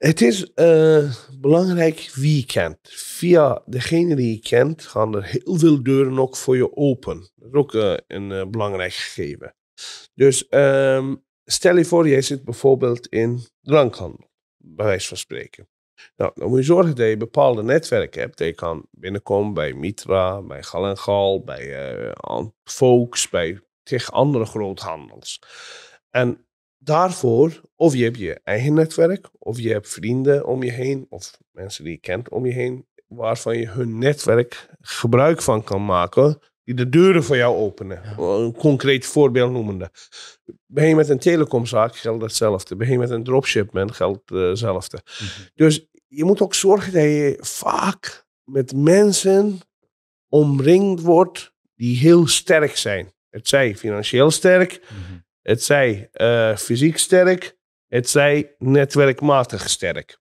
Het is eh, belangrijk wie je kent. Via degene die je kent gaan er heel veel deuren ook voor je open. Dat is ook eh, een eh, belangrijk gegeven. Dus ehm, stel je voor, jij zit bijvoorbeeld in drankhandel, bij wijze van spreken. Nou, dan moet je zorgen dat je bepaalde netwerken hebt. Je kan binnenkomen bij Mitra, bij Gal Gal, bij Volks, bij tig andere groothandels. En daarvoor, of je hebt je eigen netwerk, of je hebt vrienden om je heen, of mensen die je kent om je heen, waarvan je hun netwerk gebruik van kan maken, die de deuren voor jou openen. Een concreet voorbeeld noemende. Ben je met een telecomzaak geldt hetzelfde. Ben je met een dropshipman geldt eh, hetzelfde. Mhm. Dus je moet ook zorgen dat je vaak met mensen omringd wordt die heel sterk zijn. Het zij financieel sterk, mhm. Het zij eh, fysiek sterk, het zij netwerkmatig sterk.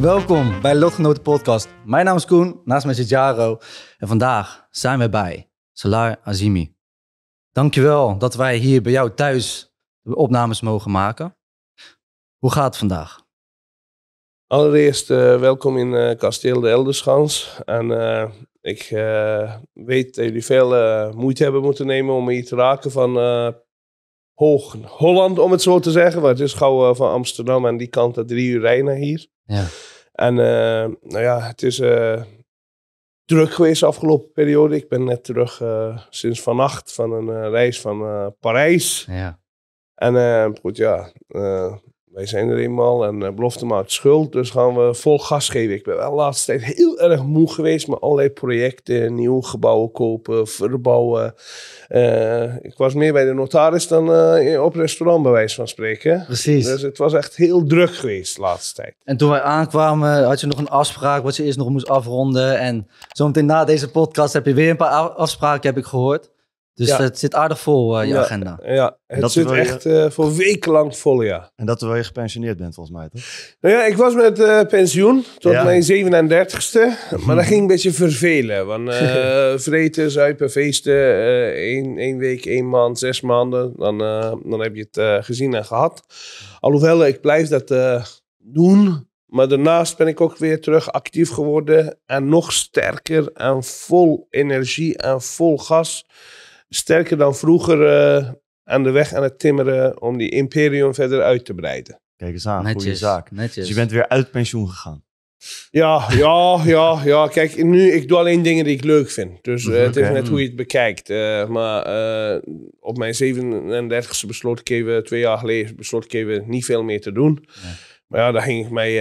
Welkom bij Lotgenoten Podcast. Mijn naam is Koen, naast mij zit Jaro. En vandaag zijn we bij Salar Azimi. Dankjewel dat wij hier bij jou thuis opnames mogen maken. Hoe gaat het vandaag? Allereerst eh, welkom in eh, Kasteel de Elderschans. En eh, ik weet dat jullie veel moeite hebben moeten nemen om hier te raken van Hoog Holland, om het zo te zeggen. Want het is gauw van Amsterdam en die kant dat drie uur rijden hier. Ja. En nou ja, het is druk geweest de afgelopen periode. Ik ben net terug sinds vannacht van een reis van Parijs. Ja. En goed, ja wij zijn er eenmaal en eh, belofte maakt schuld, dus gaan we vol gas geven. Ik ben wel de laatste tijd heel erg moe geweest met allerlei projecten, nieuwe gebouwen kopen, verbouwen. Eh, ik was meer bij de notaris dan uh, op restaurant, bij wijze van spreken. Precies. Dus het was echt heel druk geweest de laatste tijd. En toen wij aankwamen, had je nog een afspraak wat je eerst nog moest afronden. En zometeen na deze podcast heb je weer een paar afspraken, heb ik gehoord. Dus het zit aardig vol, eh, je agenda. Ja, het dat zit echt je... Eh, voor wekenlang vol, ja. En dat terwijl je gepensioneerd bent, volgens mij, toch? Nou ja, ik was met eh, pensioen tot mijn 37ste. Maar dat ging een beetje vervelen. Want vreten, zuipen, feesten, één, één, week, één maand, zes maanden. Dan, dan heb je het gezien en gehad. Alhoewel, ik blijf dat doen. Maar daarnaast ben ik ook weer terug actief geworden. En nog sterker en vol energie en vol gas sterker dan vroeger eh, aan de weg aan het timmeren om die imperium verder uit te breiden. Kijk eens aan, goede zaak. Netjes. Dus je bent weer uit pensioen gegaan. Ja, ja, ja, ja. Kijk, nu, ik doe alleen dingen die ik leuk vind. Dus eh, het is net hoe je het bekijkt. Eh, maar op mijn 37e besloot ik even, twee jaar geleden, besloot ik even niet veel meer te doen. Maar ja, daar ging ik mij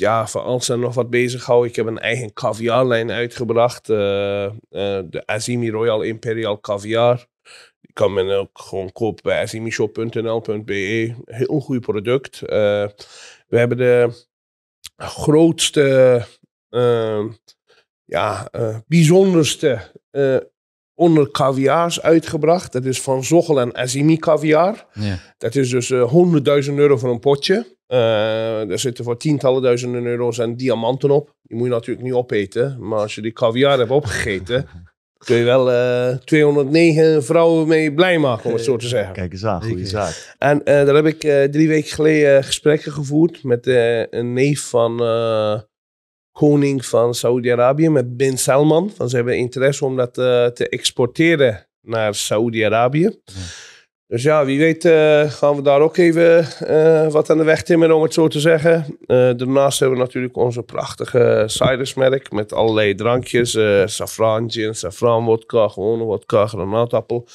ja, van alles en nog wat bezig hou. Ik heb een eigen caviarlijn uitgebracht. Eh, eh, de Azimi Royal Imperial Caviar. Die kan men ook gewoon kopen bij azimishop.nl.be. Heel goed product. Eh, we hebben de grootste, ehm, ja, bijzonderste onder cavia's uitgebracht. Dat is van Zochel en Azimi caviar. Ja. Dat is dus 100.000 euro voor een potje. Uh, er zitten voor tientallen duizenden euro's aan diamanten op. Die moet je natuurlijk niet opeten. Maar als je die caviar hebt opgegeten, kun je wel 209 eh, vrouwen mee blij maken, om het zo te eh, zeggen. Kijk eens aan, goede zaak. En daar heb ik drie weken geleden gesprekken gevoerd met een neef van koning van Saudi-Arabië, met Bin Salman. ze hebben interesse om dat te exporteren naar Saudi-Arabië. Dus ja, wie weet eh, gaan we daar ook even eh, wat aan de weg timmen om het zo te zeggen. Eh, daarnaast hebben we natuurlijk onze prachtige cidersmerk met allerlei drankjes. Uh, safran, gin, wodka, gewone wodka, granaatappel.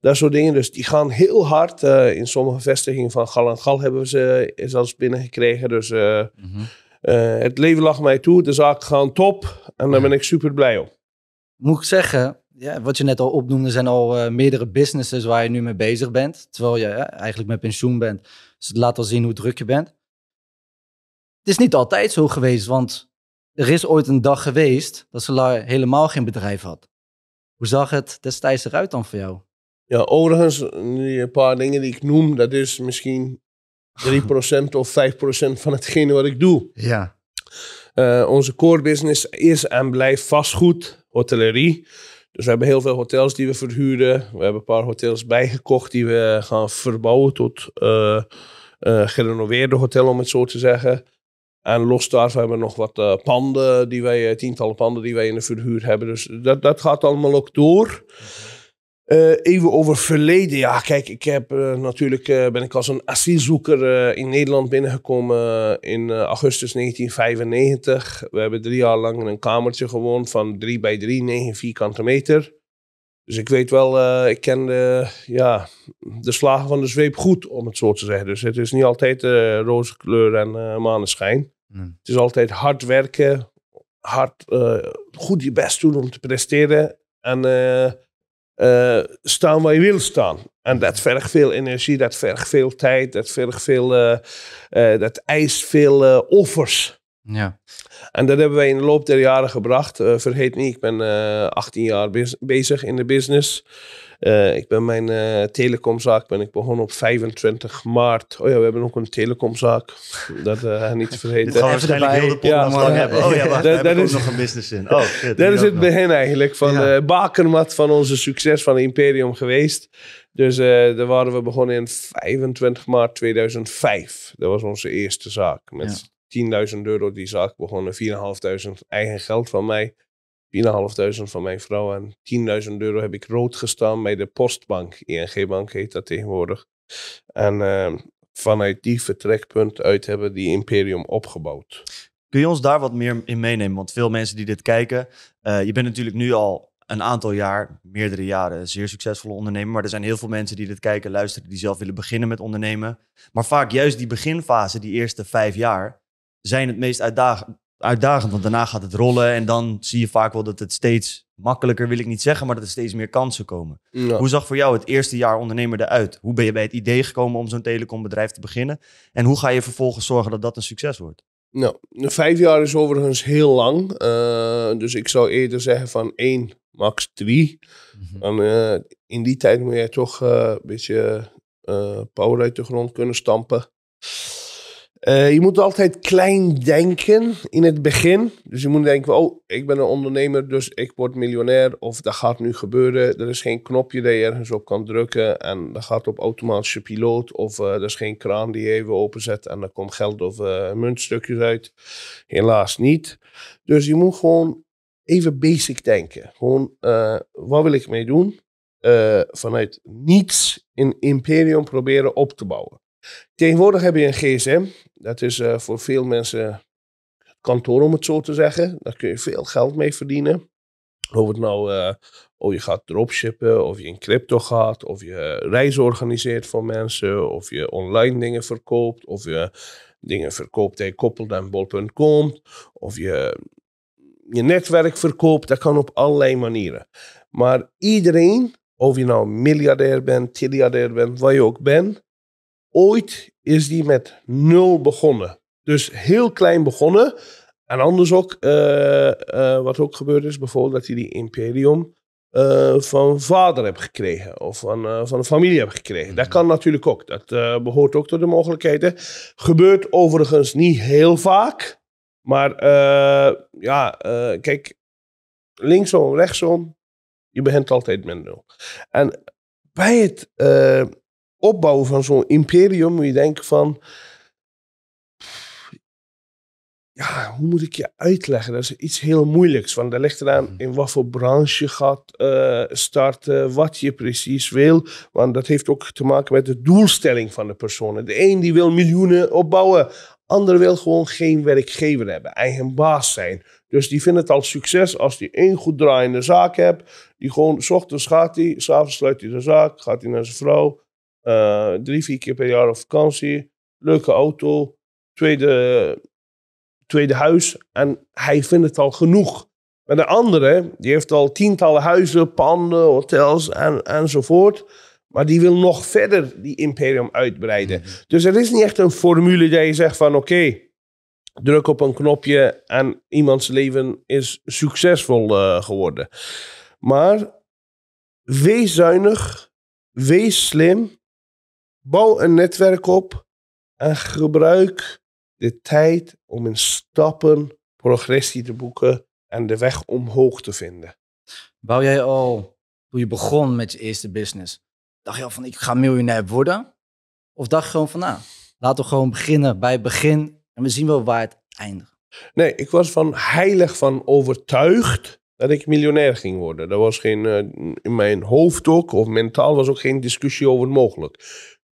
Dat soort dingen. Dus die gaan heel hard. in sommige vestigingen van Gal en Gal hebben we ze zelfs binnengekregen. Dus mhm. het leven lag mij toe. De zaken gaan top. En daar ben ik super blij om. Moet ik zeggen, ja, wat je net al opnoemde, zijn al eh, meerdere businesses waar je nu mee bezig bent. Terwijl je eh, eigenlijk met pensioen bent. Dus het laat al zien hoe druk je bent. Het is niet altijd zo geweest, want er is ooit een dag geweest dat Solar helemaal geen bedrijf had. Hoe zag het destijds eruit dan voor jou? Ja, overigens, die paar dingen die ik noem, dat is misschien 3% of 5% van hetgene wat ik doe. Ja. Eh, onze core business is en blijft vastgoed, hotelerie. Dus we hebben heel veel hotels die we verhuren. We hebben een paar hotels bijgekocht die we gaan verbouwen tot eh, eh, gerenoveerde hotel, om het zo te zeggen. En los daarvan hebben we nog wat eh, panden, die wij, tientallen panden die wij in de verhuur hebben. Dus dat, dat gaat allemaal ook door. Mhm. Eh, even over verleden. Ja, kijk, ik heb eh, natuurlijk eh, ben ik als een asielzoeker in Nederland binnengekomen in augustus 1995. We hebben drie jaar lang in een kamertje gewoond van 3 bij drie negen vierkante meter. Dus ik weet wel, ik ken de, ja, de slagen van de zweep goed, om het zo te zeggen. Dus het is niet altijd roze kleur en maneschijn. Mm. Het is altijd hard werken, hard, goed je best doen om te presteren. En eh, staan waar je wil staan. En dat vergt veel energie, dat vergt veel tijd, dat vergt veel, eh, eh, dat eist veel offers. Ja. En dat hebben wij in de loop der jaren gebracht. vergeet niet, ik ben 18 jaar bezig in de business. Eh, ik ben mijn eh, telecomzaak ben ik begonnen op 25 maart. Oh ja, we hebben ook een telecomzaak. Dat uh, niet te vergeten. Dit gaan we waarschijnlijk heel de podcast lang hebben. Oh ja, wacht, dat, is, ook nog een business in. Oh, shit, dat is het begin eigenlijk van de bakermat van onze succes van Imperium geweest. Dus daar waren we begonnen in 25 maart 2005. Dat was onze eerste zaak. Met 10.000 euro die zaak begonnen, 4.500 eigen geld van mij. 4.500 van mijn vrouw en 10.000 euro heb ik rood gestaan bij de Postbank. ING Bank heet dat tegenwoordig. En ehm, vanuit die vertrekpunt uit hebben die Imperium opgebouwd. Kun je ons daar wat meer in meenemen? Want veel mensen die dit kijken, eh, je bent natuurlijk nu al een aantal jaar, meerdere jaren, zeer succesvolle ondernemer. Maar er zijn heel veel mensen die dit kijken, luisteren, die zelf willen beginnen met ondernemen. Maar vaak juist die beginfase, die eerste vijf jaar, zijn het meest uitdagend uitdagend. Want daarna gaat het rollen en dan zie je vaak wel dat het steeds makkelijker, wil ik niet zeggen, maar dat er steeds meer kansen komen. Hoe zag voor jou het eerste jaar ondernemer eruit? Hoe ben je bij het idee gekomen om zo'n telecombedrijf te beginnen? En hoe ga je vervolgens zorgen dat dat een succes wordt? Nou, vijf jaar is overigens heel lang. Eh, dus ik zou eerder zeggen van één, max drie. Mhm. Eh, in die tijd moet je toch eh, een beetje power uit de grond kunnen stampen. Eh, je moet altijd klein denken in het begin. Dus je moet denken, oh, ik ben een ondernemer, dus ik word miljonair. Of dat gaat nu gebeuren. Er is geen knopje dat je ergens op kan drukken. En dat gaat op automatische piloot. Of eh, er is geen kraan die je even openzet en dan komt geld of uh, muntstukjes uit. Helaas niet. Dus je moet gewoon even basic denken. Gewoon, wat wil ik mee doen? vanuit niets een imperium proberen op te bouwen. Tegenwoordig heb je een gsm. Dat is eh, voor veel mensen kantoor, om het zo te zeggen. Daar kun je veel geld mee verdienen. Of het nou, eh, of je gaat dropshippen, of je in crypto gaat, of je reizen organiseert voor mensen, of je online dingen verkoopt, of je dingen verkoopt die koppelt aan bol.com, of je je netwerk verkoopt. Dat kan op allerlei manieren. Maar iedereen, of je nou miljardair bent, triljardair bent, waar je ook bent, Ooit is die met nul begonnen. Dus heel klein begonnen. En anders ook, eh, eh, wat ook gebeurd is, bijvoorbeeld dat hij die Imperium eh, van vader hebt gekregen. Of van, van een familie hebt gekregen. Dat mhm. kan natuurlijk ook. Dat behoort ook tot de mogelijkheden. Gebeurt overigens niet heel vaak. Maar ja, kijk, linksom, rechtsom, je begint altijd met nul. En bij het opbouwen van zo'n imperium moet je denken van... Ja, hoe moet ik je uitleggen? Dat is iets heel moeilijks. Want dat ligt eraan mm. in wat voor branche je gaat eh, starten, wat je precies wil. Want dat heeft ook te maken met de doelstelling van de personen. De een die wil miljoenen opbouwen, ander wil gewoon geen werkgever hebben, eigen baas zijn. Dus die vindt het al succes als die één goed draaiende zaak hebt. Die gewoon, s ochtends gaat hij, avonds sluit hij de zaak, gaat hij naar zijn vrouw, eh, drie, vier keer per jaar op vakantie. Leuke auto. Tweede, tweede huis. En hij vindt het al genoeg. Maar de andere, die heeft al tientallen huizen, panden, hotels en, enzovoort. Maar die wil nog verder die imperium uitbreiden. Mhm. Dus er is niet echt een formule dat je zegt van oké, druk op een knopje en iemands leven is succesvol eh, geworden. Maar wees zuinig, wees slim Bouw een netwerk op en gebruik de tijd om in stappen progressie te boeken en de weg omhoog te vinden. Wou jij al, toen je begon met je eerste business, dacht je al van ik ga miljonair worden? Of dacht je gewoon van nou, laten we gewoon beginnen bij het begin en we zien wel waar het eindigt? Nee, ik was van heilig van overtuigd dat ik miljonair ging worden. Dat was geen, eh, in mijn hoofd ook, of mentaal was ook geen discussie over mogelijk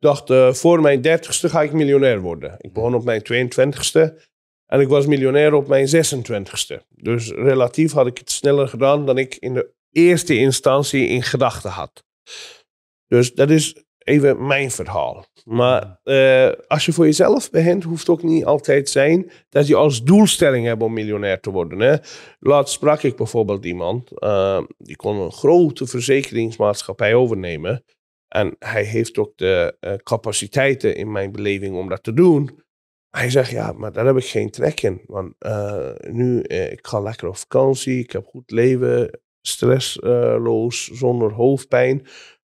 dacht, eh, voor mijn dertigste ga ik miljonair worden. Ik begon op mijn 22ste en ik was miljonair op mijn 26ste. Dus relatief had ik het sneller gedaan dan ik in de eerste instantie in gedachten had. Dus dat is even mijn verhaal. Maar eh, als je voor jezelf begint, hoeft ook niet altijd zijn dat je als doelstelling hebt om miljonair te worden. Hè? Laatst sprak ik bijvoorbeeld iemand, uh, die kon een grote verzekeringsmaatschappij overnemen. En hij heeft ook de eh, capaciteiten in mijn beleving om dat te doen. Hij zegt, ja, maar daar heb ik geen trek in. Want eh, nu, uh, ik ga lekker op vakantie, ik heb goed leven, stressloos, zonder hoofdpijn.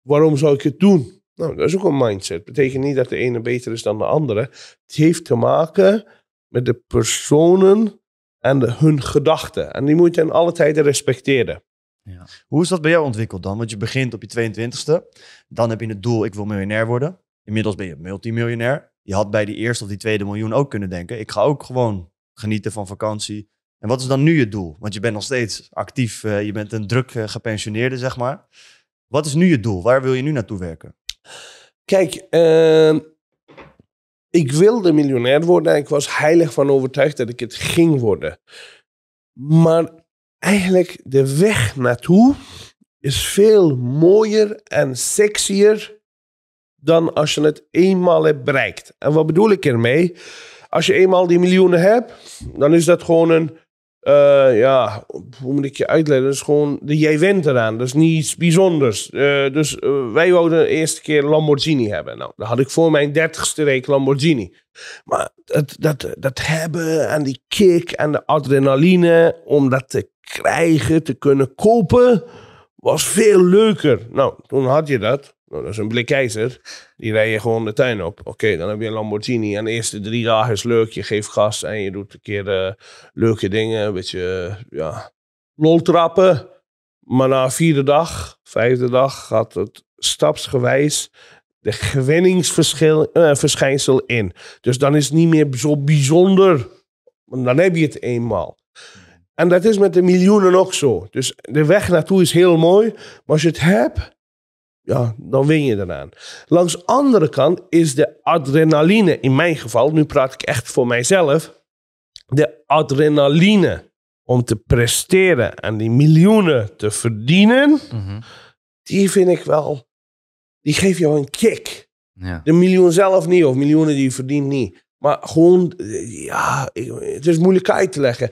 Waarom zou ik het doen? Nou, dat is ook een mindset. Betekent niet dat de ene beter is dan de andere. Het heeft te maken met de personen en hun gedachten. En die moet je in alle tijden respecteren. Ja. Hoe is dat bij jou ontwikkeld dan? Want je begint op je 22e. Dan heb je het doel, ik wil miljonair worden. Inmiddels ben je multimiljonair. Je had bij die eerste of die tweede miljoen ook kunnen denken. Ik ga ook gewoon genieten van vakantie. En wat is dan nu je doel? Want je bent nog steeds actief. Eh, je bent een druk eh, gepensioneerde, zeg maar. Wat is nu je doel? Waar wil je nu naartoe werken? Kijk, ehm, ik wilde miljonair worden en ik was heilig van overtuigd dat ik het ging worden. Maar eigenlijk de weg naartoe is veel mooier en sexier dan als je het eenmaal hebt bereikt. En wat bedoel ik ermee? Als je eenmaal die miljoenen hebt, dan is dat gewoon een uh, ja, hoe moet ik je uitleggen? is gewoon, de, jij went eraan. Dat is niets bijzonders. Eh, dus eh, wij wilden de eerste keer Lamborghini hebben. Nou, dan had ik voor mijn dertigste reek Lamborghini. Maar dat, dat, dat hebben en die kick en de adrenaline om dat te krijgen, te kunnen kopen, was veel leuker. Nou, toen had je dat. Nou, dat is een blikijzer. Die rij je gewoon de tuin op. Oké, dan heb je een Lamborghini. En de eerste drie dagen is leuk. Je geeft gas en je doet een keer eh, leuke dingen. Een beetje, uh, ja, trappen Maar na vierde dag, vijfde dag, gaat het stapsgewijs de gewinningsverschijnsel eh, uh, in. Dus dan is het niet meer zo bijzonder. dan heb je het eenmaal. En dat is met de miljoenen ook zo. Dus de weg naartoe is heel mooi. Maar als je het hebt ja, dan win je eraan. Langs de andere kant is de adrenaline, in mijn geval, nu praat ik echt voor mijzelf, de adrenaline om te presteren en die miljoenen te verdienen, mhm. die vind ik wel, die geeft jou een kick. Ja. De miljoen zelf niet, of miljoenen die je verdient niet. Maar gewoon, ja, het is moeilijk uit te leggen.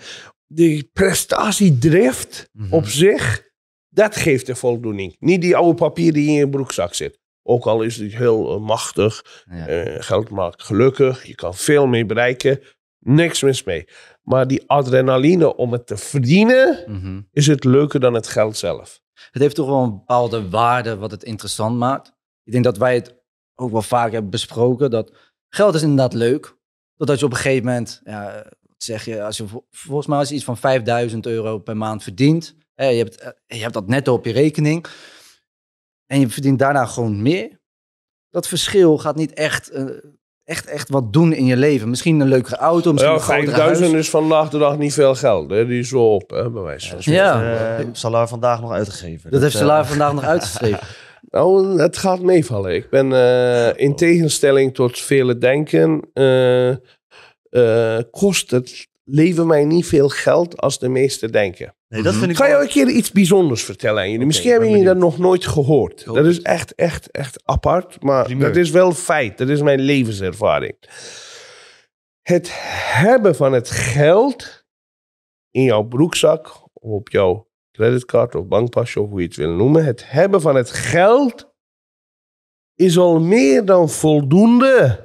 Die prestatiedrift mhm. op zich, dat geeft de voldoening. Niet die oude papier die in je broekzak zit. Ook al is het heel eh, machtig, ja. Eh, geld maakt gelukkig, je kan veel meer bereiken, niks mis mee. Maar die adrenaline om het te verdienen, mhm. is het leuker dan het geld zelf. Het heeft toch wel een bepaalde waarde wat het interessant maakt. Ik denk dat wij het ook wel vaak hebben besproken, dat geld is inderdaad leuk. Totdat je op een gegeven moment, ja, eh, zeg je, als je volgens mij als je iets van 5000 euro per maand verdient, je, hebt, eh, je hebt dat netto op je rekening. En je verdient daarna gewoon meer. Dat verschil gaat niet echt eh, echt, echt wat doen in je leven. Misschien een leukere auto, om ja, een huis. is vandaag de dag niet veel geld. Hè? Die is op, hè, bij wijze van Ja. Uh, vandaag nog uitgegeven. Dat, heeft uh... vandaag nog uitgeschreven. Nou, het gaat meevallen. Ik ben in tegenstelling tot vele denken... kost het Leven mij niet veel geld als de meesten denken. Nee, dat mhm. vind ik Ga jou een keer iets bijzonders vertellen aan jullie. Misschien hebben jullie dat nog nooit gehoord. Dat is echt, echt, echt apart. Maar dat is wel feit. Dat is mijn levenservaring. Het hebben van het geld in jouw broekzak, of op jouw creditcard of bankpasje of hoe je het wil noemen. Het hebben van het geld is al meer dan voldoende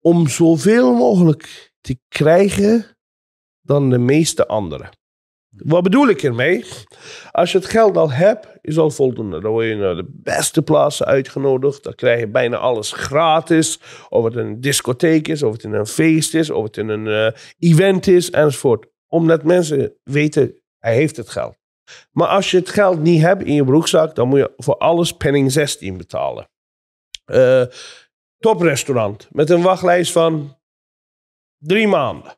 om zoveel mogelijk te krijgen dan de meeste anderen. Wat bedoel ik ermee? Als je het geld al hebt, is al voldoende. Dan word je naar de beste plaatsen uitgenodigd. Dan krijg je bijna alles gratis. Of het een discotheek is, of het een feest is, of het een eh, event is, enzovoort. Omdat mensen weten, hij heeft het geld. Maar als je het geld niet hebt in je broekzak, dan moet je voor alles penning 16 betalen. Uh, toprestaurant met een wachtlijst van Drie maanden.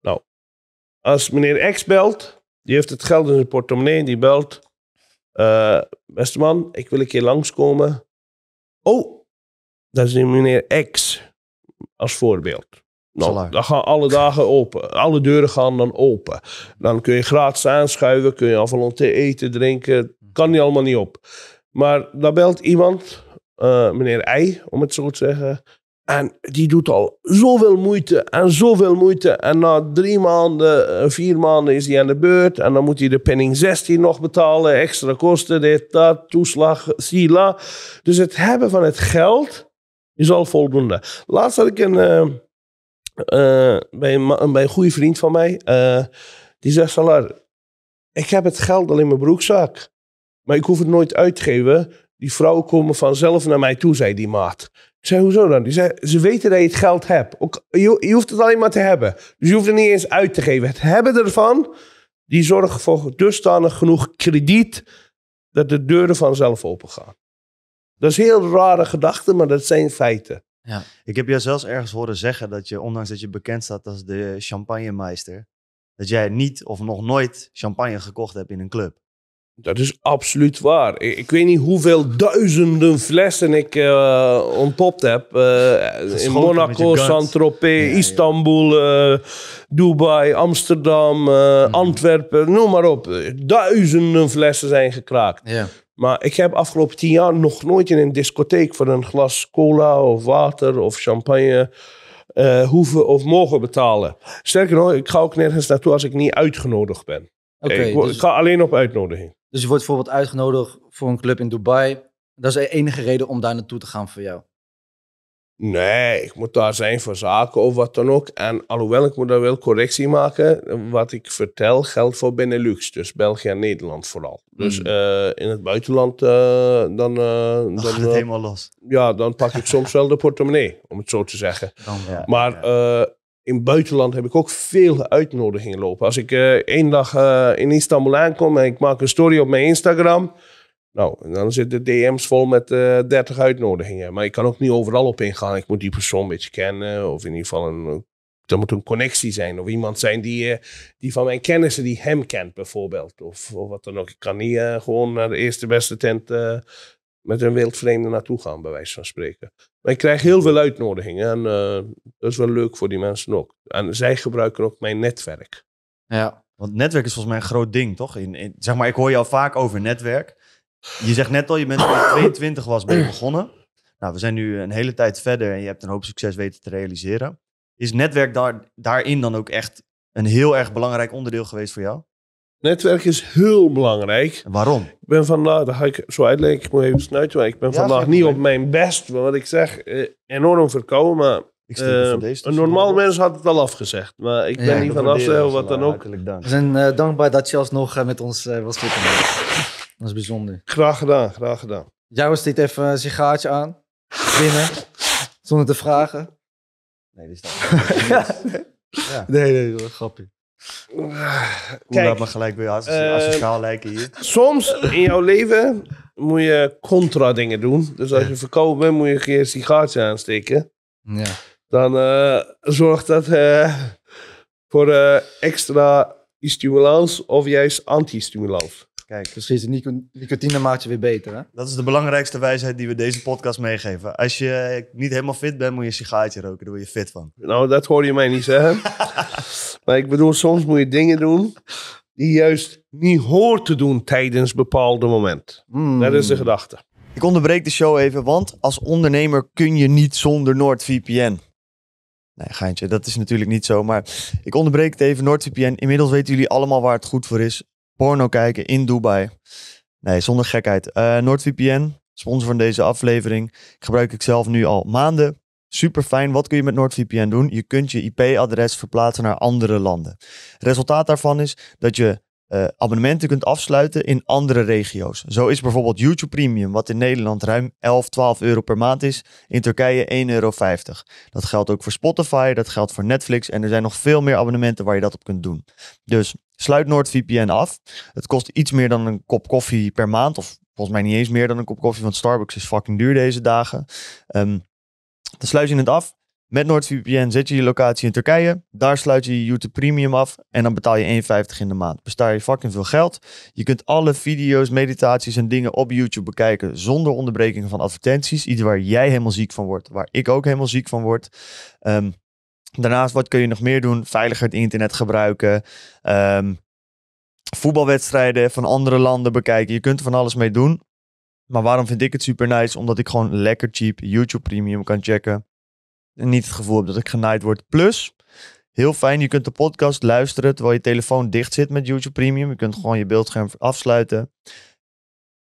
Nou, als meneer X belt, die heeft het geld in zijn portemonnee, die belt. Uh, beste man, ik wil een keer langskomen. Oh, dat is meneer X als voorbeeld. Nou, dan gaan alle dagen open. Alle deuren gaan dan open. Dan kun je gratis aanschuiven, kun je toe eten, drinken. Kan niet allemaal niet op. Maar dan belt iemand, eh, meneer I, om het zo te zeggen. En die doet al zoveel moeite en zoveel moeite. En na drie maanden, eh, vier maanden is hij aan de beurt. En dan moet hij de penning 16 nog betalen. Extra kosten, dit, dat, toeslag, sila. Dus het hebben van het geld is al voldoende. Laatst had ik een, eh, eh, bij, een, bij een goede vriend van mij. die zegt, Salar, ik heb het geld al in mijn broekzak. Maar ik hoef het nooit uit te geven. Die vrouwen komen vanzelf naar mij toe, zei die maat. Ik zei, hoezo dan? Die ze weten dat je het geld hebt. Ook, je, je, hoeft het alleen maar te hebben. Dus je hoeft het niet eens uit te geven. Het hebben ervan, die zorgen voor dusdanig genoeg krediet dat de deuren vanzelf opengaan. Dat is heel rare gedachte, maar dat zijn feiten. Ja. Ik heb jou zelfs ergens horen zeggen dat je, ondanks dat je bekend staat als de champagnemeister, dat jij niet of nog nooit champagne gekocht hebt in een club. Dat is absoluut waar. Ik, weet niet hoeveel duizenden flessen ik eh, ontpopt heb. Eh, in Monaco, Saint-Tropez, Istanbul, eh, Dubai, Amsterdam, hmm. Antwerpen, noem maar op. Duizenden flessen zijn gekraakt. Ja. Maar ik heb afgelopen tien jaar nog nooit in een discotheek voor een glas cola of water of champagne hoeven of mogen betalen. Sterker nog, ik ga ook nergens naartoe als ik niet uitgenodigd ben. Oké. Dus- ik, ga alleen op uitnodiging. Dus je wordt bijvoorbeeld uitgenodigd voor een club in Dubai. Dat is de enige reden om daar naartoe te gaan voor jou? Nee, ik moet daar zijn voor zaken of wat dan ook. En alhoewel ik moet daar wel correctie maken, wat ik vertel geldt voor Benelux, dus België en Nederland vooral. Dus hmm. eh, in het buitenland eh, dan... Uh, dan, dan het helemaal los. Ja, dan pak ik soms wel de portemonnee, om het zo te zeggen. Dan, ja, maar in buitenland heb ik ook veel uitnodigingen lopen. Als ik eh, één dag eh, in Istanbul aankom en ik maak een story op mijn Instagram. Nou, dan zitten de DM's vol met uh, eh, 30 uitnodigingen. Maar ik kan ook niet overal op ingaan. Ik moet die persoon een beetje kennen. Of in ieder geval een, er moet een connectie zijn. Of iemand zijn die, die van mijn kennissen die hem kent bijvoorbeeld. Of, of wat dan ook. Ik kan niet gewoon naar de eerste beste tent met een wereldvreemde naartoe gaan, bij wijze van spreken. Maar ik krijg heel veel uitnodigingen en eh, dat is wel leuk voor die mensen ook. En zij gebruiken ook mijn netwerk. Ja, want netwerk is volgens mij een groot ding, toch? In, zeg maar, ik hoor jou vaak over netwerk. Je zegt net al, je bent toen 22 was, ben je begonnen. Nou, we zijn nu een hele tijd verder en je hebt een hoop succes weten te realiseren. Is netwerk daar, daarin dan ook echt een heel erg belangrijk onderdeel geweest voor jou? Netwerk is heel belangrijk. Waarom? Ik ben vandaag, nou, dat ga ik zo uitleggen, ik moet even snuiten, ik ben vandaag niet op mijn best. Wat ik zeg, eh, enorm verkouden, maar eh, een normaal mens had het al afgezegd, maar ik ben niet van wat dan ook. We zijn eh, dankbaar dat je alsnog met ons was zitten. Dat is bijzonder. Graag gedaan, graag gedaan. Jij was dit even een sigaartje aan, binnen, zonder te vragen. Nee, dit is dat. ja. Nee, nee, dat grapje kijk laat me gelijk bij als asociaal eh, lijken hier. Soms in jouw leven moet je contra dingen doen. Dus als je verkouden bent, moet je een keer een sigaartje aansteken. Ja. Dan eh, zorgt dat eh, voor extra stimulans of juist anti-stimulans. Kijk. Precies, nicotine maakt je weer beter. Hè? Dat is de belangrijkste wijsheid die we deze podcast meegeven. Als je niet helemaal fit bent, moet je een roken. Daar word je fit van. Nou, dat hoor je mij niet zeggen. maar ik bedoel, soms moet je dingen doen die juist niet hoort te doen tijdens bepaalde moment. Hmm. Dat is de gedachte. Ik onderbreek de show even, want als ondernemer kun je niet zonder NordVPN. Nee, geintje, dat is natuurlijk niet zo. Maar ik onderbreek het even. NordVPN, inmiddels weten jullie allemaal waar het goed voor is porno kijken in Dubai. Nee, zonder gekheid. Uh, NordVPN, sponsor van deze aflevering. Ik gebruik ik zelf nu al maanden. Super fijn. Wat kun je met NordVPN doen? Je kunt je IP-adres verplaatsen naar andere landen. Resultaat daarvan is dat je eh, abonnementen kunt afsluiten in andere regio's. Zo is bijvoorbeeld YouTube Premium, wat in Nederland ruim 11, 12 euro per maand is, in Turkije 1,50 euro. Dat geldt ook voor Spotify, dat geldt voor Netflix en er zijn nog veel meer abonnementen waar je dat op kunt doen. Dus Sluit NoordVPN af. Het kost iets meer dan een kop koffie per maand. Of volgens mij niet eens meer dan een kop koffie, want Starbucks is fucking duur deze dagen. Ehm, dan sluit je het af. Met NoordVPN zet je je locatie in Turkije. Daar sluit je je YouTube Premium af. En dan betaal je 1,50 in de maand. Bestaar je fucking veel geld. Je kunt alle video's, meditaties en dingen op YouTube bekijken. Zonder onderbrekingen van advertenties. Iets waar jij helemaal ziek van wordt. Waar ik ook helemaal ziek van word. Um, Daarnaast, wat kun je nog meer doen? Veiliger het internet gebruiken. Ehm, voetbalwedstrijden van andere landen bekijken. Je kunt er van alles mee doen. Maar waarom vind ik het super nice? Omdat ik gewoon lekker cheap YouTube Premium kan checken. En niet het gevoel heb dat ik genaaid word. Plus, heel fijn, je kunt de podcast luisteren terwijl je telefoon dicht zit met YouTube Premium. Je kunt gewoon je beeldscherm afsluiten.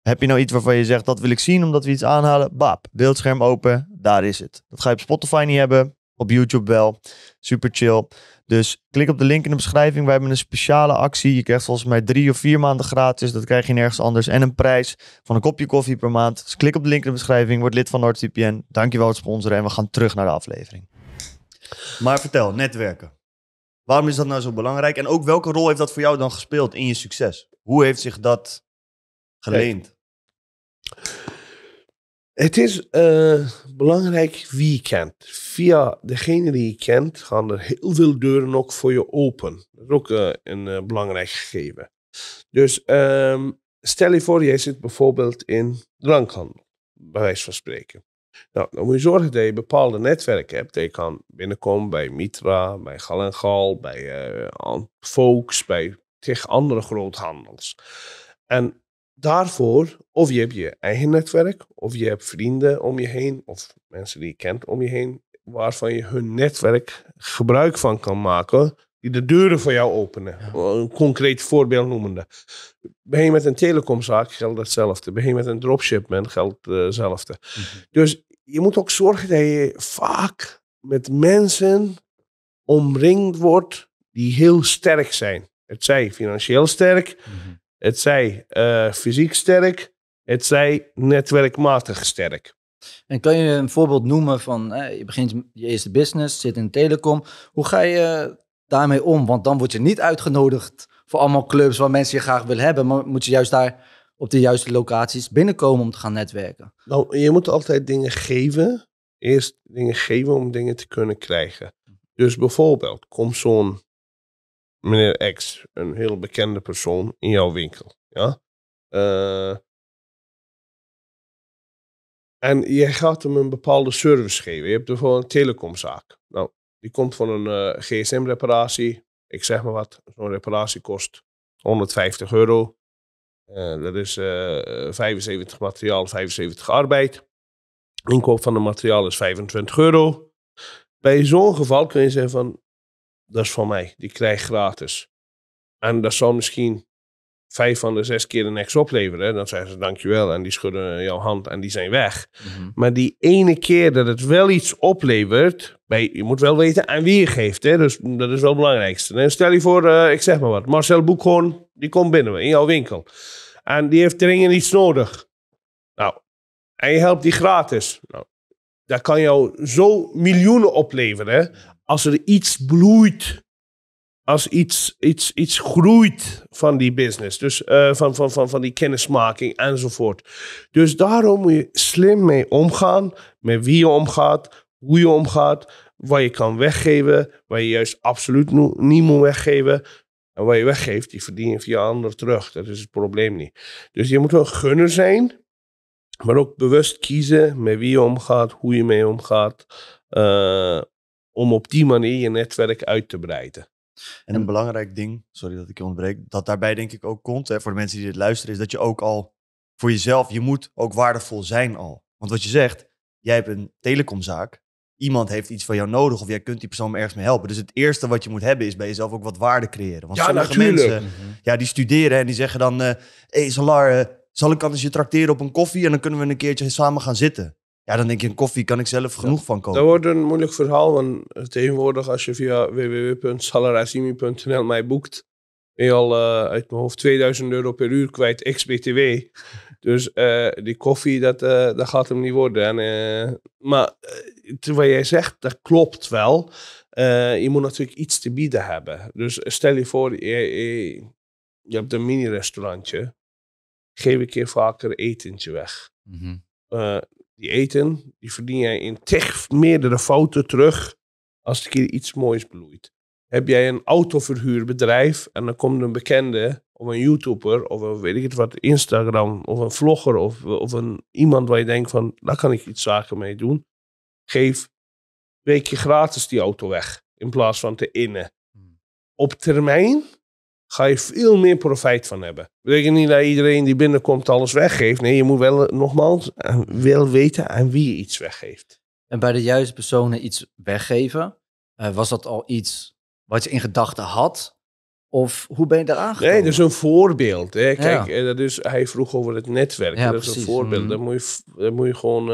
Heb je nou iets waarvan je zegt, dat wil ik zien omdat we iets aanhalen? Bap, beeldscherm open, daar is het. Dat ga je op Spotify niet hebben op YouTube wel. Super chill. Dus klik op de link in de beschrijving. Wij hebben een speciale actie. Je krijgt volgens mij drie of vier maanden gratis. Dat krijg je nergens anders. En een prijs van een kopje koffie per maand. Dus klik op de link in de beschrijving. Word lid van NordVPN. Dankjewel voor het sponsoren. En we gaan terug naar de aflevering. Maar vertel, netwerken. Waarom is dat nou zo belangrijk? En ook welke rol heeft dat voor jou dan gespeeld in je succes? Hoe heeft zich dat geleend? Het is eh, belangrijk wie je kent. Via degene die je kent gaan er heel veel deuren ook voor je open. Dat is ook eh, een eh, belangrijk gegeven. Dus ehm, stel je voor, jij zit bijvoorbeeld in drankhandel, bij wijze van spreken. Nou, dan moet je zorgen dat je bepaalde netwerken hebt. Je kan binnenkomen bij Mitra, bij Gal Gal, bij Fox, bij tegen andere groothandels. En daarvoor, of je hebt je eigen netwerk, of je hebt vrienden om je heen, of mensen die je kent om je heen, waarvan je hun netwerk gebruik van kan maken, die de deuren voor jou openen. Een concreet voorbeeld noemende. Ben je met een telecomzaak geldt hetzelfde. Ben je met een dropshipment geldt eh, hetzelfde. Mhm. Dus je moet ook zorgen dat je vaak met mensen omringd wordt die heel sterk zijn. Het zij financieel sterk, mhm. Het zij eh, fysiek sterk, het zij netwerkmatig sterk. En kan je een voorbeeld noemen van, je begint je eerste business, zit in telecom. Hoe ga je eh, daarmee om? Want dan word je niet uitgenodigd voor allemaal clubs waar mensen je graag willen hebben. Maar moet je juist daar op de juiste locaties binnenkomen om te gaan netwerken? Nou, je moet altijd dingen geven. Eerst dingen geven om dingen te kunnen krijgen. Dus bijvoorbeeld, kom zo'n meneer X, een heel bekende persoon in jouw winkel. Ja? Eh, en jij gaat hem een bepaalde service geven. Je hebt bijvoorbeeld een telecomzaak. Nou, die komt van een eh, gsm-reparatie. Ik zeg maar wat, zo'n reparatie kost 150 euro. Eh, dat is 75 materiaal, 75 arbeid. Inkoop van de materiaal is 25 euro. Bij zo'n geval kun je zeggen van, dat is van mij. Die krijg gratis. En dat zal misschien vijf van de zes keer niks opleveren. Dan zeggen ze dankjewel en die schudden jouw hand en die zijn weg. Mhm. Maar die ene keer dat het wel iets oplevert, bij, je moet wel weten aan wie je geeft. Hè? Dus dat is wel het belangrijkste. En stel je voor, eh, ik zeg maar wat, Marcel Boekhoorn, die komt binnen in jouw winkel. En die heeft dringend iets nodig. Nou, en je helpt die gratis. Nou, dat kan jou zo miljoenen opleveren als er iets bloeit, als iets, iets, iets groeit van die business, dus eh, van, van, van, van die kennismaking enzovoort. Dus daarom moet je slim mee omgaan, met wie je omgaat, hoe je omgaat, wat je kan weggeven, wat je juist absoluut niet moet weggeven. En wat je weggeeft, die verdien je via ander terug. Dat is het probleem niet. Dus je moet wel gunner zijn, maar ook bewust kiezen met wie je omgaat, hoe je mee omgaat. Eh, om op die manier je netwerk uit te breiden. En een belangrijk ding, sorry dat ik je ontbreek, dat daarbij denk ik ook komt, hè, voor de mensen die dit luisteren, is dat je ook al voor jezelf, je moet ook waardevol zijn al. Want wat je zegt, jij hebt een telecomzaak, iemand heeft iets van jou nodig of jij kunt die persoon ergens mee helpen. Dus het eerste wat je moet hebben is bij jezelf ook wat waarde creëren. Want ja, sommige mensen, ja, die studeren en die zeggen dan, hé eh, hey, Salar, eh, zal ik anders je trakteren op een koffie en dan kunnen we een keertje samen gaan zitten. Ja, dan denk je, een koffie kan ik zelf genoeg van kopen. Dat wordt een moeilijk verhaal, want tegenwoordig als je via www.salarazimi.nl mij boekt, ben je al eh, uit mijn hoofd 2000 euro per uur kwijt, ex-BTW. dus eh, die koffie, dat, eh, dat gaat hem niet worden. En, maar wat jij zegt, dat klopt wel. je moet natuurlijk iets te bieden hebben. Dus stel je voor, je, je, hebt een mini-restaurantje. Geef een keer vaker etentje weg. Mm die eten, die verdien jij in tig meerdere fouten terug als de keer iets moois bloeit. Heb jij een autoverhuurbedrijf en dan komt een bekende of een YouTuber of een, weet ik het wat, Instagram of een vlogger of, of een, iemand waar je denkt van, daar kan ik iets zaken mee doen. Geef een weekje gratis die auto weg in plaats van te innen. Hmm. Op termijn ga je veel meer profijt van hebben. Dat betekent niet dat iedereen die binnenkomt alles weggeeft. Nee, je moet wel eh, nogmaals eh, wel weten aan wie je iets weggeeft. En bij de juiste personen iets weggeven, eh, was dat al iets wat je in gedachten had? Of hoe ben je daar aangekomen? Nee, dat is een voorbeeld. Hè? Kijk, dat is, hij vroeg over het netwerk. Ja, dat is een voorbeeld. Mm. moet je, moet je gewoon...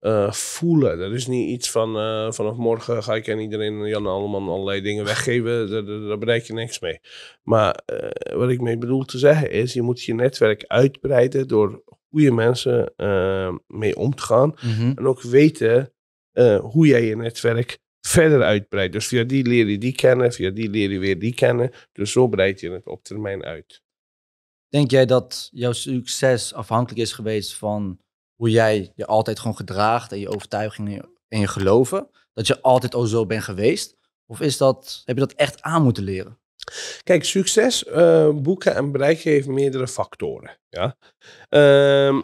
Eh, voelen. Dat is niet iets van eh, vanaf morgen ga ik aan iedereen Jan allemaal allerlei dingen weggeven. Daar, daar, bereik je niks mee. Maar eh, wat ik mee bedoel te zeggen is, je moet je netwerk uitbreiden door goede mensen mee om te gaan. Mhm. En ook weten hoe jij je netwerk verder uitbreidt. Dus via die leer je die kennen, via die leer je weer die kennen. Dus zo breid je het op termijn uit. Denk jij dat jouw succes afhankelijk is geweest van hoe jij je altijd gewoon gedraagt en je overtuigingen en je geloven, dat je altijd al zo bent geweest? Of is dat, heb je dat echt aan moeten leren? Kijk, succes eh, boeken en bereiken heeft meerdere factoren. Ja? Ehm,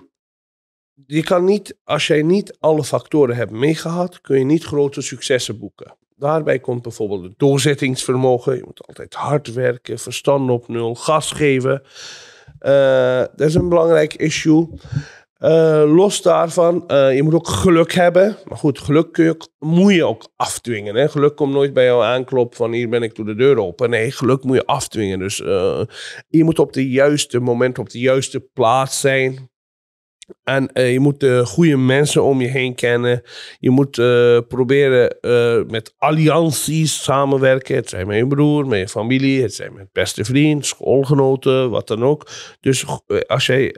je kan niet, als jij niet alle factoren hebt meegehad, kun je niet grote successen boeken. Daarbij komt bijvoorbeeld het doorzettingsvermogen. Je moet altijd hard werken, verstand op nul, gas geven. Eh, dat is een belangrijk issue. Eh, los daarvan, eh, je moet ook geluk hebben. Maar goed, geluk kun je ook, moet je ook afdwingen. Hè? Geluk komt nooit bij jou aankloppen van hier ben ik door de deur open. Nee, geluk moet je afdwingen. Dus eh, je moet op de juiste moment, op de juiste plaats zijn. En je moet goede mensen om je heen kennen. Je moet proberen met allianties samenwerken. Het zijn met je broer, met je familie, het zijn met beste vriend, schoolgenoten, wat dan ook. Dus als jij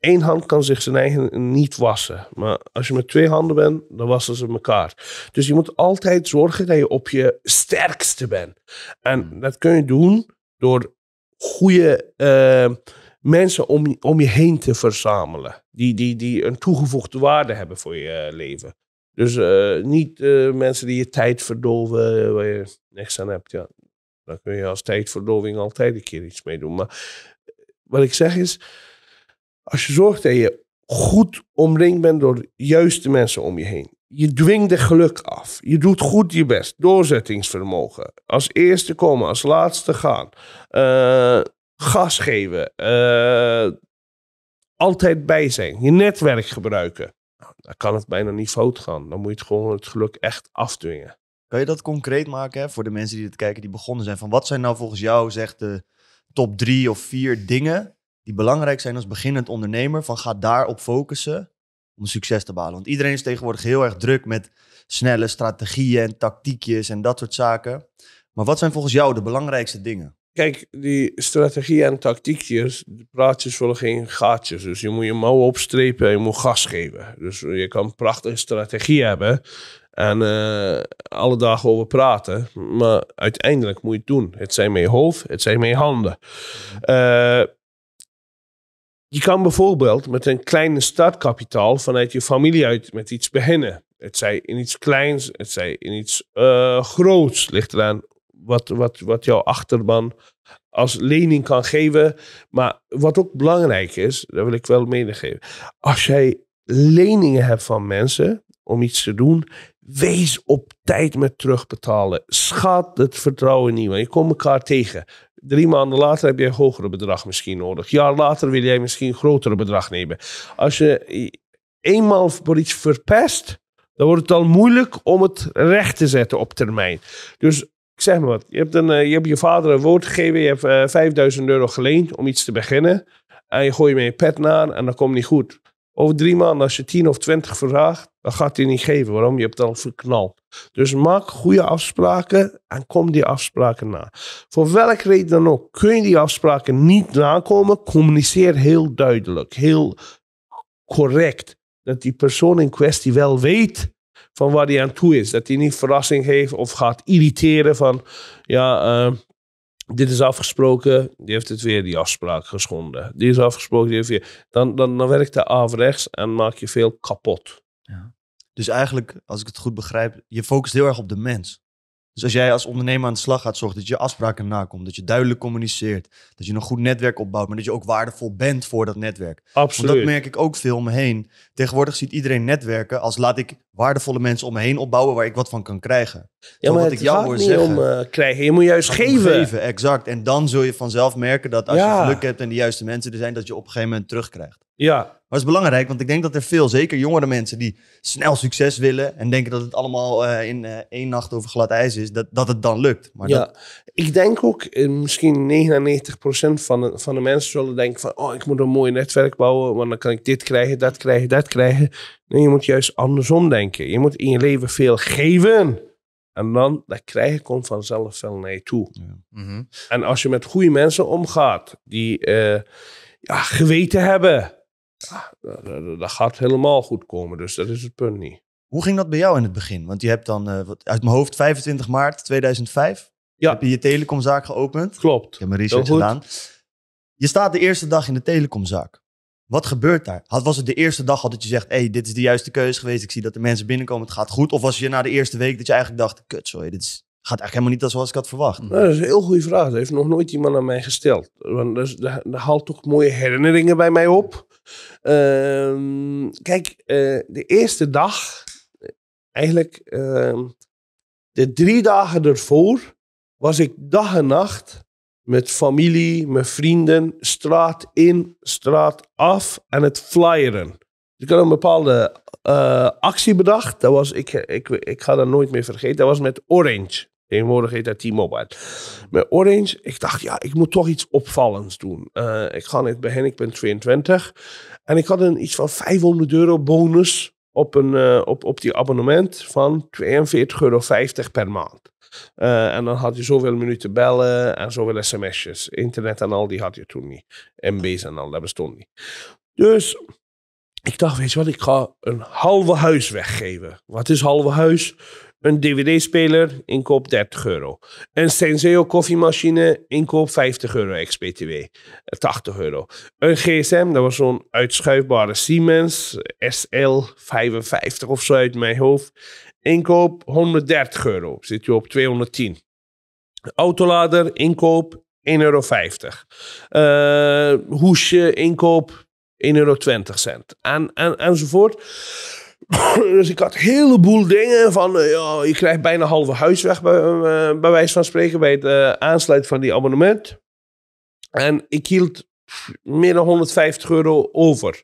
één hand kan zich zijn eigen niet wassen. Maar als je met twee handen bent, dan wassen ze elkaar. Dus je moet altijd zorgen dat je op je sterkste bent. En dat kun je doen door goede eh, mensen om, om je heen te verzamelen. Die, die, die een toegevoegde waarde hebben voor je eh, leven. Dus eh, niet mensen die je tijd verdoven, waar je niks aan hebt. Ja, daar kun je als tijdverdoving altijd een keer iets mee doen. Maar wat ik zeg is als je zorgt dat je goed omringd bent door de juiste mensen om je heen. Je dwingt de geluk af. Je doet goed je best. Doorzettingsvermogen. Als eerste komen, als laatste gaan. Eh, gas geven. Eh, altijd bij zijn. Je netwerk gebruiken. Nou, dan kan het bijna niet fout gaan. Dan moet je het gewoon het geluk echt afdwingen. Kan je dat concreet maken voor de mensen die het kijken, die begonnen zijn? Van wat zijn nou volgens jou, zegt de top drie of vier dingen die belangrijk zijn als beginnend ondernemer. Van ga daarop focussen om succes te behalen. Want iedereen is tegenwoordig heel erg druk met snelle strategieën en tactiekjes en dat soort zaken. Maar wat zijn volgens jou de belangrijkste dingen? Kijk, die strategieën en tactiekjes, de praatjes vullen geen gaatjes. Dus je moet je mouwen opstrepen en je moet gas geven. Dus je kan prachtige strategie hebben en eh, alle dagen over praten. Maar uiteindelijk moet je het doen. Het zijn met hoofd, het zijn mijn handen. Mhm. Eh, je kan bijvoorbeeld met een kleine startkapitaal vanuit je familie uit met iets beginnen. Het zij in iets kleins, het zij in iets eh, groots. Ligt eraan wat, wat, wat jouw achterban als lening kan geven. Maar wat ook belangrijk is, dat wil ik wel meegeven. Als jij leningen hebt van mensen om iets te doen, wees op tijd met terugbetalen. Schat het vertrouwen niet, want je komt elkaar tegen. Drie maanden later heb je een hogere bedrag misschien nodig. Jaar later wil jij misschien een grotere bedrag nemen. Als je eenmaal voor iets verpest, dan wordt het al moeilijk om het recht te zetten op termijn. Dus ik zeg maar wat, je hebt, een, eh, je, hebt je vader een woord gegeven, je hebt 5000 eh, euro geleend om iets te beginnen. En je gooit met je pet naar en dat komt niet goed. Over drie maanden, als je 10 of 20 vraagt, dat gaat hij niet geven. Waarom? Je hebt het al verknald. Dus maak goede afspraken en kom die afspraken na. Voor welke reden dan ook, kun je die afspraken niet nakomen, communiceer heel duidelijk, heel correct. Dat die persoon in kwestie wel weet van waar hij aan toe is. Dat hij niet verrassing geeft of gaat irriteren van, ja, ehm, dit is afgesproken, die heeft het weer die afspraak geschonden. Die is afgesproken, die heeft weer. Dan, dan, dan werkt de averechts en maak je veel kapot. Ja. Dus eigenlijk, als ik het goed begrijp, je focust heel erg op de mens. Dus als jij als ondernemer aan de slag gaat, zorg dat je afspraken nakomt, dat je duidelijk communiceert, dat je een goed netwerk opbouwt, maar dat je ook waardevol bent voor dat netwerk. Absoluut. dat merk ik ook veel omheen. heen. Tegenwoordig ziet iedereen netwerken als laat ik waardevolle mensen omheen opbouwen waar ik wat van kan krijgen. Ja, maar wat ik jou zeggen, om eh, krijgen, je moet juist geven. Geven, exact. En dan zul je vanzelf merken dat als je geluk hebt en de juiste mensen er zijn, dat je op een gegeven moment terugkrijgt. Ja. Maar het is belangrijk, want ik denk dat er veel, zeker jongere mensen, die snel succes willen en denken dat het allemaal eh, in eh, één nacht over glad ijs is, dat, dat het dan lukt. Maar ja, ik denk ook, eh, misschien 99% van de, van de mensen zullen denken van, oh, ik moet een mooi netwerk bouwen, want dan kan ik dit krijgen, dat krijgen, dat krijgen. Nee, je moet juist andersom denken. Je moet in je leven veel geven. En dan, dat krijgen komt vanzelf wel naar je toe. Ja. Mhm. En als je met goede mensen omgaat, die ja, geweten hebben ja, ah, eh, eh, eh, dat, gaat helemaal goed komen. Dus dat is het punt niet. Hoe ging dat bij jou in het begin? Want je hebt dan, uit mijn hoofd, 25 maart 2005 ja. heb je je telecomzaak geopend. Klopt. Ik heb mijn research gedaan. Je staat de eerste dag in de telecomzaak. Wat gebeurt daar? was het de eerste dag dat je zegt: hey, dit is de juiste keuze geweest. Ik zie dat de mensen binnenkomen, het gaat goed. Of was je na de eerste week dat je eigenlijk dacht: kut, sorry, dit gaat eigenlijk helemaal niet zoals ik had verwacht? Nou, dat is een heel goede vraag. Dat heeft nog nooit iemand aan mij gesteld. Want dat, dat haalt toch mooie herinneringen bij mij op. Ehm, kijk, eh, de eerste dag, eigenlijk ehm, de drie dagen ervoor, was ik dag en nacht met familie, met vrienden, straat in, straat af en het flyeren. Ik had een bepaalde eh, actie bedacht. Dat was, ik, ik, ik ga dat nooit meer vergeten. Dat was met Orange. Tegenwoordig heet dat T-Mobile. Met Orange, ik dacht, ja, ik moet toch iets opvallends doen. Eh, ik ga net bij hen, ik ben 22. En ik had een iets van 500 euro bonus op, een, eh, op, op die abonnement van 42,50 euro per maand. Eh, en dan had je zoveel minuten bellen en zoveel sms'jes. Internet en al, die had je toen niet. MB's en al, dat bestond niet. Dus ik dacht, weet je wat, ik ga een halve huis weggeven. Wat is halve huis? Een dvd-speler, inkoop 30 euro. Een Senseo koffiemachine, inkoop 50 euro ex-BTW. 80 eh, euro. Een gsm, dat was zo'n uitschuifbare Siemens SL55 of zo uit mijn hoofd. Inkoop 130 euro, zit je op 210. Autolader, inkoop 1,50 euro. Eh, hoesje, inkoop 1,20 euro. En, en, enzovoort. dus ik had een heleboel dingen van, eh, ja, je krijgt bijna halve huis weg, bij, eh, wijze van spreken, bij het eh, aansluiten van die abonnement. En ik hield meer dan 150 euro over.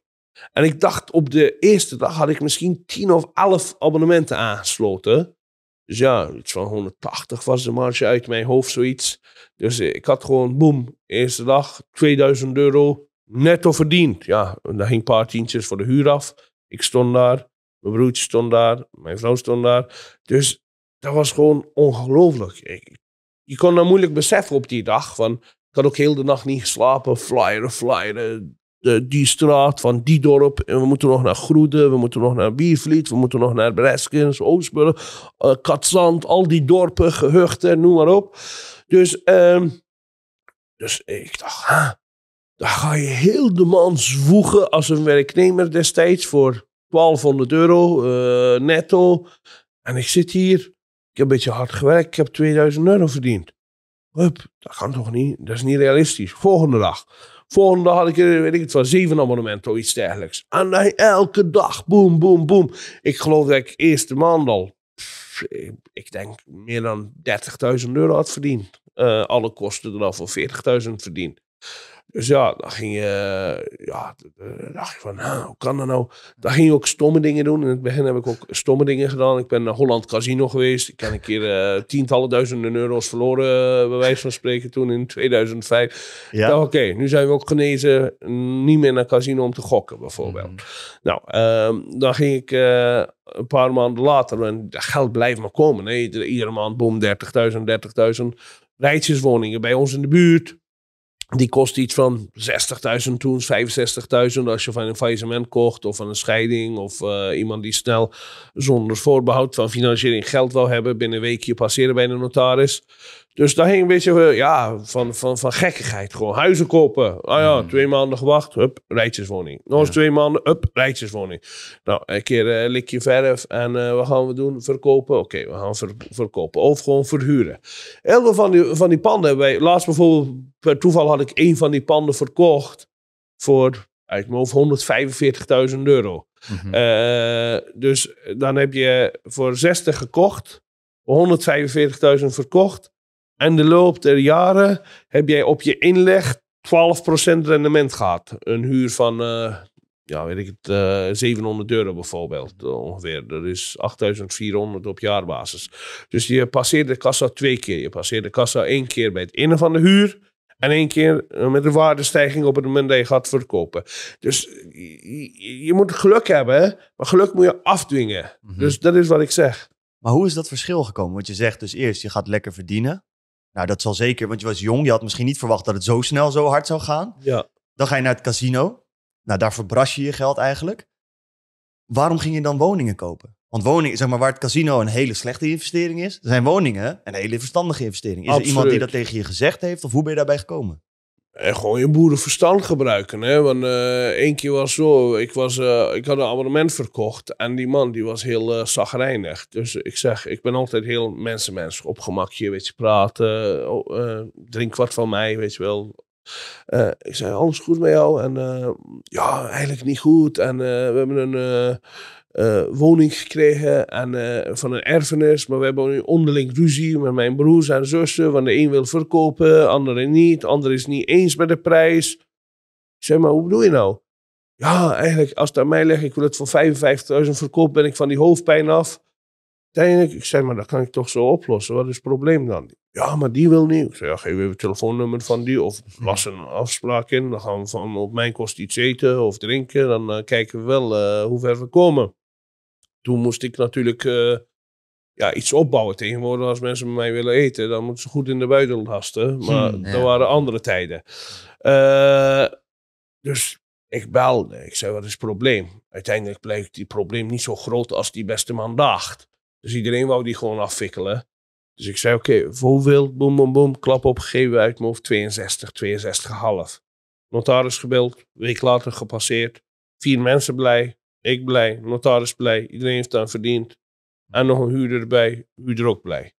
En ik dacht op de eerste dag had ik misschien 10 of 11 abonnementen aangesloten. Dus ja, iets van 180 was de marge uit mijn hoofd, zoiets. Dus ik had gewoon, boom eerste dag 2000 euro netto verdiend. Ja, en daar ging een paar tientjes voor de huur af. Ik stond daar. Mijn broertje stond daar, mijn vrouw stond daar. Dus dat was gewoon ongelooflijk. Je kon dat moeilijk beseffen op die dag. Van, ik had ook heel de nacht niet geslapen. Flyeren, flyeren. Eh, de, die straat van die dorp. En we moeten nog naar Groede, we moeten nog naar Biervliet, we moeten nog naar Breskens, Oostburg, uh, Katzand, al die dorpen, gehuchten, noem maar op. Dus, ehm, dus ik dacht, huh, daar ga je heel de man zwoegen als een werknemer destijds voor 1200 euro eh, netto. En ik zit hier. Ik heb een beetje hard gewerkt. Ik heb 2000 euro verdiend. Hup, dat kan toch niet? Dat is niet realistisch. Volgende dag. Volgende dag had ik, weet ik het wel, zeven abonnementen of iets dergelijks. En dan elke dag, boom, boom, boom. Ik geloof dat ik eerste maand al, ik denk, meer dan 30.000 euro had verdiend. Eh, alle kosten eraf, of 40.000 verdiend. Dus ja, dan ging je, ja, eh, dacht je van, hoe kan dat nou? Dan ging je ook stomme dingen doen. In het begin heb ik ook stomme dingen gedaan. Ik ben naar Holland Casino geweest. Ik heb een keer eh, tientallen duizenden euro's verloren, eh, bij wijze van spreken, toen in 2005. Ja. Oké, nu zijn we ook genezen, niet meer naar casino om te gokken, bijvoorbeeld. Mm. Nou, ehm, dan ging ik een paar maanden later, en dat geld blijft maar komen. iedere maand, boom, 30.000, 30.000 rijtjeswoningen bij ons in de buurt die kost iets van 60.000 toen, 65.000 als je van een faillissement kocht of van een scheiding of eh, iemand die snel zonder voorbehoud van financiering geld wil hebben, binnen een weekje passeren bij de notaris. Dus daar ging een beetje eh, ja, van, van, van gekkigheid. Gewoon huizen kopen. Ah ja, hmm. twee maanden gewacht. Hup, rijtjeswoning. Nog eens twee maanden. Hup, rijtjeswoning. Nou, een keer een eh, likje verf. En eh, wat gaan we doen? Verkopen? Oké, we gaan verkopen. Of gewoon verhuren. Heel veel van die, van die panden. Wij, laatst bijvoorbeeld, per toeval had ik één van die panden verkocht. Voor, uit mijn hoofd, 145.000 euro. Mhm. dus dan heb je voor 60 gekocht. 145.000 verkocht. En de loop der jaren heb jij op je inleg 12% rendement gehad. Een huur van, eh, ja, weet ik het, 700 eh, euro bijvoorbeeld eh, ongeveer. Dat is 8400 op jaarbasis. Dus je passeert de kassa twee keer. Je passeert de kassa één keer bij het innen van de huur. En één keer met de waardestijging op het moment dat je gaat verkopen. Dus je, moet geluk hebben, maar geluk moet je afdwingen. Mhm. Dus dat is wat ik zeg. Maar hoe is dat verschil gekomen? Want je zegt dus eerst, je gaat lekker verdienen. Nou, dat zal zeker, want je was jong. Je had misschien niet verwacht dat het zo snel zo hard zou gaan. Ja. Dan ga je naar het casino. Nou, daar verbras je je geld eigenlijk. Waarom ging je dan woningen kopen? Want woningen, zeg maar, waar het casino een hele slechte investering is, zijn woningen een hele verstandige investering. Is er iemand die dat tegen je gezegd heeft of hoe ben je daarbij gekomen? En gewoon je boerenverstand gebruiken. Hè? Want uh, één keer was zo, ik, was, eh, ik had een abonnement verkocht en die man die was heel uh, zagrijnig. Dus ik zeg, ik ben altijd heel mensenmens, op gemakje, weet je, praten, oh, drink wat van mij, weet je wel. Eh, ik zei, alles goed met jou? En eh, ja, eigenlijk niet goed. En eh, we hebben een woning gekregen en, van een erfenis. Maar we hebben nu onderling ruzie met mijn broers en zussen. Want de een wil verkopen, de andere niet. De ander is niet eens met de prijs. Ik zei, maar hoe bedoel je nou? Ja, eigenlijk als het aan mij ligt, ik wil het voor 55.000 verkopen, ben ik van die hoofdpijn af uiteindelijk, ik zei, maar dat kan ik toch zo oplossen. Wat is het probleem dan? Ja, maar die wil niet. Ik zei, geef even het telefoonnummer van die. Of hm. las een afspraak in. Dan gaan we van op mijn kost iets eten of drinken. Dan eh, kijken we wel uh, hoe ver we komen. Toen moest ik natuurlijk eh, ja, iets opbouwen. Tegenwoordig, als mensen met mij willen eten, dan moeten ze goed in de buidel lasten. Hm, maar hmm, dat waren andere tijden. dus ik belde. Ik zei, wat is het probleem? Uiteindelijk blijkt die probleem niet zo groot als die beste man dacht. Dus iedereen wou die gewoon afwikkelen. Dus ik zei, oké, okay, hoeveel? Boom, boom, boom. Klap opgegeven uit mijn hoofd. 62, 62,5. Notaris gebeld. Week later gepasseerd. Vier mensen blij. Ik blij. Notaris blij. Iedereen heeft dan verdiend. En nog een huurder erbij. Huurder ook blij.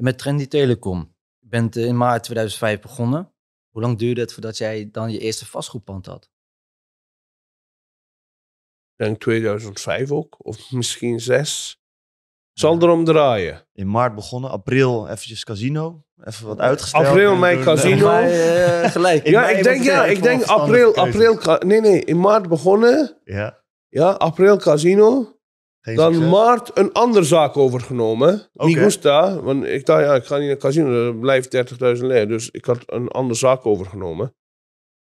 met Trendy Telecom. Je bent eh, in maart 2005 begonnen. Hoe lang duurde het voordat jij dan je eerste vastgoedpand had? Ik denk 2005 ook. Of misschien zes. Zal erom draaien. In maart begonnen, april eventjes casino. Even wat uitgesteld. April mijn casino. Eh, gelijk. ja, ik denk, ja, ik denk april, april. Nee, nee, in maart begonnen. Ja. Ja, april casino. dan maart een ander zaak overgenomen. Okay. Migusta, want ik dacht, ja, ik ga niet naar casino, dat blijft 30.000 lei. Dus ik had een andere zaak overgenomen.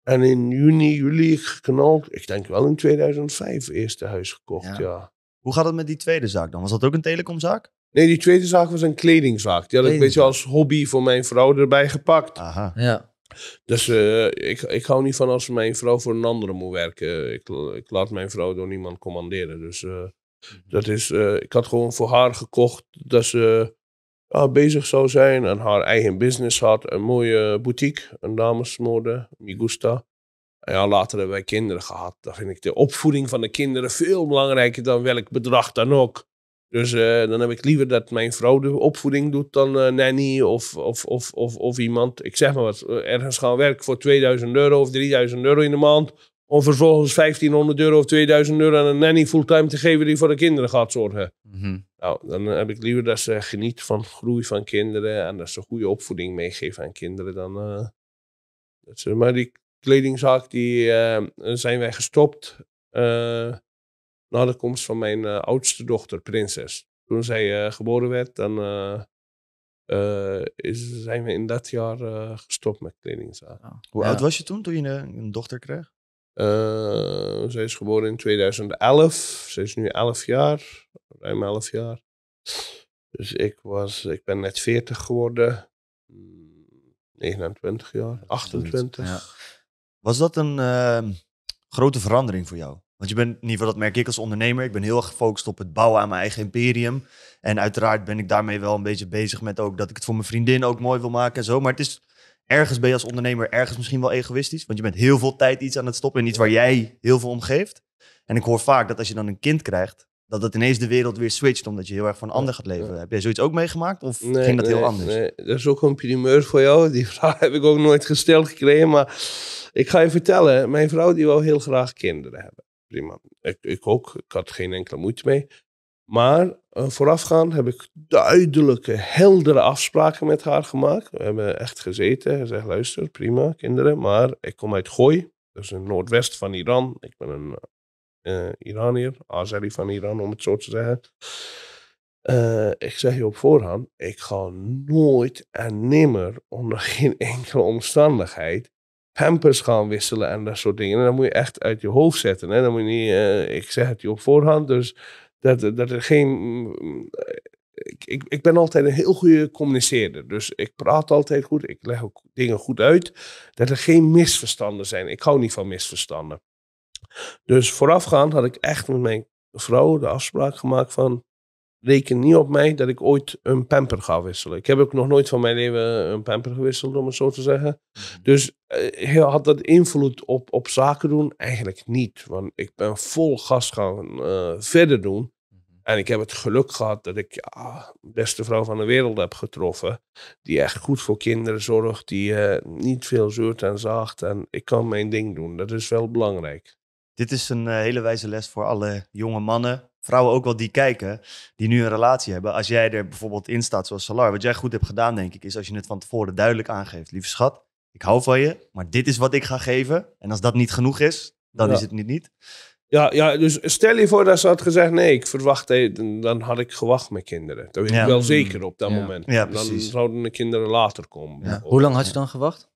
En in juni, juli geknald. Ik denk wel in 2005 eerste huis gekocht, ja. ja. Hoe gaat het met die tweede zaak dan? Was dat ook een telecomzaak? Nee, die tweede zaak was een kledingzaak. Die had ik een beetje als hobby voor mijn vrouw erbij gepakt. Aha. Ja. Dus eh, ik, ik hou niet van als mijn vrouw voor een andere moet werken. Ik, ik laat mijn vrouw door niemand commanderen. Dus eh, dat is, eh, ik had gewoon voor haar gekocht dat ze ah, bezig zou zijn en haar eigen business had. Een mooie boutique, een damesmode, Migusta. Ja, later hebben wij kinderen gehad. Dan vind ik de opvoeding van de kinderen veel belangrijker dan welk bedrag dan ook. Dus eh, dan heb ik liever dat mijn vrouw de opvoeding doet dan uh, nanny of, of, of, of, of iemand. Ik zeg maar wat, eh, ergens gaan werken voor 2000 euro of 3000 euro in de maand. Om vervolgens 1500 euro of 2000 euro aan een nanny fulltime te geven die voor de kinderen gaat zorgen. Mhm. Nou, dan heb ik liever dat ze geniet van groei van kinderen en dat ze goede opvoeding meegeven aan kinderen dan... dat ze maar die kledingzaak, die ehm, zijn wij gestopt eh, na de komst van mijn eh, oudste dochter, Prinses. Toen zij eh, geboren werd, dan is, zijn we in dat jaar gestopt met kledingzaak. Oh. Hoe oud was je toen, toen je een, dochter kreeg? Uh, zij is geboren in 2011. Ze is nu 11 jaar, ruim 11 jaar. Dus ik, was, ik ben net 40 geworden. 29 mm, jaar, 28. Ja. Was dat een ehm, grote verandering voor jou? Want je bent, in ieder geval dat merk ik als ondernemer, ik ben heel erg gefocust op het bouwen aan mijn eigen imperium. En uiteraard ben ik daarmee wel een beetje bezig met ook dat ik het voor mijn vriendin ook mooi wil maken en zo. Maar het is, ergens ben je als ondernemer ergens misschien wel egoïstisch. Want je bent heel veel tijd iets aan het stoppen in iets waar jij heel veel om geeft. En ik hoor vaak dat als je dan een kind krijgt, dat het ineens de wereld weer switcht omdat je heel erg van een ander gaat leven. Heb jij zoiets ook meegemaakt of ging dat heel anders? Nee, dat is ook een primeur voor jou. Die vraag heb ik ook nooit gesteld gekregen, maar ik ga je vertellen. Mijn vrouw die wil heel graag kinderen hebben. Prima. Ik, ik ook. Ik had geen enkele moeite mee. Maar eh, voorafgaand heb ik duidelijke, heldere afspraken met haar gemaakt. We hebben echt gezeten. Ze zegt, luister, prima, kinderen. Maar ik kom uit Gooi. Dat is in het noordwest van Iran. Ik ben een uh, eh, Iranier, Azeri van Iran om het zo te zeggen. Eh, ik zeg je op voorhand, ik ga nooit en nimmer onder geen enkele omstandigheid pampers gaan wisselen en dat soort dingen. En dat moet je echt uit je hoofd zetten. Hè? Dan moet je eh, ik zeg het je op voorhand, dus dat, dat er geen... Ik, ik, ik, ben altijd een heel goede communiceerder. Dus ik praat altijd goed. Ik leg ook dingen goed uit. Dat er geen misverstanden zijn. Ik hou niet van misverstanden. Dus voorafgaand had ik echt met mijn vrouw de afspraak gemaakt van reken niet op mij dat ik ooit een pamper ga wisselen. Ik heb ook nog nooit van mijn leven een pamper gewisseld, om het zo te zeggen. Mhm. Dus eh, had dat invloed op, op zaken doen? Eigenlijk niet. Want ik ben vol gas gaan eh, verder doen. Mhm. En ik heb het geluk gehad dat ik ja, beste vrouw van de wereld heb getroffen. Die echt goed voor kinderen zorgt, die eh, niet veel zeurt en zaagt. En ik kan mijn ding doen. Dat is wel belangrijk. Dit is een eh, hele wijze les voor alle jonge mannen, vrouwen ook wel die kijken, die nu een relatie hebben. Als jij er bijvoorbeeld in staat, zoals Salar, wat jij goed hebt gedaan, denk ik, is als je het van tevoren duidelijk aangeeft. Lieve schat, ik hou van je, maar dit is wat ik ga geven. En als dat niet genoeg is, dan is het niet niet. Ja, ja, dus stel je voor dat ze had gezegd: nee, ik verwacht, eh, dan had ik gewacht met kinderen. Dat weet ik wel hmm. zeker op dat moment. Dan zouden de kinderen later komen. Hoe lang had je dan gewacht?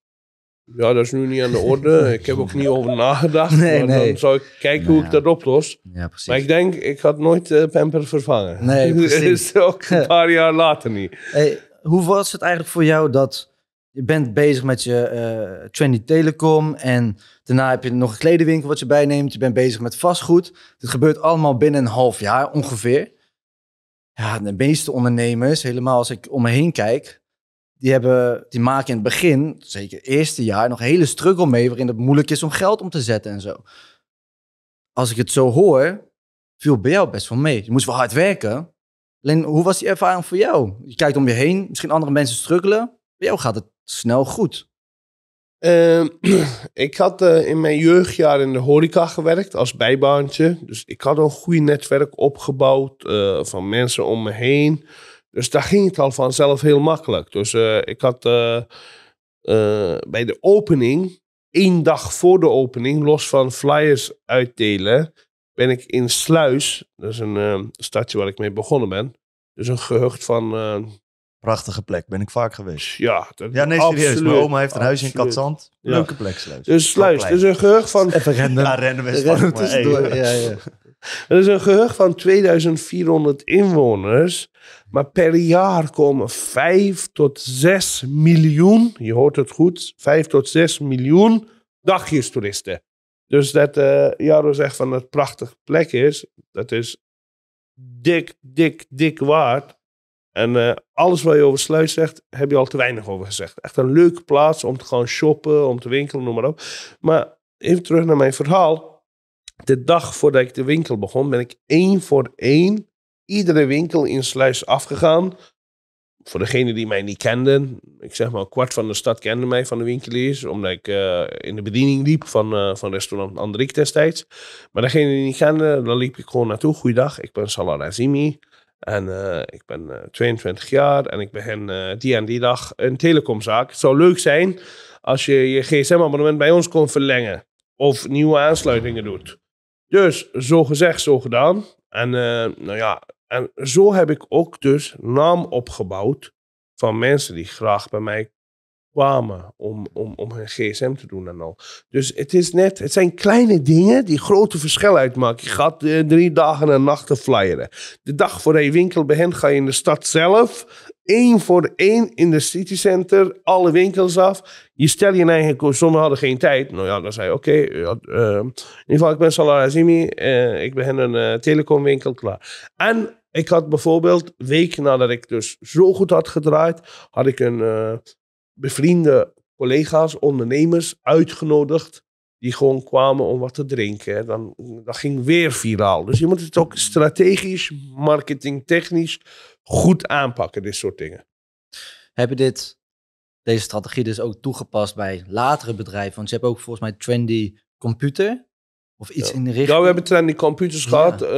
Ja, dat is nu niet aan de orde. ik heb ook niet over nagedacht. Nee, Dan zou ik kijken hoe ik dat oplos. Ja, precies. Maar ik denk, ik had nooit uh, Pamper vervangen. Nee, precies. is ook een paar jaar later niet. hoe was het eigenlijk voor jou dat je bent bezig met je uh, eh, trendy telecom en daarna heb je nog een kledingwinkel wat je bijneemt. Je bent bezig met vastgoed. Dit gebeurt allemaal binnen een half jaar ongeveer. Ja, de meeste ondernemers, helemaal als ik om me heen kijk, die, hebben, die maken in het begin, zeker het eerste jaar, nog een hele struggle mee waarin het moeilijk is om geld om te zetten en zo. Als ik het zo hoor, viel bij jou best wel mee. Je moest wel hard werken. Alleen, hoe was die ervaring voor jou? Je kijkt om je heen, misschien andere mensen struggelen. Bij jou gaat het snel goed. Ehm, ik had eh, in mijn jeugdjaar in de horeca gewerkt als bijbaantje. Dus ik had een goed netwerk opgebouwd eh, van mensen om me heen. Dus daar ging het al vanzelf heel makkelijk. Dus eh, ik had eh, eh, bij de opening, één dag voor de opening, los van flyers uitdelen, ben ik in Sluis, dat is een ehm, stadje waar ik mee begonnen ben, dus een gehucht van Prachtige plek, ben ik vaak geweest. Ja, ja nee, serieus. Absoluut, Mijn oma heeft een huis in Katzand. Ja. Leuke plek, Sluis. Dus Sluis, dus een gehucht van... Even rennen. Ja, rennen ja, ja. Het is een gehucht van 2400 inwoners. Maar per jaar komen 5 tot 6 miljoen, je hoort het goed, 5 tot 6 miljoen dagjes toeristen. Dus dat uh, eh, Jaro zegt van het prachtig plek is, dat is dik, dik, dik waard. En eh, alles wat je over Sluis zegt, heb je al te weinig over gezegd. Echt een leuke plaats om te gaan shoppen, om te winkelen, noem maar op. Maar even terug naar mijn verhaal. De dag voordat ik de winkel begon, ben ik één voor één iedere winkel in Sluis afgegaan. Voor degenen die mij niet kenden, ik zeg maar een kwart van de stad kende mij van de winkeliers, omdat ik eh, in de bediening liep van, eh, van restaurant Andriek destijds. Maar degenen die niet kenden, dan liep ik gewoon naartoe. Goeiedag, ik ben Salah Azimi. En eh, ik ben 22 jaar en ik begin die en die dag een telecomzaak. Het zou leuk zijn als je je gsm-abonnement bij ons kon verlengen. Of nieuwe aansluitingen doet. Dus zo gezegd, zo gedaan. En, eh, nou ja, en zo heb ik ook dus naam opgebouwd van mensen die graag bij mij kwamen om, om, om hun gsm te doen en al. Dus het is net, het zijn kleine dingen die grote verschil uitmaken. Je gaat eh, drie dagen en nachten flyeren. De dag voor een winkel bij ga je in de stad zelf, één voor één in de citycenter, alle winkels af. Je stel je eigen koers, sommigen hadden geen tijd. Nou ja, dan zei je, oké, eh, eh, in ieder geval, ik ben Salah Azimi, ik ben een telecomwinkel, klaar. En ik had bijvoorbeeld, weken nadat ik dus zo goed had gedraaid, had ik een vrienden, collega's, ondernemers uitgenodigd. Die gewoon kwamen om wat te drinken. Dan, dat ging weer viraal. Dus je moet het ook strategisch, marketingtechnisch goed aanpakken, dit soort dingen. Hebben dit, deze strategie dus ook toegepast bij latere bedrijven? Want je hebt ook volgens mij Trendy Computer. Of iets ja. in de nou, richting. Ja, we hebben het die computers gehad. Eh,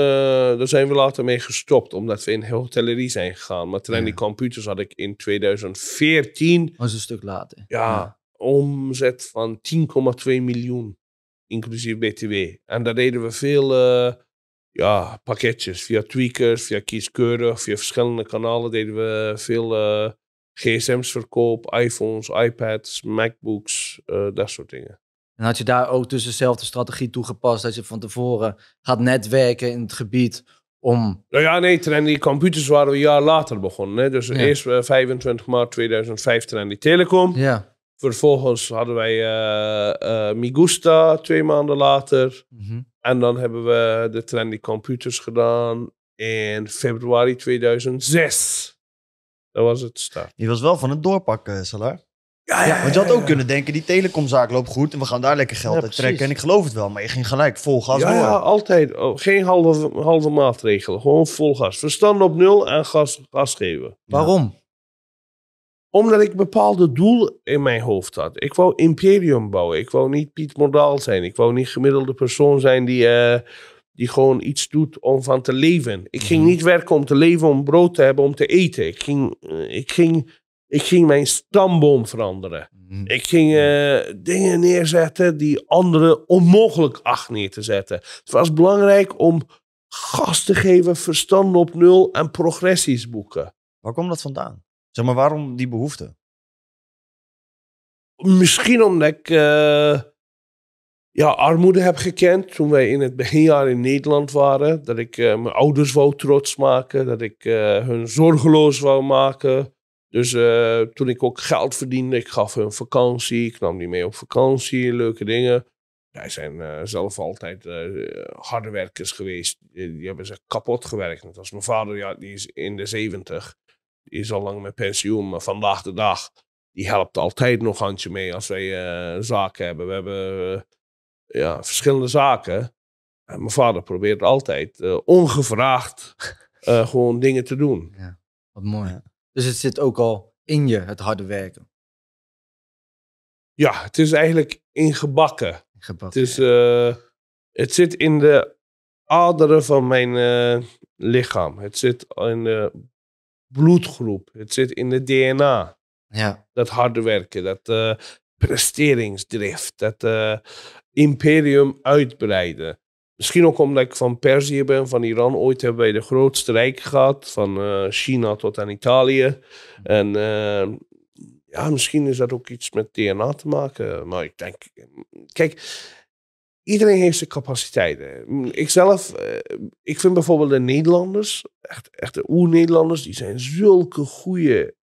daar zijn we later mee gestopt, omdat we in hotelerie zijn gegaan. Maar terwijl die computers had ik in 2014. Dat was een stuk later. Ja, omzet van 10,2 miljoen, inclusief BTW. En daar deden we veel eh, ja, pakketjes. Via tweakers, via kieskeurig, via verschillende kanalen deden we veel eh, gsm's verkoop, iPhones, iPads, MacBooks, dat soort dingen. En had je daar ook dus dezelfde strategie toegepast, dat je van tevoren gaat netwerken in het gebied om... Nou ja, nee, Trendy Computers waren we een jaar later begonnen. Hè? Dus eerst 25 eh, maart 2005 Trendy Telecom. Ja. Vervolgens hadden wij uh, Migusta twee maanden later. Mhm. En dan hebben we de Trendy Computers gedaan in februari 2006. Dat was het start. Je was wel van het doorpakken, Salar. Ja, want je had ook kunnen denken, die telecomzaak loopt goed en we gaan daar lekker geld uit trekken. En ik geloof het wel, maar je ging gelijk vol gas door. Ja, altijd. Oh, geen halve, halve maatregelen. Gewoon vol gas. Verstand op nul en gas, gas geven. Waarom? Omdat ik bepaalde doel in mijn hoofd had. Ik wou imperium bouwen. Ik wou niet Piet Modaal zijn. Ik wou niet gemiddelde persoon zijn die, eh, die gewoon iets doet om van te leven. Ik ging mhm. niet werken om te leven, om brood te hebben, om te eten. Ik ging, eh, ik ging ik ging mijn stamboom veranderen. Mhm. Ik ging eh, dingen neerzetten die anderen onmogelijk acht neer te zetten. Het was belangrijk om gas te geven, verstand op nul en progressies boeken. Waar komt dat vandaan? Zeg maar, waarom die behoefte? Misschien omdat ik eh, ja, armoede heb gekend toen wij in het beginjaar in Nederland waren. Dat ik eh, mijn ouders wou trots maken, dat ik hun zorgeloos wou maken. Dus eh, toen ik ook geld verdiende, ik gaf hun vakantie, ik nam die mee op vakantie, leuke dingen. Zij zijn eh, zelf altijd eh, harde werkers geweest. Die, hebben ze kapot gewerkt. Dat was mijn vader, ja, die is in de zeventig. Die is al lang met pensioen, maar vandaag de dag, die helpt altijd nog handje mee als wij zaken hebben. We hebben ja, verschillende zaken. En mijn vader probeert altijd ongevraagd gewoon dingen te doen. Ja, wat mooi. Dus het zit ook al in je, het harde werken. Ja, het is eigenlijk ingebakken. Gebakken, het, is, eh, het zit in de aderen van mijn eh, lichaam. Het zit in de bloedgroep. Het zit in de DNA. Ja. Dat harde werken, dat uh, eh, presteringsdrift, dat imperium uitbreiden. Misschien ook omdat ik van Perzië ben, van Iran. Ooit hebben wij de grootste rijk gehad, van eh, China tot aan Italië. En eh, ja, misschien is dat ook iets met DNA te maken. Maar ik denk, kijk, iedereen heeft zijn capaciteiten. Ikzelf, eh, ik vind bijvoorbeeld de Nederlanders, echt, echt de oer-Nederlanders, die zijn zulke goede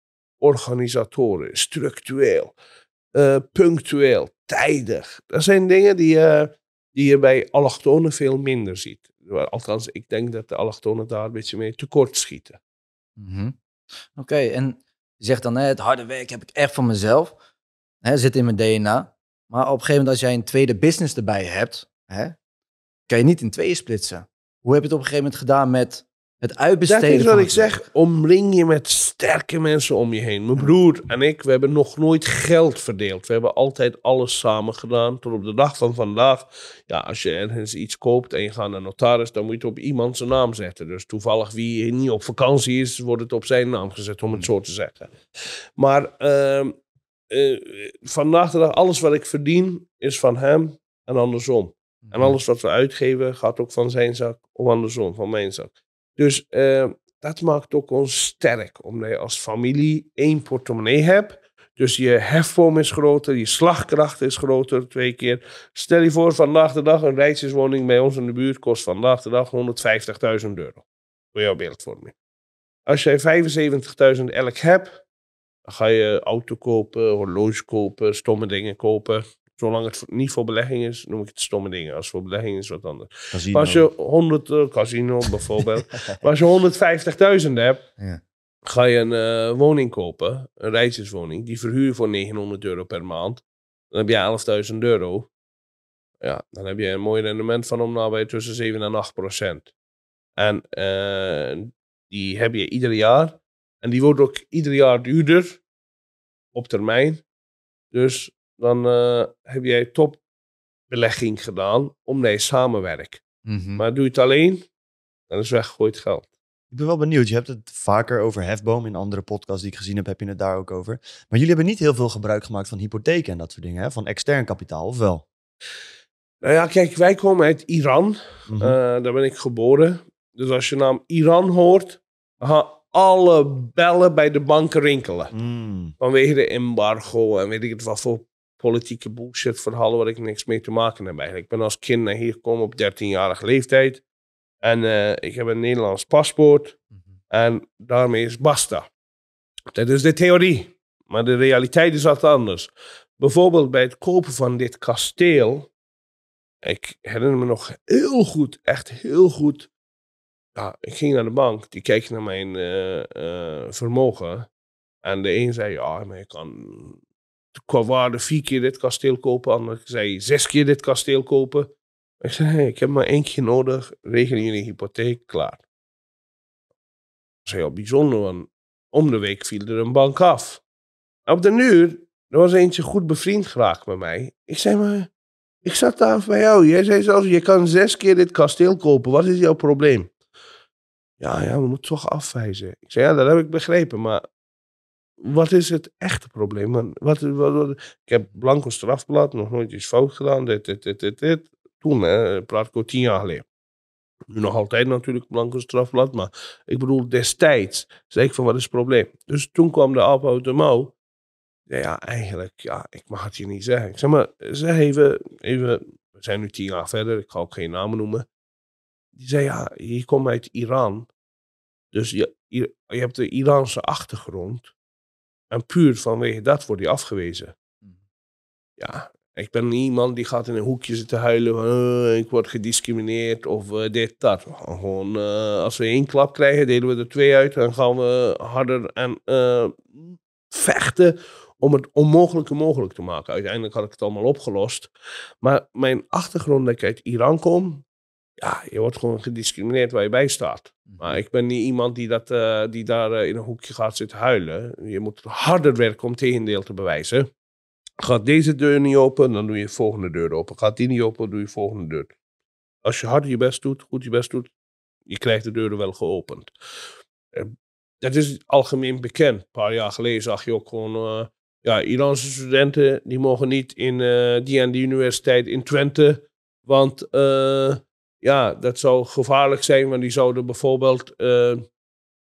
organisatoren, structureel, punctueel, tijdig. Dat zijn dingen die die je bij allochtonen veel minder ziet. Althans, ik denk dat de allochtonen daar een beetje mee tekort schieten. Mhm. Oké, en je zegt dan, hè, het harde werk heb ik echt van mezelf. Hè, zit in mijn DNA. Maar op een gegeven moment, als jij een tweede business erbij hebt, hè, kan je niet in tweeën splitsen. Hoe heb je het op een gegeven moment gedaan met het uitbesteden. Dat is wat ik zeg. Omring je met sterke mensen om je heen. Mijn broer en ik, we hebben nog nooit geld verdeeld. We hebben altijd alles samen gedaan. Tot op de dag van vandaag. Ja, als je ergens iets koopt en je gaat naar notaris, dan moet je het op iemand zijn naam zetten. Dus toevallig wie niet op vakantie is, wordt het op zijn naam gezet, om het zo te zeggen. Maar uh, uh, vandaag de dag, alles wat ik verdien, is van hem en andersom. En mhm. alles wat we uitgeven, gaat ook van zijn zak of andersom, van mijn zak. Dus ehm, dat maakt ook ons sterk, omdat je als familie één portemonnee hebt. Dus je hefboom is groter, je slagkracht is groter twee keer. Stel je voor, vandaag de dag een rijtjeswoning bij ons in de buurt kost vandaag de dag 150.000 euro. Voor jouw Als jij 75.000 elk hebt, dan ga je auto kopen, horloge kopen, stomme dingen kopen. Zolang het niet voor belegging is, noem ik het stomme dingen. Als het voor belegging is, wat anders. Casino. als je 100, eh, casino bijvoorbeeld. als je 150.000 hebt, ga je een eh, woning kopen, een rijtjeswoning. Die verhuur je voor 900 euro per maand. Dan heb je 11.000 euro. Ja, dan heb je een mooi rendement van om bij nou tussen 7 en 8 procent. En eh, die heb je ieder jaar. En die wordt ook ieder jaar duurder op termijn. Dus dan eh, heb jij topbelegging gedaan om nee samenwerk. Mhm. Maar doe je het alleen, dan is weggegooid geld. Ik ben wel benieuwd. Je hebt het vaker over hefboom. In andere podcasts die ik gezien heb, heb je het daar ook over. Maar jullie hebben niet heel veel gebruik gemaakt van hypotheken en dat soort dingen, hè? van extern kapitaal, of wel? Nou ja, kijk, wij komen uit Iran. Mhm. Eh, daar ben ik geboren. Dus als je naam Iran hoort, gaan alle bellen bij de banken rinkelen. Mm. Vanwege de embargo en weet ik het wat voor politieke bullshit verhalen waar ik niks mee te maken heb eigenlijk. Ik ben als kind naar hier gekomen op 13-jarige leeftijd. En eh, ik heb een Nederlands paspoort. Mhm. En daarmee is basta. Dat is de theorie. Maar de realiteit is wat anders. Bijvoorbeeld bij het kopen van dit kasteel. Ik herinner me nog heel goed, echt heel goed. Ja, ik ging naar de bank, die keek naar mijn eh, eh, vermogen. En de een zei, ja, maar je kan qua waarde vier keer dit kasteel kopen. anders zei zes keer dit kasteel kopen. Ik zei, ik heb maar één keer nodig. Regelen jullie hypotheek, klaar. Dat is heel bijzonder, want om de week viel er een bank af. Op de nuur er was eentje goed bevriend geraakt met mij. Ik zei, maar ik zat daar bij jou. Jij zei zelfs, je kan zes keer dit kasteel kopen. Wat is jouw probleem? Ja, ja, we moeten toch afwijzen. Ik zei, ja, dat heb ik begrepen, maar wat is het echte probleem? Wat, ik heb blanco strafblad, nog nooit iets fout gedaan, dit, dit, dit, dit, dit. Toen, hè, praat ik al tien jaar geleden. Nu nog altijd natuurlijk blanco strafblad, maar ik bedoel destijds Zeg ik van wat is het probleem? Dus toen kwam de Alpo uit de Ja, ja, eigenlijk, ja, ik mag het je niet zeggen. Ik zeg maar, zeg even, even, we zijn nu tien jaar verder, ik ga ook geen namen noemen. Die zei, ja, je komt uit Iran. Dus je, je hebt de Iraanse achtergrond. En puur vanwege dat wordt hij afgewezen. Mm. Ja, ik ben iemand die gaat in een hoekje zitten huilen van eh, ik word gediscrimineerd of eh, dit, dat. Gewoon, eh, als we één klap krijgen, delen we er twee uit en gaan we harder en vechten om het onmogelijke mogelijk te maken. Uiteindelijk had ik het allemaal opgelost. Maar mijn achtergrond dat ik uit Iran kom, ja, je wordt gewoon gediscrimineerd waar je bij staat. Mhm. Maar ik ben niet iemand die, dat, eh, die daar eh, in een hoekje gaat zitten huilen. Je moet harder werken om tegendeel te bewijzen. Gaat deze deur niet open, dan doe je de volgende deur open. Gaat die niet open, doe je de volgende deur. Als je hard je best doet, goed je best doet, je krijgt de deuren wel geopend. Eh, dat is algemeen bekend. Een paar jaar geleden zag je ook gewoon... ja, Iraanse studenten die mogen niet in die en universiteit in Twente... Want ja, dat zou gevaarlijk zijn, want die zouden bijvoorbeeld eh,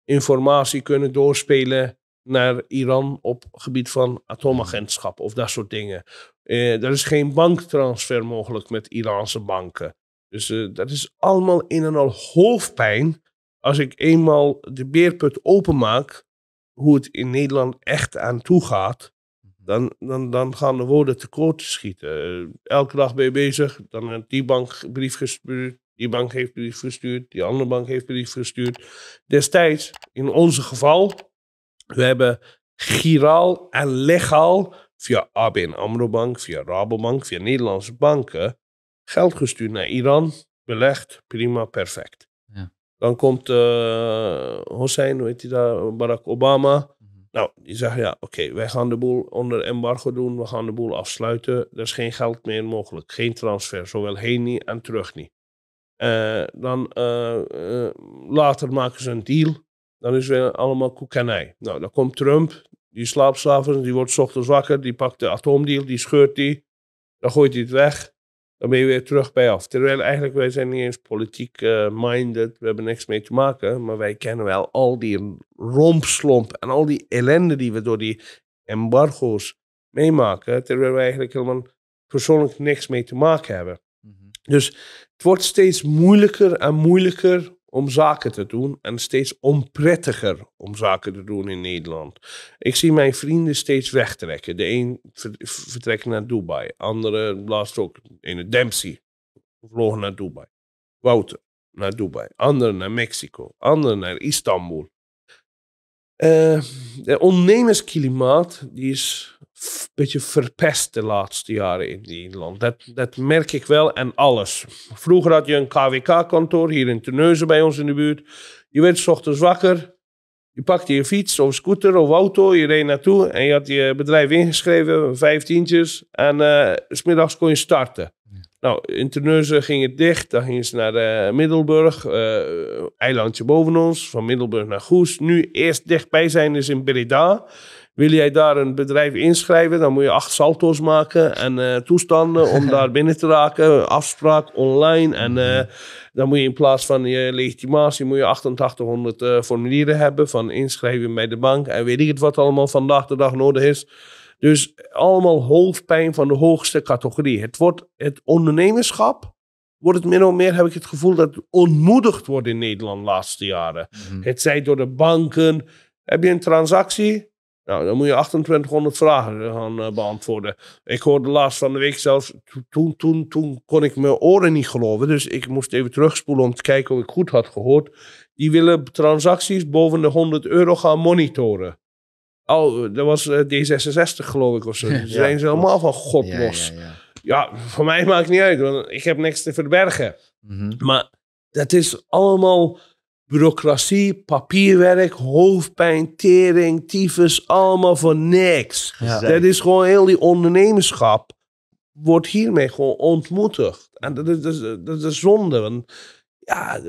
informatie kunnen doorspelen naar Iran op gebied van atoomagentschap of dat soort dingen. Eh, er is geen banktransfer mogelijk met Iraanse banken. Dus eh, dat is allemaal in en al hoofdpijn als ik eenmaal de beerput openmaak, hoe het in Nederland echt aan toe gaat. Mhm. Dan, dan, dan gaan de woorden tekort schieten. Elke dag ben je bezig. Dan een die bankbrief gestuurd, die bank heeft brief gestuurd, die andere bank heeft brief verstuurd. Destijds, in onze geval, we hebben Giraal en legaal via ABN AMRO Bank, via Rabobank, via Nederlandse banken geld gestuurd naar Iran. Belegd, prima, perfect. Ja. Dan komt uh, Hossein, hoe heet hij daar, Barack Obama. Mhm. Nou, die zeggen ja, oké, wij gaan de boel onder embargo doen, we gaan de boel afsluiten. Er is geen geld meer mogelijk, geen transfer, zowel heen niet en terug niet. Eh, dan eh, eh, later maken ze een deal. Dan is weer allemaal koekenij. Nou, dan komt Trump. Die slaapt s'avonds, die wordt s ochtends wakker. Die pakt de atoomdeal, die scheurt die. Dan gooit hij het weg. Dan ben je weer terug bij af. Terwijl eigenlijk wij zijn niet eens politiek uh, minded. We hebben niks mee te maken. Maar wij kennen wel al die rompslomp en al die ellende die we door die embargo's meemaken. Terwijl wij eigenlijk helemaal persoonlijk niks mee te maken hebben. Mhm. Dus het wordt steeds moeilijker en moeilijker om zaken te doen en steeds onprettiger om zaken te doen in Nederland. Ik zie mijn vrienden steeds wegtrekken. De een vertrekt naar Dubai, andere laatst ook in Dempsey vlogen naar Dubai, Wouter naar Dubai, anderen naar Mexico, anderen naar Istanbul. Het eh, ondernemersklimaat die is een beetje verpest de laatste jaren in Nederland. Dat, dat merk ik wel en alles. Vroeger had je een KWK-kantoor hier in Terneuzen bij ons in de buurt. Je werd s ochtends wakker, je pakte je fiets of scooter of auto, je reed naartoe en je had je bedrijf ingeschreven, vijftientjes. En uh, eh, smiddags kon je starten. Nou, in Terneuzen ging het dicht. Dan gingen ze naar eh, Middelburg, eh, eilandje boven ons, van Middelburg naar Goes. Nu eerst dichtbij zijn is in Breda. Wil jij daar een bedrijf inschrijven, dan moet je acht salto's maken en eh, toestanden om daar binnen te raken. Afspraak online. En mhm. dan moet je in plaats van je legitimatie moet je 8800 formulieren hebben van inschrijven bij de bank. En weet ik het wat allemaal vandaag de dag nodig is. Dus allemaal hoofdpijn van de hoogste categorie. Het, wordt, het ondernemerschap wordt het min of meer, heb ik het gevoel, dat het ontmoedigd wordt in Nederland de laatste jaren. Mhm. Het zij door de banken. Heb je een transactie? Nou, dan moet je 2800 vragen gaan eh, beantwoorden. Ik hoorde laatst van de week zelfs, toen, toen, toen kon ik mijn oren niet geloven. Dus ik moest even terugspoelen om te kijken of ik goed had gehoord. Die willen transacties boven de 100 euro gaan monitoren. Oh, dat was eh, D66 geloof ik of zo. Ze zijn ze allemaal van god los. Ja, voor mij maakt niet uit, want ik heb niks te verbergen. Mhm. Maar dat is allemaal bureaucratie, papierwerk, hoofdpijn, tering, tyfus, allemaal voor niks. Dat is gewoon heel die ondernemerschap wordt hiermee gewoon ontmoedigd. En dat is, dat is, dat is zonde, ja,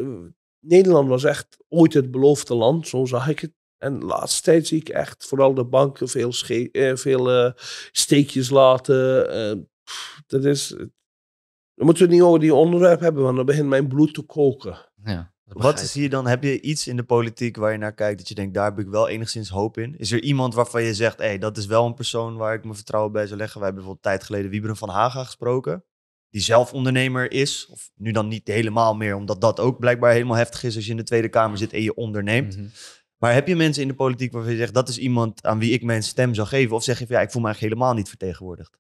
Nederland was echt ooit het beloofde land, zo zag ik het. En laatste tijd zie ik echt vooral de banken veel, eh, veel eh, steekjes laten. Eh, dat is. Dan moeten we het niet over die onderwerp hebben, want dan begint mijn bloed te koken. Ja, Wat zie je dan? Heb je iets in de politiek waar je naar kijkt dat je denkt, daar heb ik wel enigszins hoop in? Is er iemand waarvan je zegt, hey, dat is wel een persoon waar ik mijn vertrouwen bij zou leggen? Wij hebben bijvoorbeeld tijd geleden Wieberen van Haga gesproken die zelf ondernemer is. Of nu dan niet helemaal meer, omdat dat ook blijkbaar helemaal heftig is als je in de Tweede Kamer zit en je onderneemt. Mm maar heb je mensen in de politiek waarvan je zegt dat is iemand aan wie ik mijn stem zou geven? Of zeg je van ja, ik voel me eigenlijk helemaal niet vertegenwoordigd?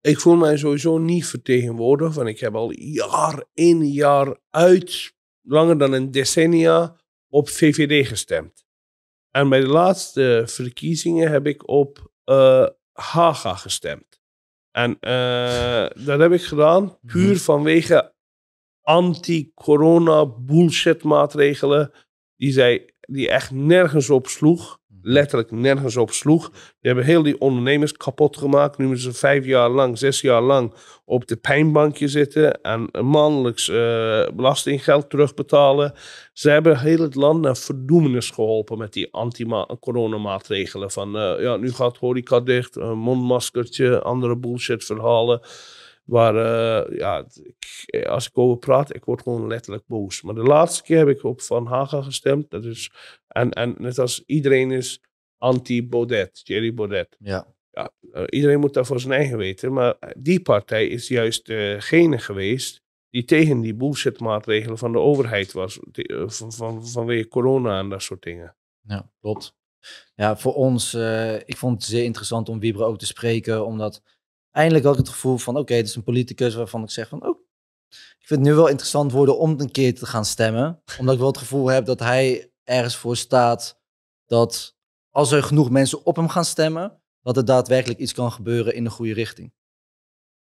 Ik voel mij sowieso niet vertegenwoordigd, want ik heb al jaar in, jaar uit, langer dan een decennia, op VVD gestemd. En bij de laatste verkiezingen heb ik op uh, Haga gestemd. En eh, dat heb ik gedaan mhm. puur vanwege anti-corona bullshit maatregelen die zij die echt nergens op sloeg. Mhm. Letterlijk nergens op sloeg. Die hebben heel die ondernemers kapot gemaakt. Nu moeten ze vijf jaar lang, zes jaar lang op de pijnbankje zitten. En mannelijks eh, belastinggeld terugbetalen. Ze hebben heel het land naar verdoemenis geholpen met die anti-coronamaatregelen. Van eh, ja, nu gaat horeca dicht, mondmaskertje, andere bullshit verhalen. Waar, eh, ja, ik, als ik over praat, ik word gewoon letterlijk boos. Maar de laatste keer heb ik op Van Haga gestemd. Dat is, en, en net als iedereen is anti-Baudet, Jerry Baudet. Ja. ja eh, iedereen moet dat voor zijn eigen weten. Maar die partij is juist eh, degene geweest die tegen die bullshit-maatregelen van de overheid was. van, van, vanwege corona en dat soort dingen. Ja, klopt. Ja, voor ons, ik vond het zeer interessant om Wiebren ook te spreken, omdat eindelijk had ik het gevoel van, oké, okay, het is een politicus waarvan ik zeg van, oh, ik vind het nu wel interessant worden om een keer te gaan stemmen. Omdat ik wel het gevoel heb dat hij ergens voor staat dat als er genoeg mensen op hem gaan stemmen, dat er daadwerkelijk iets kan gebeuren in de goede richting.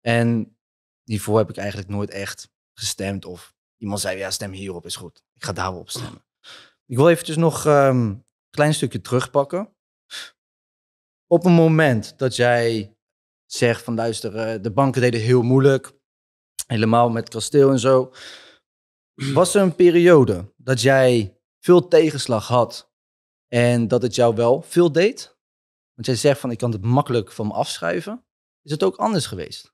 En hiervoor heb ik eigenlijk nooit echt gestemd of iemand zei, ja, stem hierop is goed. Ik ga daar wel op stemmen. Ik wil eventjes nog ehm, een klein stukje terugpakken. Op een moment dat jij zeg van luister, eh, de banken deden heel moeilijk. Helemaal met kasteel en zo. Was er een periode dat jij veel tegenslag had en dat het jou wel veel deed? Want jij zegt van ik kan het makkelijk van me afschrijven. Is het ook anders geweest?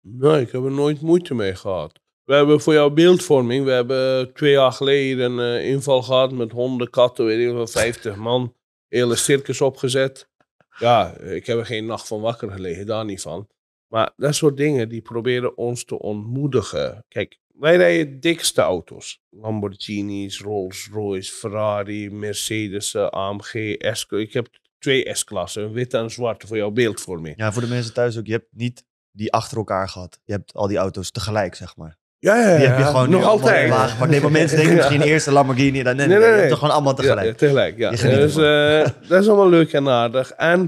Nee, ik heb er nooit moeite mee gehad. We hebben voor jouw beeldvorming, we hebben twee jaar geleden een eh, inval gehad met honden, katten, weet ik wel, 50 man hele circus opgezet. Ja, ik heb er geen nacht van wakker gelegen, daar niet van. Maar dat soort dingen die proberen ons te ontmoedigen. Kijk, wij rijden dikste auto's. Lamborghinis, Rolls-Royce, Ferrari, Mercedes, AMG, S. Ik heb twee S-klassen, een witte en een zwarte voor jouw beeldvorming. Ja, voor de mensen thuis ook. Je hebt niet die achter elkaar gehad. Je hebt al die auto's tegelijk, zeg maar. Ja, ja, ja. Die heb je gewoon nog altijd. Want maar, nee, maar mensen denken misschien eerst de Lamborghini. Dan, nee, nee, nee, toch gewoon allemaal tegelijk. Ja, tegelijk, ja. Dus eh, dat is allemaal leuk en aardig. En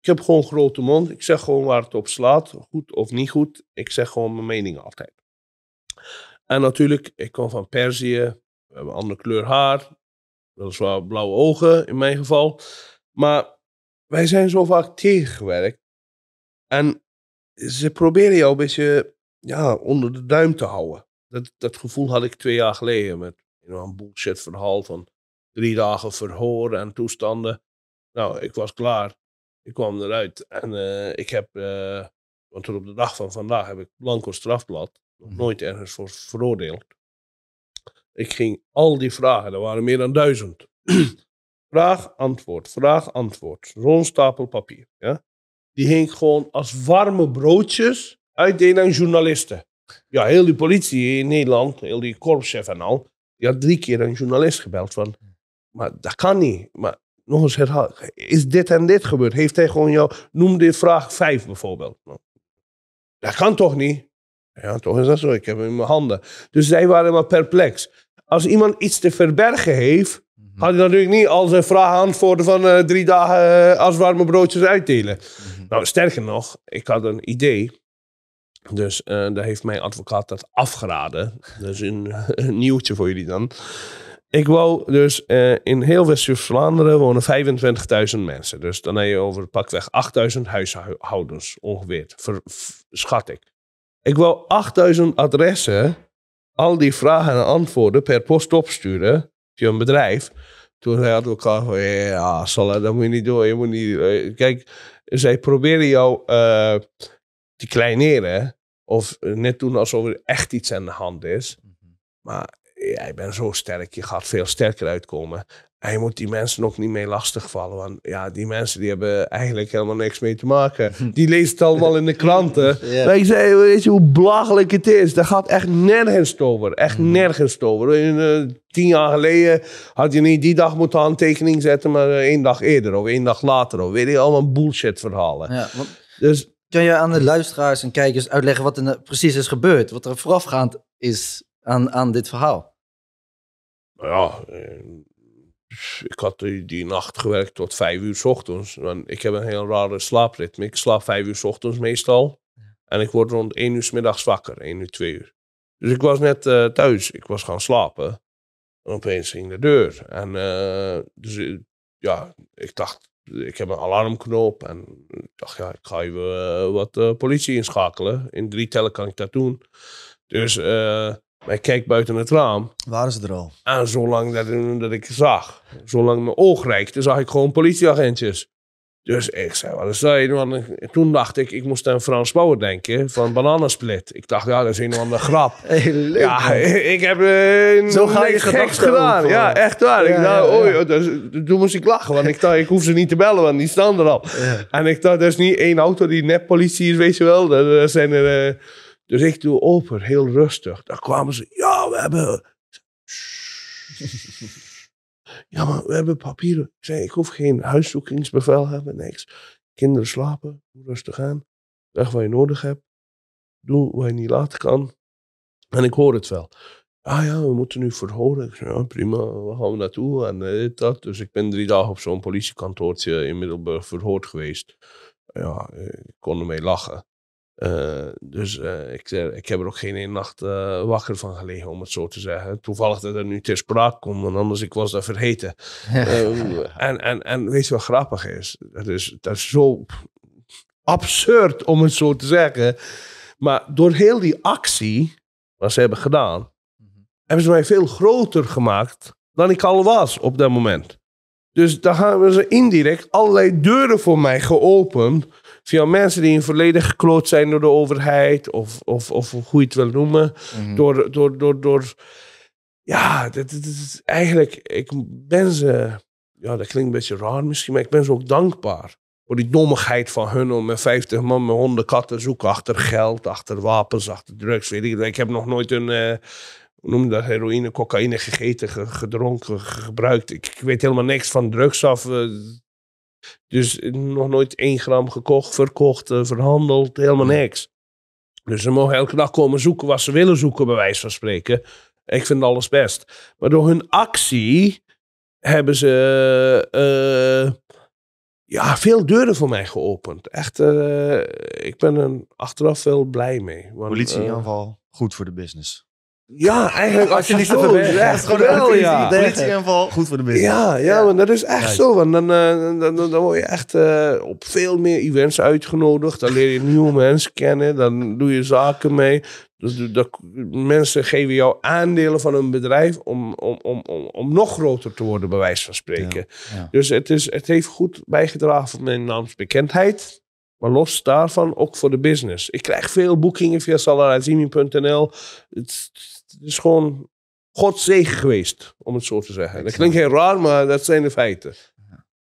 ik heb gewoon grote mond. Ik zeg gewoon waar het op slaat. Goed of niet goed. Ik zeg gewoon mijn mening altijd. En natuurlijk, ik kom van Perzië. We hebben een andere kleur haar. Weliswaar blauwe ogen in mijn geval. Maar wij zijn zo vaak tegengewerkt. En ze proberen jou een beetje ja, onder de duim te houden. Dat, dat gevoel had ik twee jaar geleden met you know, een bullshit verhaal van drie dagen verhoor en toestanden. Nou, ik was klaar. Ik kwam eruit en eh, ik heb, eh, want op de dag van vandaag heb ik blanco strafblad, nog mhm. nooit ergens voor veroordeeld. Ik ging al die vragen, er waren meer dan duizend. vraag, antwoord, vraag, antwoord. Zo'n stapel papier. Ja? Die hing gewoon als warme broodjes uitdelen aan journalisten. Ja, heel die politie in Nederland, heel die korpschef en al, die had drie keer een journalist gebeld van, maar dat kan niet. Maar nog eens herhaal, is dit en dit gebeurd? Heeft hij gewoon jou, noem dit vraag 5 bijvoorbeeld. Nou, dat kan toch niet? Ja, toch is dat zo. Ik heb hem in mijn handen. Dus zij waren maar perplex. Als iemand iets te verbergen heeft, mhm. had hij natuurlijk niet al zijn vragen antwoorden van eh, drie dagen uh, als warme broodjes uitdelen. Mhm. Nou, sterker nog, ik had een idee. Dus eh, daar heeft mijn advocaat dat afgeraden. Dus een, een nieuwtje voor jullie dan. Ik wou dus eh, in heel West-Vlaanderen wonen 25.000 mensen. Dus dan heb je over pakweg 8.000 huishoudens ongeveer, schat ik. Ik wou 8.000 adressen, al die vragen en antwoorden per post opsturen via een bedrijf. Toen zei advocaat van, ja, Salah, dat moet je niet doen. Je moet niet, eh, kijk, zij proberen jou te kleineren. Of eh, net doen alsof er echt iets aan de hand is. Mhm. Maar jij bent zo sterk, je gaat veel sterker uitkomen. En je moet die mensen ook niet mee lastigvallen. Want ja, die mensen die hebben eigenlijk helemaal niks mee te maken. Die lezen het allemaal in de kranten. Maar weet je hoe belachelijk het is? Daar gaat echt nergens over. Echt mhm. nergens over. In, eh, tien jaar geleden had je niet die dag moeten handtekening zetten, maar eh, één dag eerder of één dag later. Of weet je, allemaal bullshit verhalen. Ja, want... Dus kan je aan de luisteraars en kijkers uitleggen wat er nou precies is gebeurd? Wat er voorafgaand is aan, aan dit verhaal? Nou ja, eh, ik had die, die nacht gewerkt tot vijf uur s ochtends. Ik heb een heel rare slaapritme. Ik slaap vijf uur s ochtends meestal. En ik word rond één uur s middags wakker, één uur, twee uur. Dus ik was net eh, thuis. Ik was gaan slapen. En opeens ging de deur. En eh, dus ja, ik dacht, ik heb een alarmknop en ik dacht, ja, ik ga even eh, wat eh, politie inschakelen. In drie tellen kan ik dat doen. Dus uh, ik kijk buiten het raam. Waren ze er al? En zolang dat, dat ik zag, zolang mijn oog reikte, zag ik gewoon politieagentjes. Dus ik zei, wat is dat? toen dacht ik, ik moest aan Frans Bauer denken van Bananensplit. Ik dacht, ja, dat is een of grap. ja, ik, heb eh, Zo ga je geks gedaan. Ja, echt waar. ik dacht, oh, dus, toen moest ik lachen, want ik dacht, ik hoef ze niet te bellen, want die staan er al. En ik dacht, dat is niet één auto die net politie is, weet je wel. Dat zijn er... Eh, dus ik doe open, heel rustig. Daar kwamen ze, ja, we hebben... Ja, maar we hebben papieren. Ik zei, ik hoef geen huiszoekingsbevel hebben, niks. Kinderen slapen, rustig aan. Zeg wat je nodig hebt. Doe wat je niet laten kan. En ik hoor het wel. Ah ja, we moeten nu verhoren. Ik zei, ja, prima, waar gaan we naartoe? En dit, dat. Dus ik ben drie dagen op zo'n politiekantoortje in Middelburg verhoord geweest. Ja, ik kon ermee lachen. Eh, dus eh, ik, ik heb er ook geen één nacht eh, wakker van gelegen, om het zo te zeggen. Toevallig dat er nu ter sprake komt, want anders ik was dat vergeten. en, en, en weet je wat grappig is? Dat is, dat zo absurd, om het zo te zeggen. Maar door heel die actie, wat ze hebben gedaan, mhm. hebben ze mij veel groter gemaakt dan ik al was op dat moment. Dus daar hebben ze indirect allerlei deuren voor mij geopend via mensen die in volledig verleden gekloot zijn door de overheid, of, of, of hoe je het wil noemen, mhm. door, door, door, door. Ja, dit, is eigenlijk, ik ben ze, ja, dat klinkt een beetje raar misschien, maar ik ben ze ook dankbaar voor die dommigheid van hun om met 50 man met honden katten zoeken achter geld, achter wapens, achter drugs. Weet ik. ik heb nog nooit een, eh, hoe noem dat, heroïne, cocaïne gegeten, gedronken, gebruikt. Ik, weet helemaal niks van drugs af. Eh, dus nog nooit één gram gekocht, verkocht, eh, verhandeld, helemaal niks. Dus ze mogen elke dag komen zoeken wat ze willen zoeken, bij wijze van spreken. Ik vind alles best. Maar door hun actie hebben ze eh, ja, veel deuren voor mij geopend. Echt, eh, ik ben er achteraf veel blij mee. Politieaanval, goed voor de business. Ja, eigenlijk als je niet zo oh, echt Gewoon wel, ja. Politieinval, goed voor de business. Ja, ja, man dat is echt zo. Want eh, dan, dan, dan, word je echt eh, op veel meer events uitgenodigd. Dan leer je nieuwe mensen kennen. Dan doe je zaken mee. Dus mensen geven jou aandelen van hun bedrijf om, om, om, om, nog groter te worden, bij wijze van spreken. Dus het, is, het heeft goed bijgedragen voor mijn naamsbekendheid. Maar los daarvan ook voor de business. Ik krijg veel boekingen via salarazimi.nl. Het het is gewoon Gods zegen geweest, om het zo te zeggen. Dat klinkt heel raar, maar dat zijn de feiten.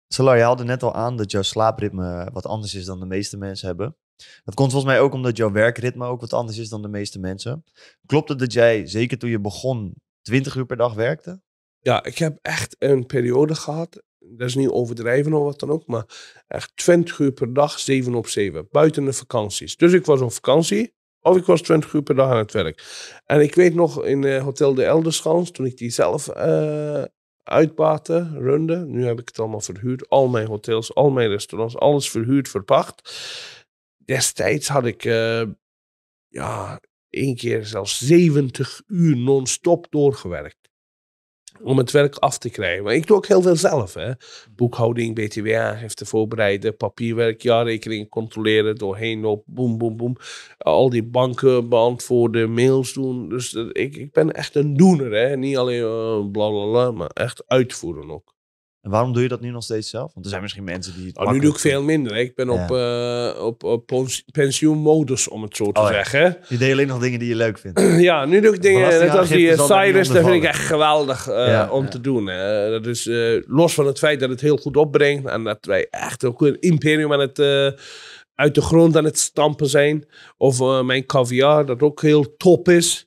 Salar, je haalde net al aan dat jouw slaapritme wat anders is dan de meeste mensen hebben. Dat komt volgens mij ook omdat jouw werkritme ook wat anders is dan de meeste mensen. Klopt het dat jij, zeker toen je begon, 20 uur per dag werkte? Ja, ik heb echt een periode gehad. Dat is niet overdrijven of wat dan ook, maar echt 20 uur per dag, 7 op 7, buiten de vakanties. Dus ik was op vakantie. Of ik was 20 uur per dag aan het werk. En ik weet nog in eh, Hotel de Elderschans, toen ik die zelf uh, eh, uitbaatte, runde. Nu heb ik het allemaal verhuurd. Al mijn hotels, al mijn restaurants, alles verhuurd, verpacht. Destijds had ik, eh, ja, één keer zelfs 70 uur non-stop doorgewerkt om het werk af te krijgen. Maar ik doe ook heel veel zelf. Hè. Boekhouding, BTW aangifte voorbereiden, papierwerk, jaarrekening controleren, doorheen op, boem, boem, boem. Al die banken beantwoorden, mails doen. Dus ik, ik ben echt een doener. Hè. Niet alleen uh, maar echt uitvoeren ook. En waarom doe je dat nu nog steeds zelf? Want er zijn misschien mensen die het oh, Nu doe ik veel minder. Ik ben op, uh, op, pensioenmodus, om het zo te oh, zeggen. Je deed alleen nog dingen die je leuk vindt. ja, nu doe ik dingen, net die eh, Cyrus, dat vind ik echt geweldig eh, om te doen. dat is los van het feit dat het heel goed opbrengt en dat wij echt ook een imperium aan het uit de grond aan het stampen zijn. Of mijn caviar, dat ook heel top is.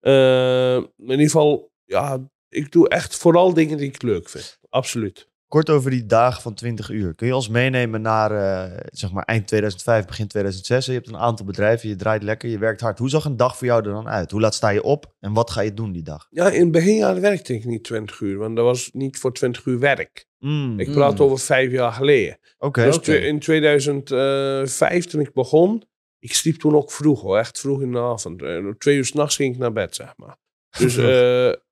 Mhm. in ieder geval, ja, ik doe echt vooral dingen die ik leuk vind absoluut. Kort over die dagen van 20 uur. Kun je ons meenemen naar eh, zeg maar eind 2005, begin 2006? Je hebt een aantal bedrijven, je draait lekker, je werkt hard. Hoe zag een dag voor jou er dan uit? Hoe laat sta je op en wat ga je doen die dag? Ja, in het beginjaar werkte ik niet 20 uur, want dat was niet voor 20 uur werk. Hmm. ik praat hmm. over vijf jaar geleden. Oké. dus in 2005, toen ik begon, ik sliep toen ook vroeg hoor, echt vroeg in de avond. Eh, twee uur s'nachts ging ik naar bed, zeg maar. Dus uh,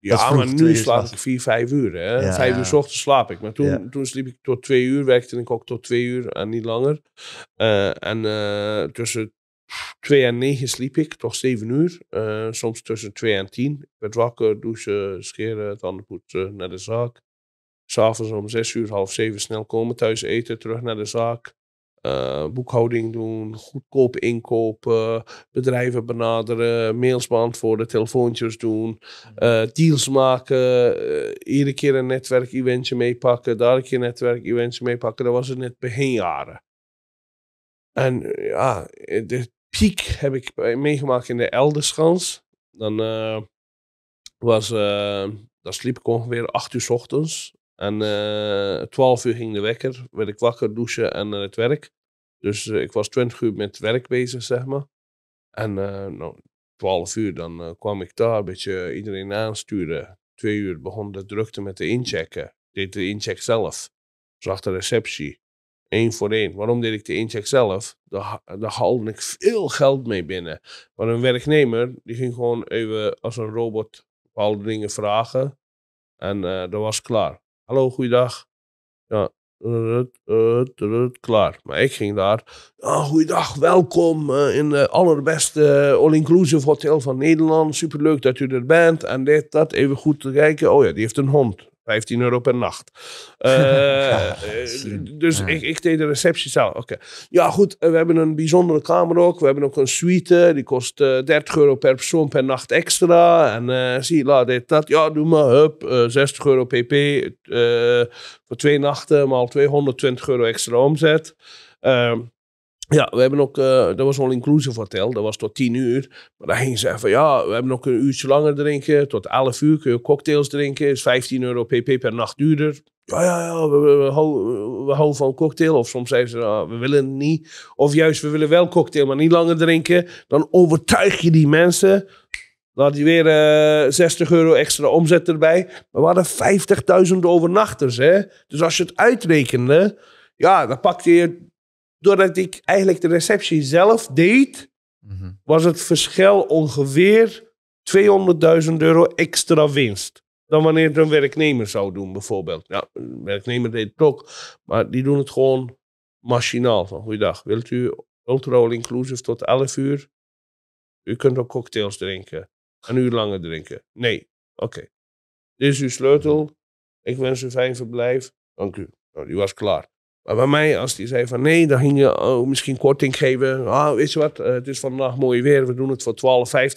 Ja, maar nu slaap ik vier, vijf uur. vijf uur s ochtends slaap ik. Maar toen, toen sliep ik tot twee uur, werkte ik ook tot twee uur en niet langer. Eh, en eh, tussen twee en negen sliep ik, toch zeven uur. Eh, soms tussen twee en tien. Ik werd wakker, douchen, scheren, tanden poetsen, naar de zaak. S'avonds om zes uur, half zeven snel komen, thuis eten, terug naar de zaak. Eh, boekhouding doen, goedkoop inkopen, bedrijven benaderen, mails beantwoorden, telefoontjes doen, mm. eh, deals maken, eh, iedere keer een netwerkeventje meepakken, daar een keer een eventje meepakken. Dat was het net jaren En ja, de piek heb ik meegemaakt in de Elderschans. Dan was, dan sliep ik ongeveer acht uur s ochtends. En uh, 12 uur ging de wekker, werd ik wakker, douchen en naar het werk. Dus eh, ik was twintig uur met werk bezig, zeg maar. En eh, nou, twaalf uur, dan eh, kwam ik daar een beetje iedereen aansturen. Twee uur begon de drukte met de inchecken. Deed de incheck zelf. Zag de receptie. Eén voor één. Waarom deed ik de incheck zelf? Daar, haalde ik veel geld mee binnen. Maar een werknemer, die ging gewoon even als een robot bepaalde dingen vragen. En dat was klaar. Hallo, goeiedag. Ja, klaar. Maar ik ging daar. Oh, goeiedag, welkom eh, in het allerbeste all-inclusive hotel van Nederland. Superleuk dat u er bent. En dit, dat, even goed te kijken. Oh ja, die heeft een hond. 15 euro per nacht. Eh, eh, dus ik, ik deed de receptiezaal. Oké. Ja, goed, eh, we hebben een bijzondere kamer ook. We hebben ook een suite. Die kost 30 euro per persoon per nacht extra. En uh, zie, laat dit, dat. Ja, doe maar. Hup, 60 euro pp. voor twee nachten, maal 220 euro extra omzet. Ehm, ja, we hebben ook, eh, dat was all inclusive hotel, dat was tot tien uur. Maar dan ging ze van, ja, we hebben nog een uurtje langer drinken, tot elf uur kun je cocktails drinken, is 15 euro pp per nacht duurder. Ja, ja, ja, we, houden, van cocktail. Of soms zeggen ze, nou, we willen niet. Of juist, we willen wel cocktail, maar niet langer drinken. Dan overtuig je die mensen. laat je weer 60 eh, euro extra omzet erbij. Maar we hadden 50.000 overnachters, hè. Dus als je het uitrekende, ja, dan pakte je doordat ik eigenlijk de receptie zelf deed, mhm. was het verschil ongeveer 200.000 euro extra winst. Dan wanneer het een werknemer zou doen, bijvoorbeeld. Ja, een werknemer deed het ook, maar die doen het gewoon machinaal. Van goeiedag, wilt u ultra inclusive tot 11 uur? U kunt ook cocktails drinken. en u langer drinken. Nee. Oké. Dit is uw sleutel. Ik wens u fijn verblijf. Dank u. Nou, die was klaar. Maar bij mij, als die zei van nee, dan ging je oh, misschien korting geven. Ah, weet je wat, eh, het is vandaag mooi weer. We doen het voor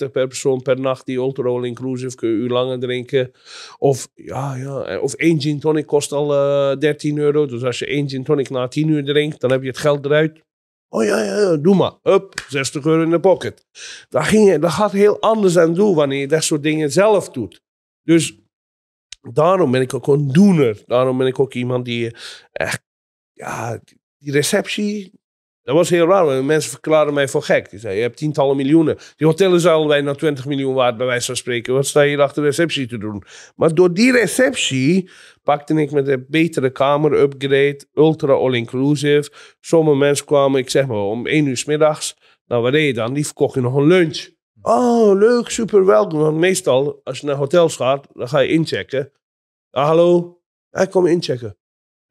12,50 per persoon per nacht. Die ultra all inclusive kun je uur langer drinken. Of, ja, ja, eh, of één gin tonic kost al uh, eh, 13 euro. Dus als je één gin tonic na 10 uur drinkt, dan heb je het geld eruit. Oh ja, ja, doe maar. Up, 60 euro in de pocket. daar ging, je, dat gaat heel anders aan doen wanneer je dat soort dingen zelf doet. Dus daarom ben ik ook een doener. Daarom ben ik ook iemand die echt ja, die receptie, dat was heel raar. Mensen verklaren mij voor gek. Die zeiden, je hebt tientallen miljoenen. Die hotels zijn allebei naar 20 miljoen waard, bij wijze van spreken. Wat sta je hier achter de receptie te doen? Maar door die receptie pakte ik met een betere kamer, upgrade, ultra all-inclusive. Sommige mensen kwamen, ik zeg maar, om 1 uur s middags. Nou, wat deed je dan? Die verkocht je nog een lunch. Oh, leuk, super, welkom. Want meestal, als je naar hotels gaat, dan ga je inchecken. Ah, hallo? Hij komt inchecken.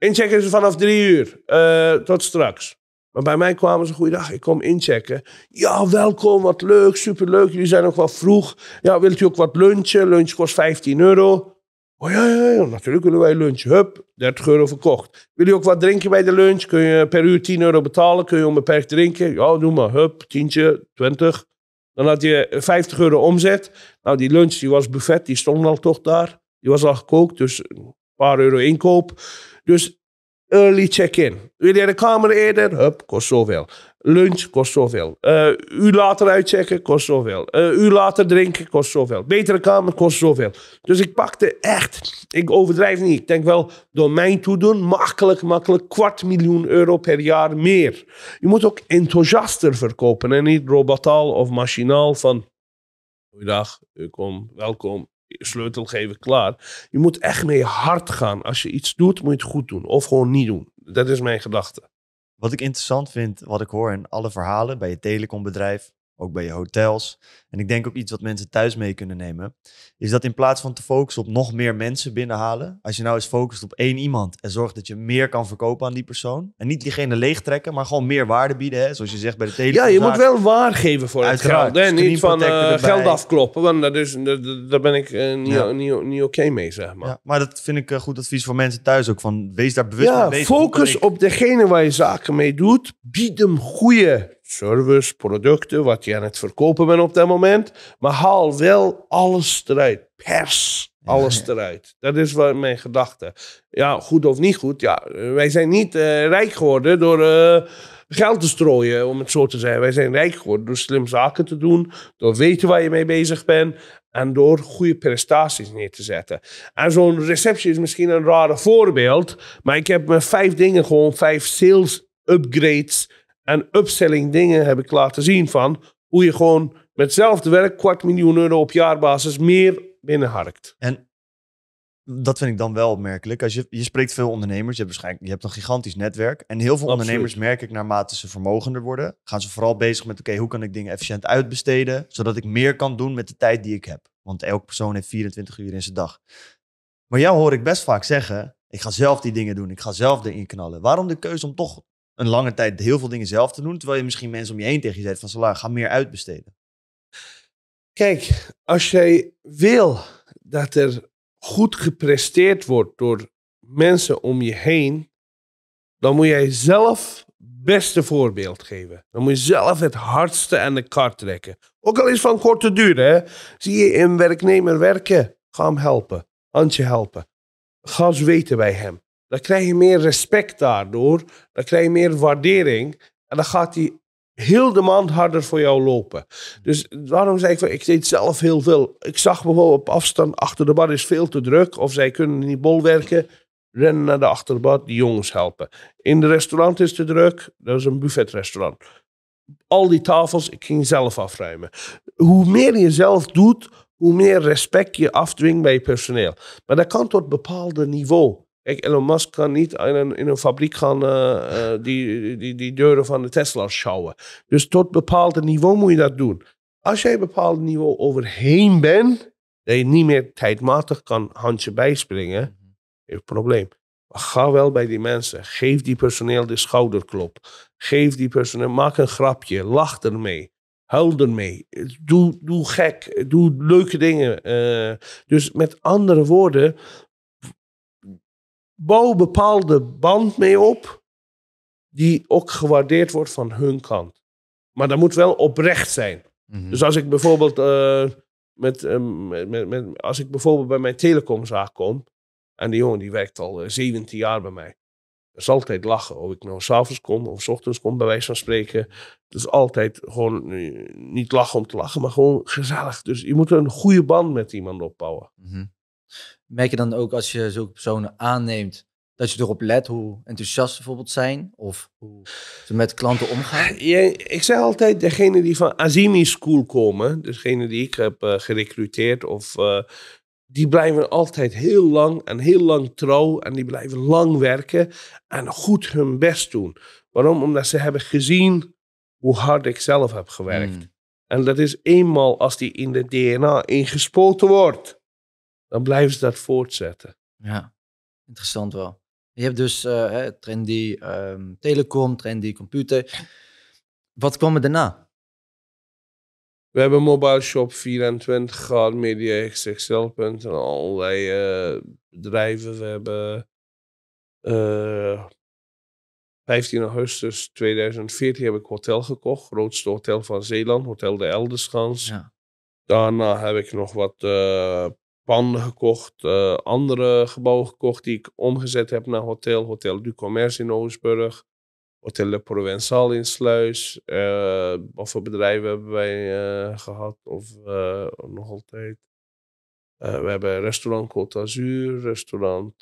Inchecken is vanaf drie uur. Eh, tot straks. Maar bij mij kwamen ze, goeiedag, ik kom inchecken. Ja, welkom, wat leuk, superleuk. Jullie zijn ook wel vroeg. Ja, wilt u ook wat lunchen? Lunch kost 15 euro. Oh ja, ja, ja, natuurlijk willen wij lunchen. Hup, 30 euro verkocht. Wil je ook wat drinken bij de lunch? Kun je per uur 10 euro betalen? Kun je onbeperkt drinken? Ja, doe maar. Hup, tientje, 20. Dan had je 50 euro omzet. Nou, die lunch die was buffet, die stond al toch daar. Die was al gekookt, dus een paar euro inkoop. Dus early check-in. Wil jij de kamer eerder? Hup, kost zoveel. Lunch kost zoveel. Uh, eh, u later uitchecken kost zoveel. Uh, eh, u later drinken kost zoveel. Betere kamer kost zoveel. Dus ik pakte echt, ik overdrijf niet. Ik denk wel, door mijn toedoen, makkelijk, makkelijk, kwart miljoen euro per jaar meer. Je moet ook enthousiaster verkopen en niet robotaal of machinaal van... Goeiedag, u komt, welkom, sleutel geven, klaar. Je moet echt mee hard gaan. Als je iets doet, moet je het goed doen. Of gewoon niet doen. Dat is mijn gedachte. Wat ik interessant vind, wat ik hoor in alle verhalen bij je telecombedrijf, ook bij je hotels. En ik denk ook iets wat mensen thuis mee kunnen nemen, is dat in plaats van te focussen op nog meer mensen binnenhalen, als je nou eens focust op één iemand en zorgt dat je meer kan verkopen aan die persoon, en niet diegene leegtrekken, maar gewoon meer waarde bieden, hè, zoals je zegt bij de telefoon. Ja, je moet wel waar geven voor het geld. Hè? Niet van eh, geld afkloppen, want daar, ben ik eh, niet, niet, niet oké mee, zeg maar. Ja, maar dat vind ik eh, goed advies voor mensen thuis ook, van wees daar bewust van. mee. Ja, focus op degene waar je zaken mee doet, bied hem goede service, producten, wat je aan het verkopen bent op dat moment. Maar haal wel alles eruit. Pers alles eruit. Dat is wat mijn gedachte. Ja, goed of niet goed. Ja, wij zijn niet eh, rijk geworden door eh, geld te strooien, om het zo te zeggen. Wij zijn rijk geworden door slim zaken te doen, door weten waar je mee bezig bent en door goede prestaties neer te zetten. En zo'n receptie is misschien een rare voorbeeld, maar ik heb me vijf dingen gewoon, vijf sales upgrades en opstelling dingen heb ik laten zien van hoe je gewoon met hetzelfde werk kwart miljoen euro op jaarbasis meer binnenharkt. En dat vind ik dan wel opmerkelijk. Als je, je spreekt veel ondernemers, je hebt, waarschijnlijk, je hebt een gigantisch netwerk. En heel veel ondernemers merk ik naarmate ze vermogender worden, gaan ze vooral bezig met: oké, hoe kan ik dingen efficiënt uitbesteden, zodat ik meer kan doen met de tijd die ik heb. Want elke persoon heeft 24 uur in zijn dag. Maar jou hoor ik best vaak zeggen: ik ga zelf die dingen doen, ik ga zelf erin knallen. Waarom de keuze om toch een lange tijd heel veel dingen zelf te doen. Terwijl je misschien mensen om je heen tegen je zegt van "Salar, ga meer uitbesteden. Kijk, als jij wil dat er goed gepresteerd wordt door mensen om je heen, dan moet jij zelf beste voorbeeld geven. Dan moet je zelf het hardste aan de kar trekken. Ook al is van korte duur, hè. Zie je een werknemer werken, ga hem helpen. handje helpen. Ga zweten weten bij hem. Dan krijg je meer respect daardoor. Dan krijg je meer waardering. En dan gaat hij heel de maand harder voor jou lopen. Dus daarom zei ik, ik deed zelf heel veel. Ik zag bijvoorbeeld op afstand, achter de bar is veel te druk. Of zij kunnen niet bolwerken. Rennen naar de achterbar, die jongens helpen. In de restaurant is te druk. Dat is een buffetrestaurant. Al die tafels, ik ging zelf afruimen. Hoe meer je zelf doet, hoe meer respect je afdwingt bij je personeel. Maar dat kan tot bepaalde bepaald niveau. Kijk, Elon Musk kan niet in een, in een fabriek gaan uh, die, die, die deuren van de Tesla schouwen. Dus tot bepaald niveau moet je dat doen. Als jij een bepaald niveau overheen bent, dat je niet meer tijdmatig kan handje bijspringen, mhm. heb een probleem. Maar ga wel bij die mensen. Geef die personeel de schouderklop. Geef die personeel, maak een grapje. Lach ermee. Huil ermee. Doe, doe gek. Doe leuke dingen. Eh, dus met andere woorden, bouw bepaalde band mee op, die ook gewaardeerd wordt van hun kant. Maar dat moet wel oprecht zijn. Mhm. Dus als ik bijvoorbeeld eh, eh, met, met, als ik bijvoorbeeld bij mijn telecomzaak kom, en die jongen die werkt al 17 eh, jaar bij mij. Dat is altijd lachen. Of ik nou s'avonds kom of s ochtends kom, bij wijze van spreken. Het is altijd gewoon niet lachen om te lachen, maar gewoon gezellig. Dus je moet een goede band met iemand opbouwen. Mhm merk je dan ook als je zulke personen aanneemt, dat je erop let hoe enthousiast ze bijvoorbeeld zijn of hoe ze met klanten omgaan? Ah, ik zeg altijd, degene die van Azimi School komen, dus degene die ik heb uh, gerecruiteerd of... Eh, die blijven altijd heel lang en heel lang trouw en die blijven lang werken en goed hun best doen. Waarom? Omdat ze hebben gezien hoe hard ik zelf heb gewerkt. Hmm. En dat is eenmaal als die in de DNA ingespoten wordt dan blijven ze dat voortzetten. Ja, interessant wel. Je hebt dus uh, trendy um, telecom, trendy computer. Wat kwam er daarna? We hebben Mobile Shop 24 gehad, Media en allerlei uh, bedrijven. We hebben uh, eh, 15 augustus 2014 heb ik hotel gekocht, grootste hotel van Zeeland, Hotel de Elderschans. Ja. Daarna heb ik nog wat panden gekocht, eh, andere gebouwen gekocht die ik omgezet heb naar hotel. Hotel du Commerce in Oostburg, Hotel Le Provençal in Sluis. Eh, wat voor bedrijven hebben wij eh, gehad of nog altijd. we hebben restaurant Côte d'Azur, restaurant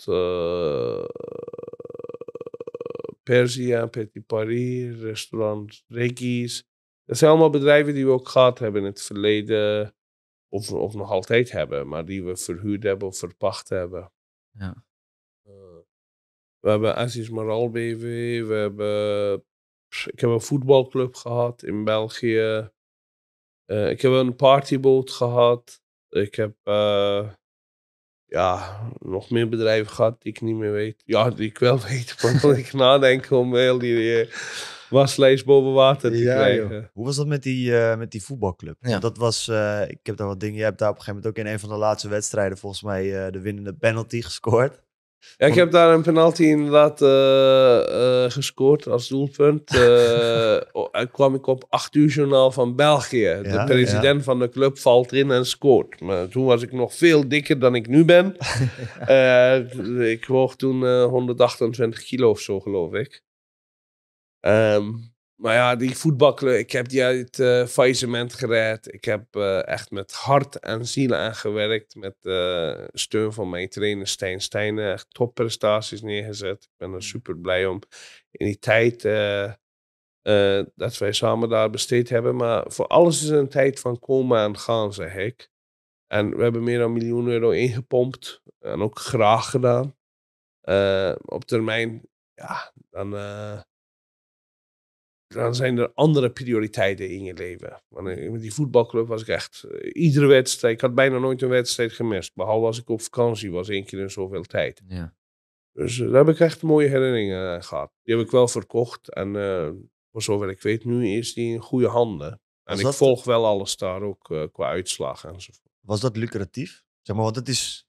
Persia, Petit Paris, restaurant Regis. Dat zijn allemaal bedrijven die we ook gehad hebben in het verleden. Of, nog altijd hebben, maar die we verhuurd hebben of verpacht hebben. Ja. Uh, we hebben Assis Moral BV, we hebben... Ik heb een voetbalclub gehad in België. Eh, ik heb een partyboot gehad. Ik heb eh, ja, nog meer bedrijven gehad die ik niet meer weet. Ja, die ik wel weet, maar ik nadenk om heel die vlees boven water te krijgen. Hoe was dat met die, eh, met die voetbalclub? Dat was, eh, ik heb daar wat dingen. Je hebt daar op een gegeven moment ook in een van de laatste wedstrijden volgens mij eh, de winnende penalty gescoord. Ja, ik heb daar een penalty inderdaad gescoord als doelpunt. Oh, kwam ik op 8 uur journaal van België. de president van de club valt in en scoort. Maar toen was ik nog veel dikker dan ik nu ben. ik woog toen 128 kilo of zo, geloof ik. Ehm, maar ja, die voetbalclub, ik heb die uit uh, faillissement gered. Ik heb eh, echt met hart en ziel aangewerkt. Met uh, steun van mijn trainer Stijn Stijnen. Echt topprestaties neergezet. Ik ben er mm. super blij om. In die tijd dat wij samen daar besteed hebben. Maar voor alles is een tijd van komen en gaan, zeg ik. En we hebben meer dan miljoen euro ingepompt. En ook graag gedaan. Ehm, op termijn, ja, dan dan zijn er andere prioriteiten in je leven. Want eh, met die voetbalclub was ik echt eh, iedere wedstrijd. Ik had bijna nooit een wedstrijd gemist. Behalve als ik op vakantie was, één keer in zoveel tijd. Ja. Dus eh, daar heb ik echt mooie herinneringen gehad. Die heb ik wel verkocht. En voor zover ik weet, nu is die in goede handen. En ik volg wel alles daar ook qua uitslag enzovoort. Was dat lucratief? Zeg maar, want het is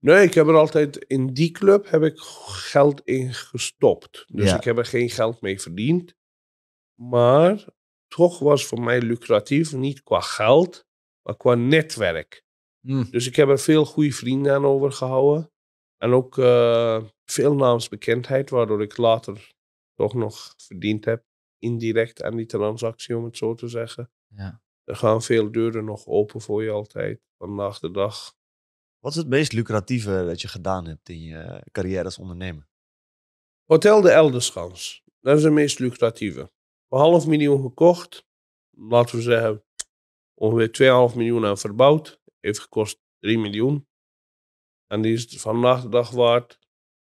Nee, ik heb er altijd in die club heb ik geld in gestopt. Dus ik heb er geen geld mee verdiend. Maar toch was voor mij lucratief, niet qua geld, maar qua netwerk. Hmm. Dus ik heb er veel goede vrienden aan overgehouden. En ook uh, veel naamsbekendheid, waardoor ik later toch nog verdiend heb. Indirect aan die transactie, om het zo te zeggen. Ja. Er gaan veel deuren nog open voor je altijd, vandaag de dag. Wat is het meest lucratieve dat je gedaan hebt in je carrière als ondernemer? Hotel de Elderschans. Dat is het meest lucratieve voor half miljoen gekocht. Laten we zeggen, ongeveer 2,5 miljoen aan verbouwd. Heeft gekost 3 miljoen. En die is vandaag de dag waard,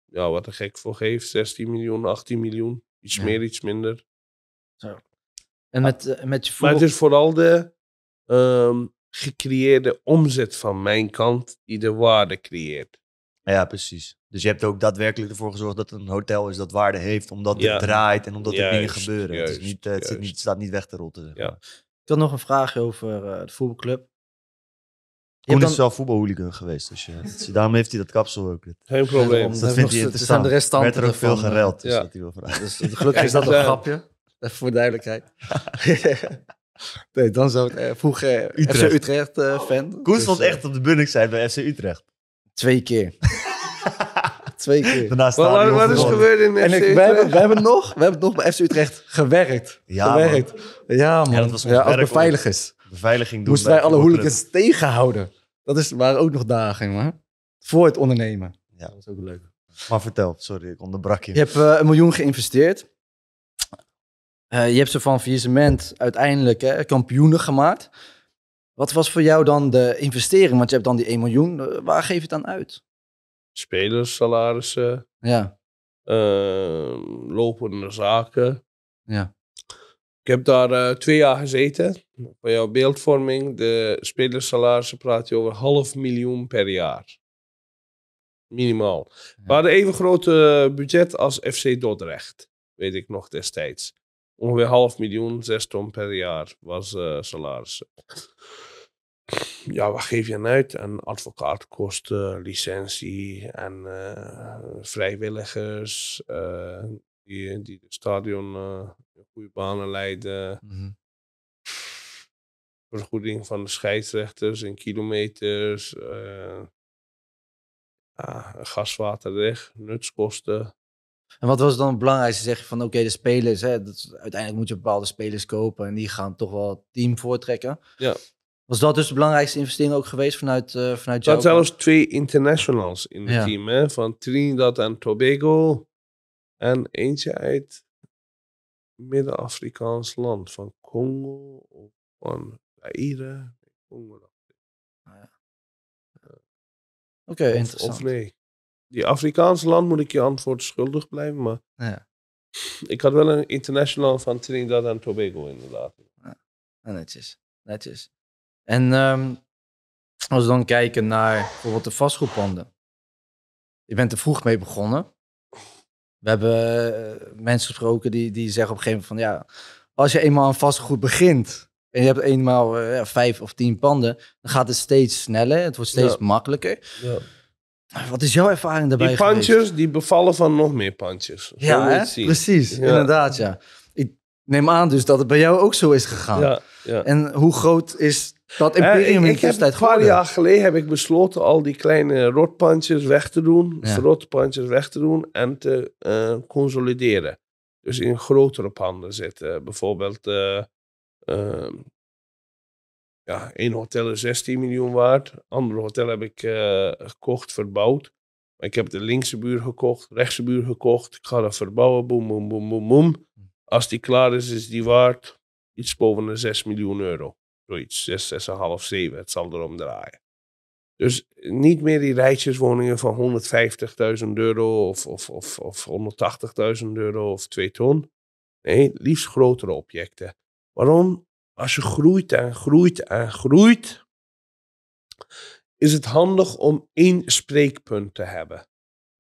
ja, wat er gek voor geeft, 16 miljoen, 18 miljoen. Iets meer, iets minder. Zo. En met, eh, met je voor... Maar het is vooral de ehm, gecreëerde omzet van mijn kant die de waarde creëert. Ja, precies. Dus je hebt ook daadwerkelijk ervoor gezorgd dat een hotel is dat waarde heeft, omdat het draait en omdat er dingen gebeuren. het, is niet, eh, het niet, staat niet weg te rotten. ja. Ik had nog een vraagje over het eh, de voetbalclub. Koen is zelf voetbalhooligan geweest, dus, daarom heeft hij dat kapsel ook. Geen probleem. Dat, vindt hij interessant. Er zijn de werd er ook veel eh, gereld, dus dat vragen. Dus, gelukkig is dat een grapje, even voor duidelijkheid. nee, dan zou ik eh, vroeger FC Utrecht fan. Koen stond dus, echt op de bunnik zijn bij FC Utrecht. Twee keer. Twee keer. wat, is gebeurd in en we, hebben, nog, we hebben nog bij FC Utrecht gewerkt. Ja, gewerkt. Man. Ja, man. Ja, dat was ons ja, als werk, beveiligers. Beveiliging doen. Moesten wij alle hooligans tegenhouden. Dat is, waren ook nog dagen, man. Voor het ondernemen. Ja, dat is ook leuk. Maar vertel, sorry, ik onderbrak je. Je hebt eh, een miljoen geïnvesteerd. Eh, je hebt ze van faillissement uiteindelijk hè, kampioenen gemaakt. Wat was voor jou dan de investering? Want je hebt dan die 1 miljoen. Eh, waar geef je het dan uit? spelersalarissen, ja. Ehm, lopende zaken. Ja. Ik heb daar eh, twee jaar gezeten. Bij jouw beeldvorming, de spelersalarissen praat je over half miljoen per jaar. Minimaal. Ja. We even grote budget als FC Dordrecht, weet ik nog destijds. Ongeveer half miljoen, zes ton per jaar was uh, salarissen ja, wat geef je aan uit? advocaatkosten, eh, licentie en eh, vrijwilligers eh, die, die het stadion uh, goede banen leiden. Mhm. Vergoeding van de scheidsrechters in kilometers. Ah, gaswaterrecht, nutskosten. En wat was dan het belangrijkste? Zeg je van oké, de spelers, hè, dat, uiteindelijk moet je bepaalde spelers kopen en die gaan toch wel het team voortrekken. Ja. Was dat dus de belangrijkste investering ook geweest vanuit, uh, vanuit jou? Dat zelfs twee internationals in het team, van Trinidad en Tobago. En eentje uit Midden-Afrikaans land, van Congo of van Zaire. Congo, ah, Oké, interessant. Of nee. Die Afrikaanse land moet ik je antwoord schuldig blijven, maar ja. ik had wel een international van Trinidad en Tobago inderdaad. Ja. Nou, netjes, netjes. En ehm, als we dan kijken naar bijvoorbeeld de vastgoedpanden. Je bent er vroeg mee begonnen. We hebben eh, mensen gesproken die, die zeggen op een gegeven moment van ja, als je eenmaal aan vastgoed begint en je hebt eenmaal eh, vijf of tien panden, dan gaat het steeds sneller, het wordt steeds makkelijker. Ja. Wat is jouw ervaring daarbij? Die pandjes die bevallen van nog meer pandjes. Ja, precies. Inderdaad, ja. Ik neem aan dus dat het bij jou ook zo is gegaan. Ja, En hoe groot is dat imperium uh, ik, Een paar jaar geleden heb ik besloten al die kleine rotpandjes weg te doen. Ja. weg te doen en te eh, consolideren. Dus in grotere panden zitten. Bijvoorbeeld, eh, ehm, ja, één hotel is 16 miljoen waard. Ander hotel heb ik eh, gekocht, verbouwd. Ik heb de linkse buur gekocht, rechtse buur gekocht. Ik ga dat verbouwen, boom, boom, boom, boem, boem. Hm. Als die klaar is, is die waard iets boven de 6 miljoen euro. Zoiets, zes, zes en half, zeven. Het zal erom draaien. Dus niet meer die rijtjeswoningen van 150.000 euro of, of, of, of 180.000 euro of 2 ton. Nee, liefst grotere objecten. Waarom? Als je groeit en groeit en groeit, is het handig om één spreekpunt te hebben.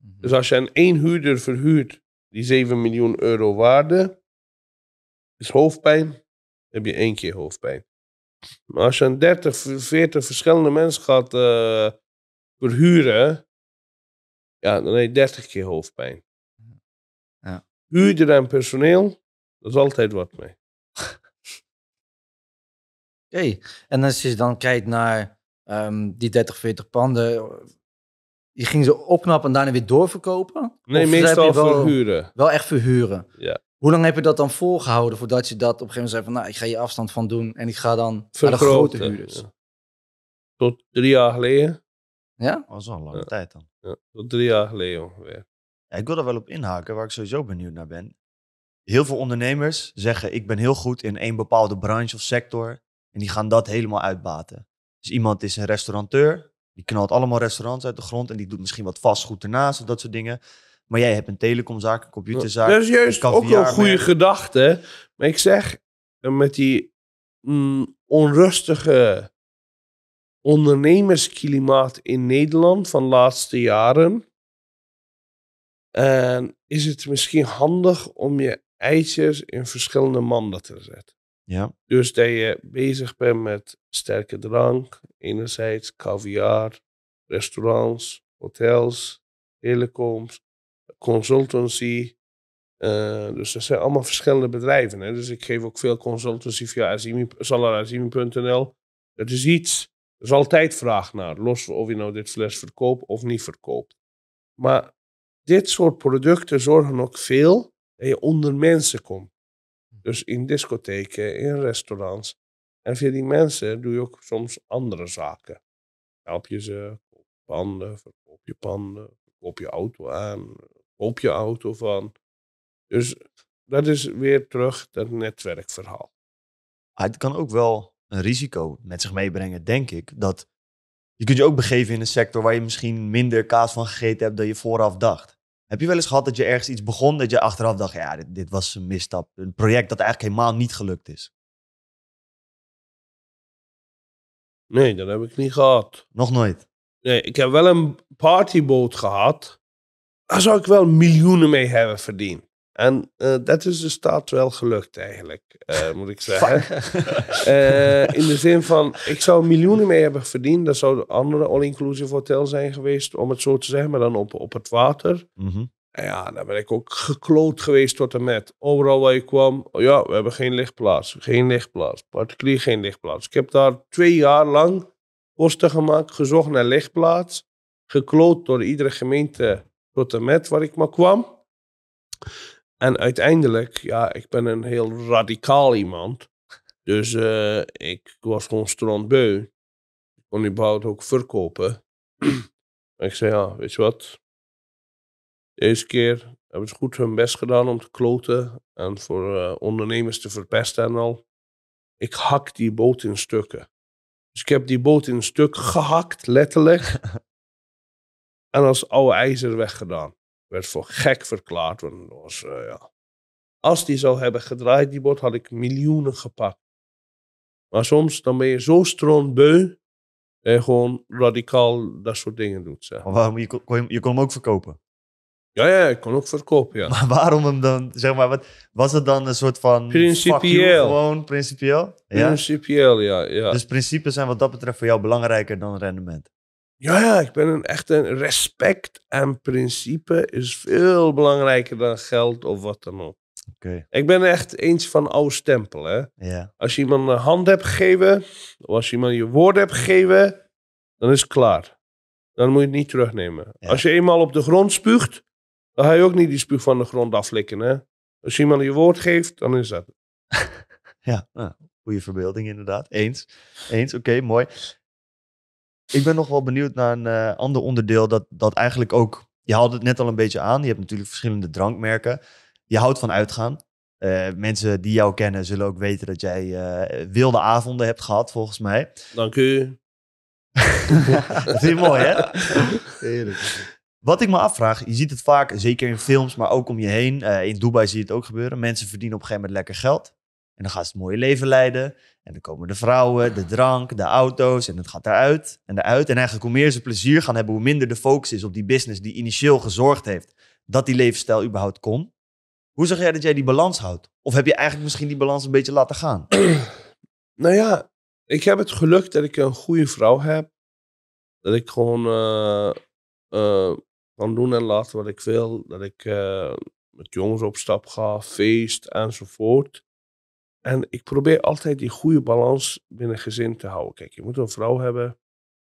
Mhm. Dus als je aan één huurder verhuurt die 7 miljoen euro waarde, is hoofdpijn, heb je één keer hoofdpijn. Maar als je 30, 40 verschillende mensen gaat uh, verhuren, ja, dan heb je 30 keer hoofdpijn. Ja. Huurder en personeel, dat is altijd wat mee. Oké, okay. en als je dan kijkt naar um, die 30, 40 panden, je ging ze opknappen en daarna weer doorverkopen? Nee, meestal wel, verhuren. Wel echt verhuren. Ja. Hoe lang heb je dat dan volgehouden voordat je dat op een gegeven moment zei van, nou, ik ga je afstand van doen en ik ga dan naar de grote huurders? Tot drie jaar geleden. Ja? dat was al een lange tijd dan. Ja, tot drie jaar geleden ongeveer. Ja, ik wil daar wel op inhaken, waar ik sowieso benieuwd naar ben. Heel veel ondernemers zeggen, ik ben heel goed in één bepaalde branche of sector. En die gaan dat helemaal uitbaten. Dus iemand is een restaurateur, die knalt allemaal restaurants uit de grond en die doet misschien wat vastgoed ernaast of dat soort dingen. Maar jij hebt een telecomzaak, een computerzaak. Dat is juist ook een goede gedachte. Maar ik zeg, met die mm, onrustige ondernemersklimaat in Nederland van de laatste jaren. Eh, is het misschien handig om je eitjes in verschillende manden te zetten. Ja. Dus dat je bezig bent met sterke drank, enerzijds caviar, restaurants, hotels, telecoms consultancy. Eh, dus dat zijn allemaal verschillende bedrijven. Hè. Dus ik geef ook veel consultancy via azimi, salarazimi.nl. Dat is iets, er is altijd vraag naar, los of je nou dit fles verkoopt of niet verkoopt. Maar dit soort producten zorgen ook veel dat je onder mensen komt. Hm. Dus in discotheken, in restaurants. En via die mensen doe je ook soms andere zaken. Help je ze, koop panden, verkoop je panden, verkoop je auto aan, op je auto van. Dus dat is weer terug dat netwerkverhaal. Ah, het kan ook wel een risico met zich meebrengen, denk ik. Dat je kunt je ook begeven in een sector waar je misschien minder kaas van gegeten hebt dan je vooraf dacht. Heb je wel eens gehad dat je ergens iets begon dat je achteraf dacht, ja, dit, dit was een misstap. Een project dat eigenlijk helemaal niet gelukt is. Nee, dat heb ik niet gehad. Nog nooit? Nee, ik heb wel een partyboot gehad daar zou ik wel miljoenen mee hebben verdiend. En eh, dat is de staat wel gelukt eigenlijk, eh, moet ik zeggen. Eh, in de zin van, ik zou miljoenen mee hebben verdiend. Dat zou een andere all-inclusive hotel zijn geweest, om het zo te zeggen, maar dan op, op het water. Mhm. En ja, dan ben ik ook gekloot geweest tot en met. Overal waar ik kwam, oh ja, we hebben geen lichtplaats. Geen lichtplaats. Particulier geen lichtplaats. Ik heb daar twee jaar lang kosten gemaakt, gezocht naar lichtplaats. Gekloot door iedere gemeente tot en met waar ik maar kwam. En uiteindelijk, ja, ik ben een heel radicaal iemand. Dus eh, ik was gewoon strandbeu. Ik kon die boot ook verkopen. ik zei, ja, weet je wat? Deze keer hebben ze goed hun best gedaan om te kloten. En voor eh, ondernemers te verpesten en al. Ik hak die boot in stukken. Dus ik heb die boot in stuk gehakt, letterlijk. En als oude ijzer weggedaan. Werd voor gek verklaard. Want was, eh, ja. Als die zou hebben gedraaid, die bot, had ik miljoenen gepakt. Maar soms dan ben je zo stroombeu. en gewoon radicaal dat soort dingen doet. waarom, je, kon, je, kon hem ook verkopen? Ja, ja, ik kon ook verkopen, ja. Maar waarom hem dan, zeg maar, wat, was het dan een soort van... Principieel. gewoon principieel? Ja? Principieel, ja, ja. Dus principes zijn wat dat betreft voor jou belangrijker dan rendement? Ja, ja, ik ben een echt een respect en principe is veel belangrijker dan geld of wat dan ook. Oké. Ik ben echt eens van oude stempel. Hè? Ja. Als je iemand een hand hebt gegeven, of als je iemand je woord hebt gegeven, dan is het klaar. Dan moet je het niet terugnemen. Als je eenmaal op de grond spuugt, dan ga je ook niet die spuug van de grond aflikken. Hè? Als je iemand je woord geeft, dan is dat. ja, nou, goede verbeelding inderdaad. Eens. Eens, oké, mooi. Ik ben nog wel benieuwd naar een eh, ander onderdeel dat, dat eigenlijk ook... Je haalde het net al een beetje aan. Je hebt natuurlijk verschillende drankmerken. Je houdt van uitgaan. Eh, mensen die jou kennen zullen ook weten dat jij eh, wilde avonden hebt gehad, volgens mij. Dank u. dat is mooi, hè? Heerlijk. Wat ik me afvraag, je ziet het vaak, zeker in films, maar ook om je heen. in Dubai zie je het ook gebeuren. Mensen verdienen op een gegeven moment lekker geld. En dan gaan ze het mooie leven leiden. En dan komen de vrouwen, de drank, de auto's en het gaat daaruit en daaruit. En eigenlijk hoe meer ze plezier gaan hebben, hoe minder de focus is op die business die initieel gezorgd heeft dat die levensstijl überhaupt kon. Hoe zeg jij dat jij die balans houdt? Of heb je eigenlijk misschien die balans een beetje laten gaan? nou ja, ik heb het geluk dat ik een goede vrouw heb. Dat ik gewoon eh, eh, kan doen en laten wat ik wil. Dat ik eh, met jongens op stap ga, feest enzovoort. En ik probeer altijd die goede balans binnen gezin te houden. Kijk, je moet een vrouw hebben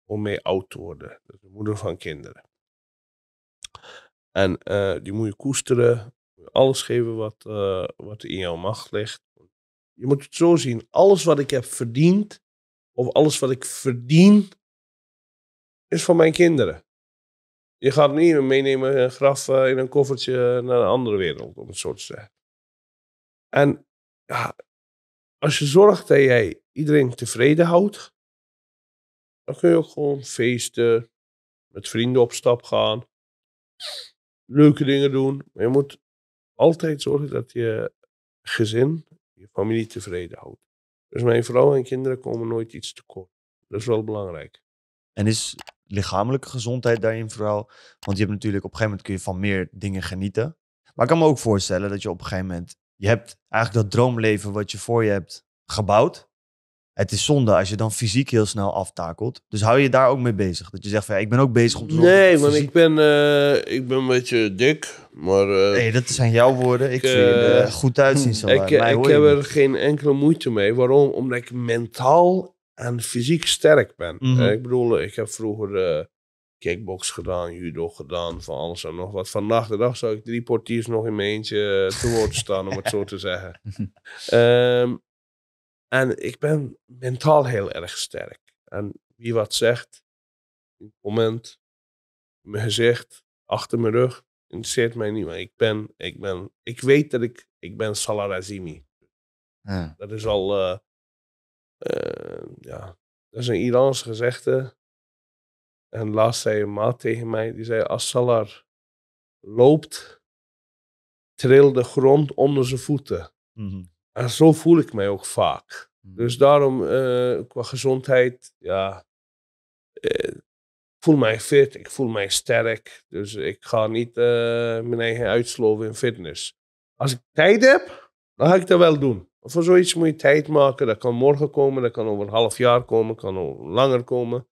om mee oud te worden. de moeder van kinderen. En eh, die moet je koesteren. Alles geven wat, eh, wat in jouw macht ligt. Je moet het zo zien. Alles wat ik heb verdiend, of alles wat ik verdien, is van mijn kinderen. Je gaat niet meenemen een graf eh, in een koffertje naar een andere wereld, om het zo te zeggen. En ja, als je zorgt dat jij iedereen tevreden houdt, dan kun je ook gewoon feesten, met vrienden op stap gaan, leuke dingen doen. Maar je moet altijd zorgen dat je gezin, je familie tevreden houdt. Dus mijn vrouw en kinderen komen nooit iets tekort. Dat is wel belangrijk. En is lichamelijke gezondheid daarin vooral? Want je hebt natuurlijk op een gegeven moment kun je van meer dingen genieten. Maar ik kan me ook voorstellen dat je op een gegeven moment je hebt eigenlijk dat droomleven wat je voor je hebt gebouwd. Het is zonde als je dan fysiek heel snel aftakelt. Dus hou je daar ook mee bezig? Dat je zegt van ja, ik ben ook bezig om te zorgen. Nee, want ik ben, eh, ik ben een beetje dik. Maar, eh, nee, dat zijn jouw woorden. Ik, zie er eh, goed uitzien. Zo ik, ik heb er geen enkele moeite mee. Waarom? Omdat ik mentaal en fysiek sterk ben. Mhm. Ik bedoel, ik heb vroeger kickbox gedaan, judo gedaan, van alles en nog wat. Vandaag de dag zou ik drie portiers nog in mijn eentje eh, te woord staan, om het zo te zeggen. Ehm, en ik ben mentaal heel erg sterk. En wie wat zegt, in het moment, mijn gezicht, achter mijn rug, interesseert mij niet. Maar ik ben, ik ben, ik weet dat ik, ik ben Salarazimi. Ja. Dat is al, eh, eh, ja, dat is een Iraans gezegde. En laatst zei een maat tegen mij, die zei, als Salar loopt, trilt de grond onder zijn voeten. Mhm. En zo voel ik mij ook vaak. Mhm. Dus daarom, eh, qua gezondheid, ja, eh, voel mij fit, ik voel mij sterk. Dus ik ga niet eh, mijn eigen uitsloven in fitness. Als ik tijd heb, dan ga ik dat wel doen. Voor zoiets moet je tijd maken. Dat kan morgen komen, dat kan over een half jaar komen, kan langer komen.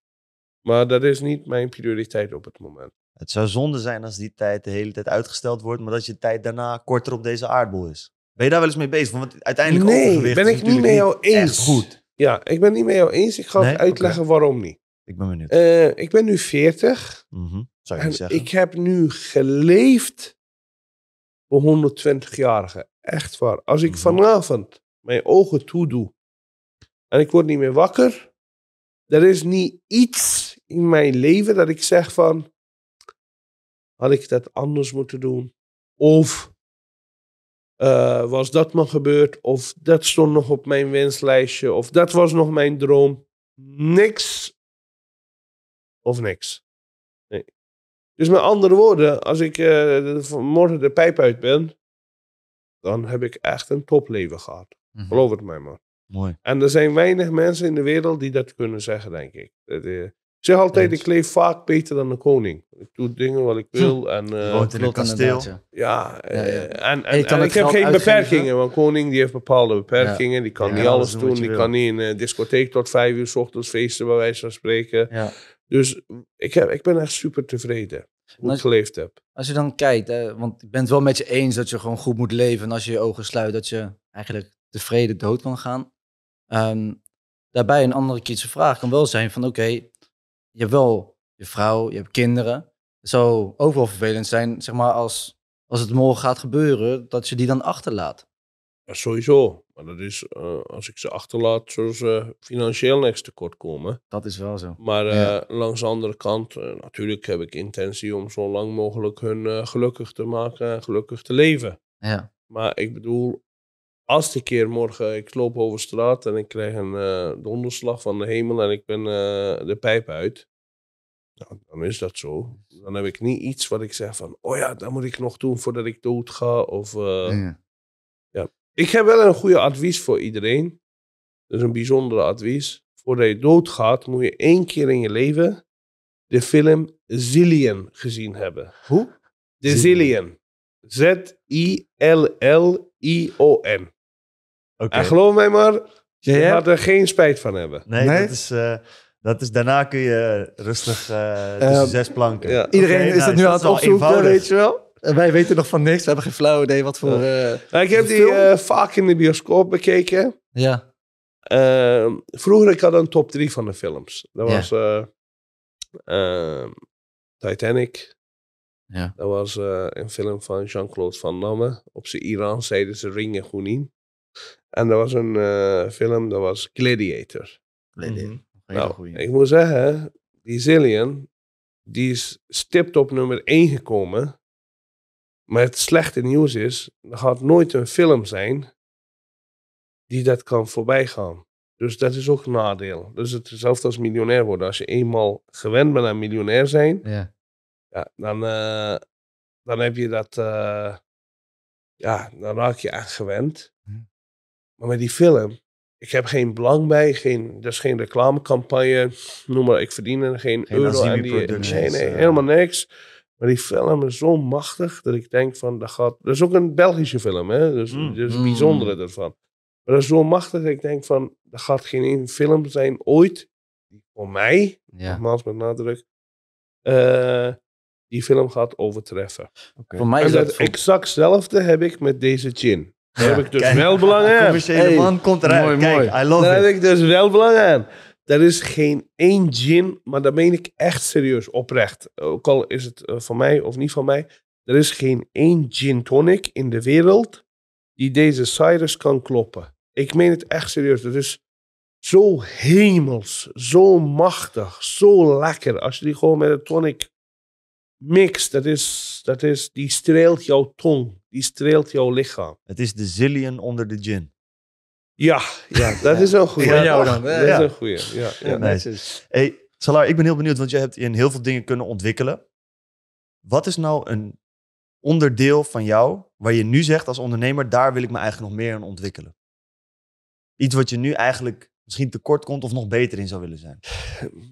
Maar dat is niet mijn prioriteit op het moment. Het zou zonde zijn als die tijd de hele tijd uitgesteld wordt, maar dat je tijd daarna korter op deze aardbol is. Ben je daar wel eens mee bezig? Want uiteindelijk nee, ben ik niet met jou eens. goed. Ja, ik ben niet met jou eens. Ik ga uitleggen waarom niet. Ik ben benieuwd. Eh, ik ben nu 40. Mhm, zou je en zeggen? Ik heb nu geleefd voor 120-jarigen. Echt waar. Als ik mhm. vanavond mijn ogen toedoe en ik word niet meer wakker, er is niet iets in mijn leven dat ik zeg van, had ik dat anders moeten doen? Of eh, was dat maar gebeurd? Of dat stond nog op mijn wenslijstje? Of dat was nog mijn droom? Niks. Of niks. Nee. Dus met andere woorden, als ik uh, eh, morgen de pijp uit ben, dan heb ik echt een topleven gehad. Mhm. Geloof het mij maar. Mooi. En er zijn weinig mensen in de wereld die dat kunnen zeggen, denk ik. Dat, eh, zeg altijd, ik leef vaak beter dan een koning. Ik doe dingen wat ik hm. wil. En, eh, in een kasteel. Ja, eh, en, en, ik heb geen beperkingen. Want koning die heeft bepaalde beperkingen. Die kan niet alles doen. Die kan niet in een discotheek tot vijf uur s ochtends feesten, bij wijze van spreken. Dus ik, heb, ik ben echt super tevreden hoe ik geleefd heb. Als je dan kijkt, want ik ben het wel met je eens dat je gewoon goed moet leven. En als je je ogen sluit, dat je eigenlijk tevreden dood kan gaan. Ehm, daarbij een andere kritische vraag kan wel zijn van oké, je hebt wel je vrouw, je hebt kinderen. Het zou overal vervelend zijn, zeg maar, als, als het morgen gaat gebeuren, dat je die dan achterlaat. sowieso. Maar dat is, eh, als ik ze achterlaat, zullen ze financieel niks tekort komen. Dat is wel zo. Maar eh, langs de andere kant, eh, natuurlijk heb ik intentie om zo lang mogelijk hun gelukkig te maken en gelukkig te leven. Ja. Maar ik bedoel, als de keer morgen ik loop over straat en ik krijg een uh, donderslag van de hemel en ik ben eh, de pijp uit, nou, dan is dat zo. Dan heb ik niet iets wat ik zeg van, oh ja, dat moet ik nog doen voordat ik dood ga. Of, eh, ja. Ik heb wel een goede advies voor iedereen. Dat is een bijzondere advies. Voordat je doodgaat, moet je één keer in je leven de film Zillion gezien hebben. Hoe? De Zillion. Z-I-L-L-I-O-N. En geloof mij maar, je ja, gaat er geen spijt van hebben. Nee, dat is... Eh, dat is, daarna kun je rustig eh, tussen ehm, zes planken. Iedereen is nou, dat nu aan het opzoeken, weet je wel? Wij weten nog van niks. We hebben geen flauw idee wat voor... Uh, ik heb die vaak in de bioscoop bekeken. Ja. Uh, vroeger, ik had een top drie van de films. Dat was ehm, Titanic. Ja. Dat was een film van Jean-Claude Van Damme. Op zijn Iran zeiden ze Ringen in. En dat was een eh, film, dat was Gladiator. Gladiator. Mm -hmm. ik moet zeggen, die Zillion, die is stipt op nummer 1 gekomen. Maar het slechte nieuws is, er gaat nooit een film zijn die dat kan voorbij gaan. Dus dat is ook een nadeel. Dus het is hetzelfde als miljonair worden. Als je eenmaal gewend bent aan miljonair zijn, ja. ja dan, eh, dan heb je dat, eh, ja, dan raak je aan gewend. Mhm. Maar met die film, ik heb geen belang bij, geen, dus geen reclamecampagne, noem maar, ik verdien er geen, euro aan die. Nee, eh. helemaal niks. Maar die film is zo machtig dat ik denk van, dat gaat. Dat is ook een Belgische film, hè? Dus, mm. dus bijzondere ervan. Maar dat is zo machtig dat ik denk van, er gaat geen één film zijn ooit, voor mij, ja. nogmaals met nadruk, eh, die film gaat overtreffen. Okay. Voor mij is en dat, exactzelfde heb ik met deze gin. Daar heb ik dus wel belang aan. commerciële man komt Mooi, Kijk, mooi. I love Daar it. heb ik dus wel belang aan. Er is geen één gin, maar dat meen ik echt serieus, oprecht. Ook al is het eh, van mij of niet van mij. Er is geen één gin tonic in de wereld die deze Cyrus kan kloppen. Ik meen het echt serieus. Dat is zo hemels, zo machtig, zo lekker. Als je die gewoon met een tonic mixt, dat is, dat is, die streelt jouw tong die streelt jouw lichaam. Het is de zillion onder de gin. Ja, ja dat is een goed. Ja, jou dan. Dat is een goede. Ja, ja. Hey, Salar, ik ben heel benieuwd, want je hebt in heel veel dingen kunnen ontwikkelen. Wat is nou een onderdeel van jou waar je nu zegt als ondernemer, daar wil ik me eigenlijk nog meer aan ontwikkelen? Iets wat je nu eigenlijk misschien tekort komt of nog beter in zou willen zijn?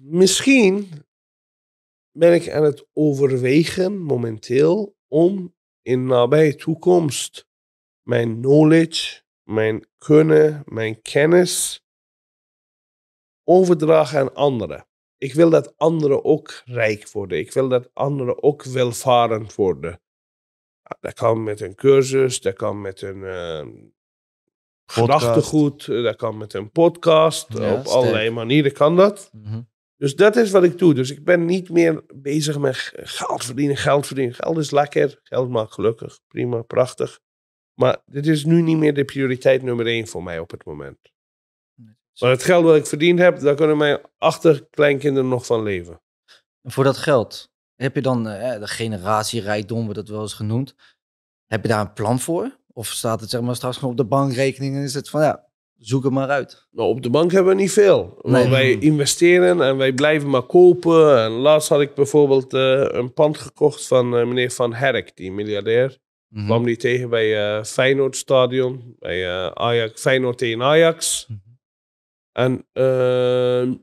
Misschien ben ik aan het overwegen momenteel om in nabije toekomst mijn knowledge, mijn kunnen, mijn kennis overdragen aan anderen. Ik wil dat anderen ook rijk worden. Ik wil dat anderen ook welvarend worden. Ah, dat kan met een cursus, dat kan met een uh, gedachtegoed, eh, dat kan met een podcast. op allerlei manieren kan dat. Mhm. Dus dat is wat ik doe. Dus ik ben niet meer bezig met geld verdienen, geld verdienen. Geld is lekker, geld maakt gelukkig, prima, prachtig. Maar dit is nu niet meer de prioriteit nummer één voor mij op het moment. Maar het geld wat ik verdiend heb, daar kunnen mijn achterkleinkinderen nog van leven. En voor dat geld, heb je dan eh, de generatierijkdom, wordt dat wel eens genoemd. Heb je daar een plan voor? Of staat het zeg maar straks nog op de bankrekening en is het van ja, zoek het maar uit. Nou, op de bank hebben we niet veel. wij investeren en wij blijven maar kopen. En laatst had ik bijvoorbeeld eh, een pand gekocht van eh, meneer Van Herk, die miljardair. Mm Kwam die tegen bij uh, Feyenoord Stadion, bij Ajax, Feyenoord tegen Ajax. Mhm. En, ehm,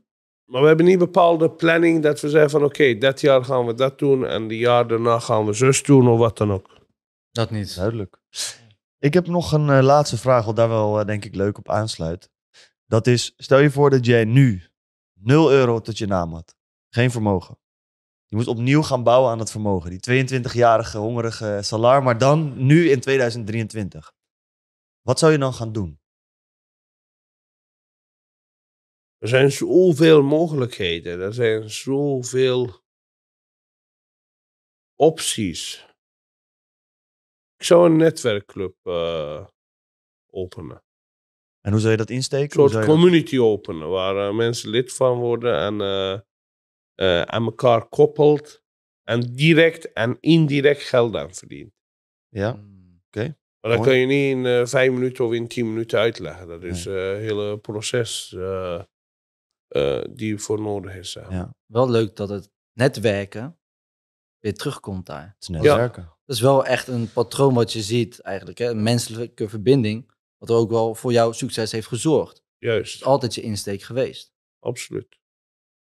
maar we hebben niet bepaalde planning dat we zeggen van oké, okay, dat jaar gaan we dat doen en die jaar daarna gaan we zus doen of wat dan ook. Dat niet. Duidelijk. Ik heb nog een eh, laatste vraag, wat daar wel eh, denk ik leuk op aansluit. Dat is, stel je voor dat jij nu 0 euro tot je naam had. Geen vermogen. Je moet opnieuw gaan bouwen aan dat vermogen. Die 22-jarige hongerige salar, maar dan nu in 2023. Wat zou je dan gaan doen? Er zijn zoveel mogelijkheden. Er zijn zoveel opties. Ik zou een netwerkclub eh, openen. En hoe zou je dat insteken? Een soort community openen, waar eh, mensen lid van worden en eh, aan elkaar koppelt. En direct en indirect geld aan verdient. Ja, hmm. oké. Maar dat kan je niet in vijf minuten of in tien minuten uitleggen. Dat is een hele proces die voor nodig is. Ja. Wel leuk dat het netwerken weer terugkomt daar. Snel werken. Dat is wel echt een patroon wat je ziet eigenlijk. Hè? Een menselijke verbinding, wat ook wel voor jouw succes heeft gezorgd. Juist. is altijd je insteek geweest. Absoluut.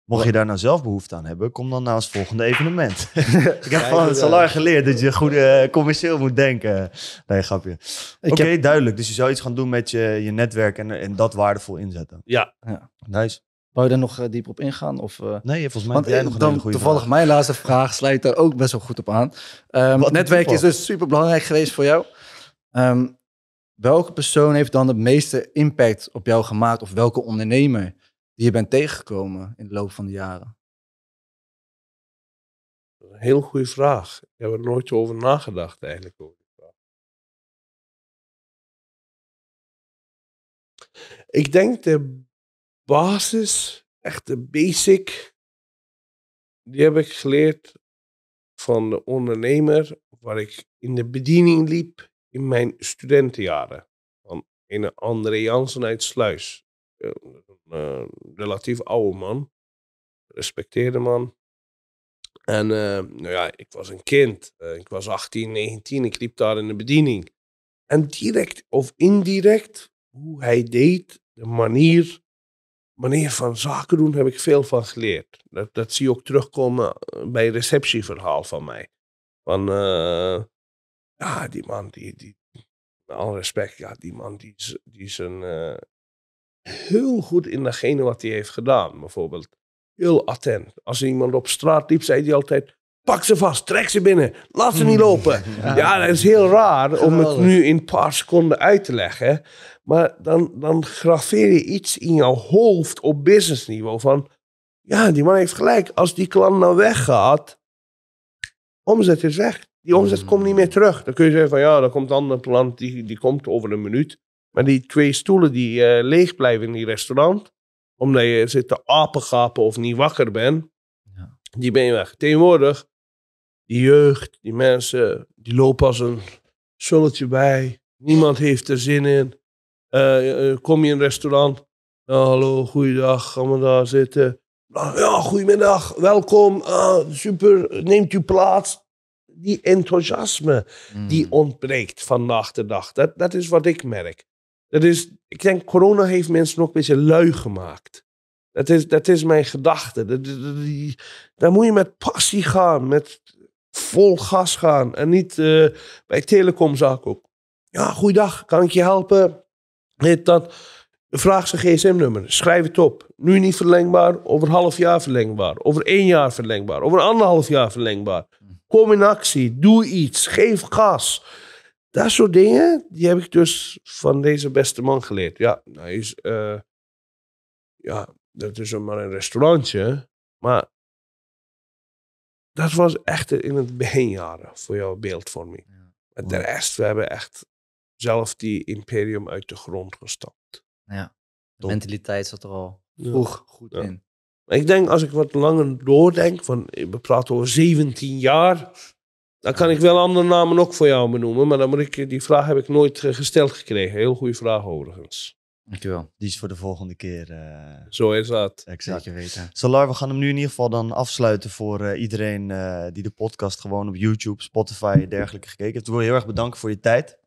Mocht je daar nou zelf behoefte aan hebben, kom dan naar ons volgende evenement. ik heb van het salaris geleerd dat je goed uh, commercieel moet denken. Nee, grapje. Oké, duidelijk. Dus je zou iets gaan doen met je, je netwerk en, en dat waardevol inzetten. Ja. ja. Nice. Wou je daar nog eh, dieper op ingaan? Of, eh? Nee, volgens mij Want, jij nog een goede Toevallig mijn laatste vraag sluit daar ook best wel goed op aan. Um, netwerk is dus super belangrijk geweest voor jou. Ehm, welke persoon heeft dan de meeste impact op jou gemaakt? Of welke ondernemer die je bent tegengekomen in de loop van de jaren? Een heel goede vraag. Ik heb er nooit over nagedacht eigenlijk. Ik denk de basis, echt de basic, die heb ik geleerd van de ondernemer waar ik in de bediening liep in mijn studentenjaren. Van een André Jansen uit Sluis. Een, eh, relatief oude man, respecteerde man. En eh, nou ja, ik was een kind. Eh, ik was 18, 19. Ik liep daar in de bediening. En direct of indirect, hoe hij deed, de manier manier van zaken doen heb ik veel van geleerd. Dat, dat zie je ook terugkomen eh, bij receptieverhaal van mij. Van, eh, ja, die man, die, die, met alle respect, ja, die man die is, die is een, eh, heel goed in degene wat hij heeft gedaan. Bijvoorbeeld heel attent. Als iemand op straat liep, zei hij altijd, Pak ze vast, trek ze binnen, laat ze niet hmm. lopen. Ja, dat is heel raar om het nu in een paar seconden uit te leggen. Maar dan, dan graveer je iets in jouw hoofd op businessniveau van... Ja, die man heeft gelijk. Als die klant nou weggaat, omzet is weg. Die omzet komt niet meer terug. Dan kun je zeggen van ja, dan komt een ander klant, die, die komt over een minuut. Maar die twee stoelen die eh, leeg blijven in die restaurant, omdat je zit te apengapen of niet wakker bent, die ben je weg. Tegenwoordig die jeugd, die mensen, die lopen als een zulletje bij. Niemand heeft er zin in. Eh, eh, eh, kom je in een restaurant? hallo, goeiedag, gaan we daar zitten? Nou, ja, goedemiddag, welkom, ah, super, neemt u plaats. Die enthousiasme, hmm. die ontbreekt van de dag. Dat, dat is wat ik merk. Dat is, ik denk, corona heeft mensen nog een beetje lui gemaakt. Dat is, dat is mijn gedachte. Dat, daar moet je met passie gaan, met vol gas gaan. En niet uh, bij telecomzaak ook. Ja, goeiedag, kan ik je helpen? Heet dat. Vraag zijn gsm-nummer, schrijf het op. Nu niet verlengbaar, over half jaar verlengbaar. Over één jaar verlengbaar, over anderhalf jaar verlengbaar. Kom in actie, doe iets, geef gas. Dat soort dingen, die heb ik dus van deze beste man geleerd. Ja, nou, hij is, eh, ja dat is maar een restaurantje. Maar dat was echt in het beginjaren voor jouw beeldvorming. Ja. mij. de rest, we hebben echt zelf die imperium uit de grond gestapt. Ja, de mentaliteit zat er al vroeg goed in. Ik denk als ik wat langer doordenk, van we praten over 17 jaar, dan kan ik wel andere namen ook voor jou benoemen, maar dan moet ik, die vraag heb ik nooit eh, gesteld gekregen. Heel goede vraag overigens. Dankjewel. Die is voor de volgende keer. Eh, Zo is dat. Exact. weten. Solar, we gaan hem nu in ieder geval dan afsluiten voor eh, iedereen eh, die de podcast gewoon op YouTube, Spotify en dergelijke gekeken heeft. Ik wil heel erg bedanken voor je tijd.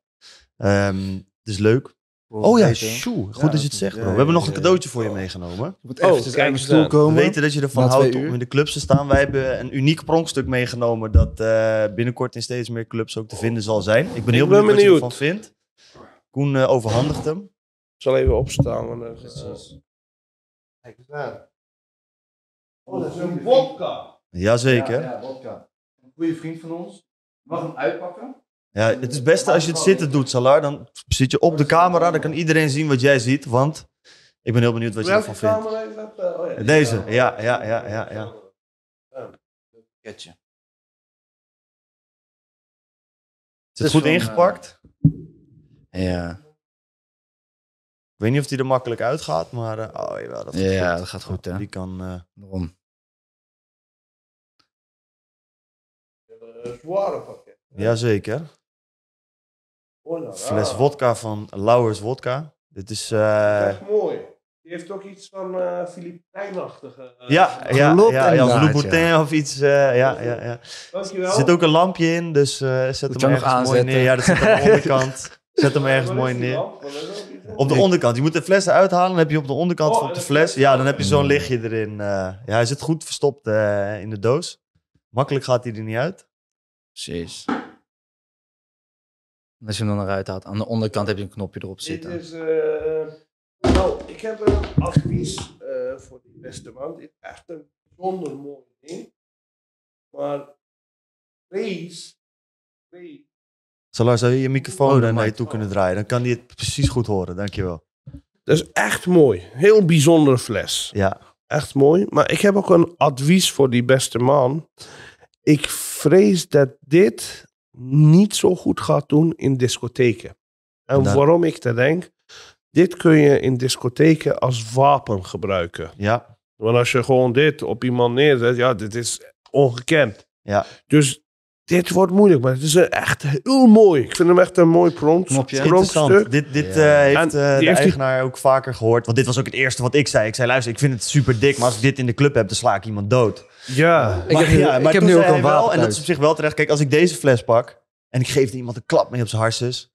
Ehm, het is leuk. Oh ja, shoe. Goed is dat je het zegt, bro. We hebben nog een cadeautje voor je oh. meegenomen. Oh, even oh, stoel komen. We weten dat je ervan houdt om in de clubs te staan. Wij hebben een uniek pronkstuk meegenomen dat binnenkort in steeds meer clubs ook te oh. vinden zal zijn. Ik ben heel benieuwd, wat je ervan vindt. Koen overhandigt hem zal even opstaan. Maar dan, eh, Kijk eens naar. Oh, dat is een vodka. Jazeker. Ja, ja, Een goede vriend van ons. Mag hem uitpakken. Ja, het is het beste als je het zitten doet, Salar. Dan zit je op de camera, dan kan iedereen zien wat jij ziet. Want ik ben heel benieuwd wat jij ervan vindt. Eh, oh Deze, ja, ja, ja, ja. ja. Is het goed dus ingepakt? Eh, ja. Ik weet niet of hij er makkelijk uitgaat, maar eh, oh, jawel, dat gaat ja, goed. dat gaat goed. Hè? Die kan... Uh, eh, Zware pakket. Jazeker. Fles wodka van Lauwers Wodka. Dit is... Eh, Echt mooi. Die heeft ook iets van uh, Filipijnachtige. ja, ja, ja, ja, of iets. ja, ja, ja. Er zit ook een lampje in, dus zet hem ergens mooi neer. Ja, dat zit aan de onderkant. Zet hem ergens mooi neer. Op de onderkant. Je moet de flessen uithalen. Dan heb je op de onderkant van oh, de fles. Ja, dan heb je zo'n lichtje erin. Eh, ja, hij zit goed verstopt eh, in de doos. Makkelijk gaat hij er niet uit. Precies. Als je hem dan eruit haalt. Aan de onderkant heb je een knopje erop zitten. Dit is, eh, nou, ik heb een advies voor die man. Dit is echt een bijzonder mooi ding. Maar please, please. Salar, zou je je microfoon oh, naar mij je toe kunnen draaien? Dan kan die het precies goed horen. Dankjewel. Dat is echt mooi. Heel bijzondere fles. Ja. Echt mooi. Maar ik heb ook een advies voor die beste man. Ik vrees dat dit niet zo goed gaat doen in discotheken. En waarom ik dat denk? Dit kun je in discotheken als wapen gebruiken. Ja. Want als je gewoon dit op iemand neerzet, ja, dit is ongekend. Ja. Dus dit wordt moeilijk, maar het is echt heel mooi. Ik vind hem echt een mooi prompt. Interessant. Dit, dit eh, heeft eh, de eigenaar ook vaker gehoord. Want dit was ook het eerste wat ik zei. Ik zei, luister, ik vind het super dik, maar als ik dit in de club heb, dan sla ik iemand dood. Ja. ik, heb, ja, maar ik heb nu ook een wel, En dat is op zich wel terecht. Kijk, als ik deze fles pak en ik geef iemand een klap mee op zijn harses,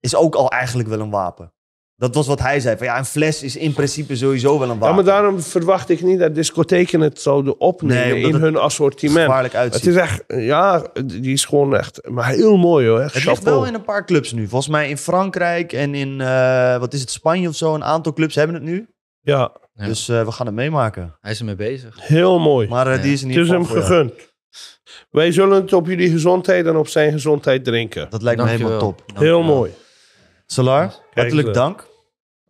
is ook al eigenlijk wel een wapen. Dat was wat hij zei. Van ja, een fles is in principe sowieso wel een wapen. Ja, maar daarom verwacht ik niet dat discotheken het zouden opnemen in hun assortiment. Het is echt, ja, die is gewoon echt, maar heel mooi hoor. Echt het ligt wel in een paar clubs nu. Volgens mij in Frankrijk en in, eh, wat is het, Spanje of zo. Een aantal clubs hebben het nu. Ja. Dus eh, we gaan het meemaken. Hij is ermee bezig. Heel mooi. Maar eh, die is niet. Het is hem gegund. Wij zullen het op jullie gezondheid en op zijn gezondheid drinken. Dat lijkt me helemaal top. heel mooi. Salar, hartelijk dank.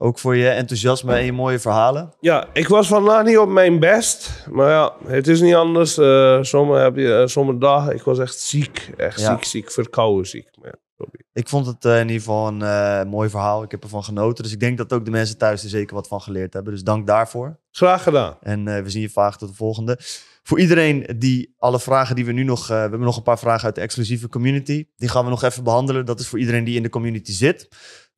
Ook voor je enthousiasme en je mooie verhalen. Ja, ik was vandaag niet op mijn best. Maar ja, het is niet anders. Uh, heb je, eh, sommige dagen, ik was echt ziek. Echt ziek, ziek, verkouden ziek. ik vond het uh, in ieder geval een mooi verhaal. Ik heb ervan genoten. Dus ik denk dat ook de mensen thuis er zeker wat van geleerd hebben. Dus dank daarvoor. Graag gedaan. En we zien je vaak tot de volgende. Voor iedereen die alle vragen die we nu nog... we hebben nog een paar vragen uit de exclusieve community. Die gaan we nog even behandelen. Dat is voor iedereen die in de community zit.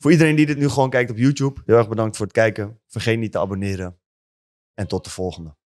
Voor iedereen die dit nu gewoon kijkt op YouTube, heel erg bedankt voor het kijken. Vergeet niet te abonneren. En tot de volgende.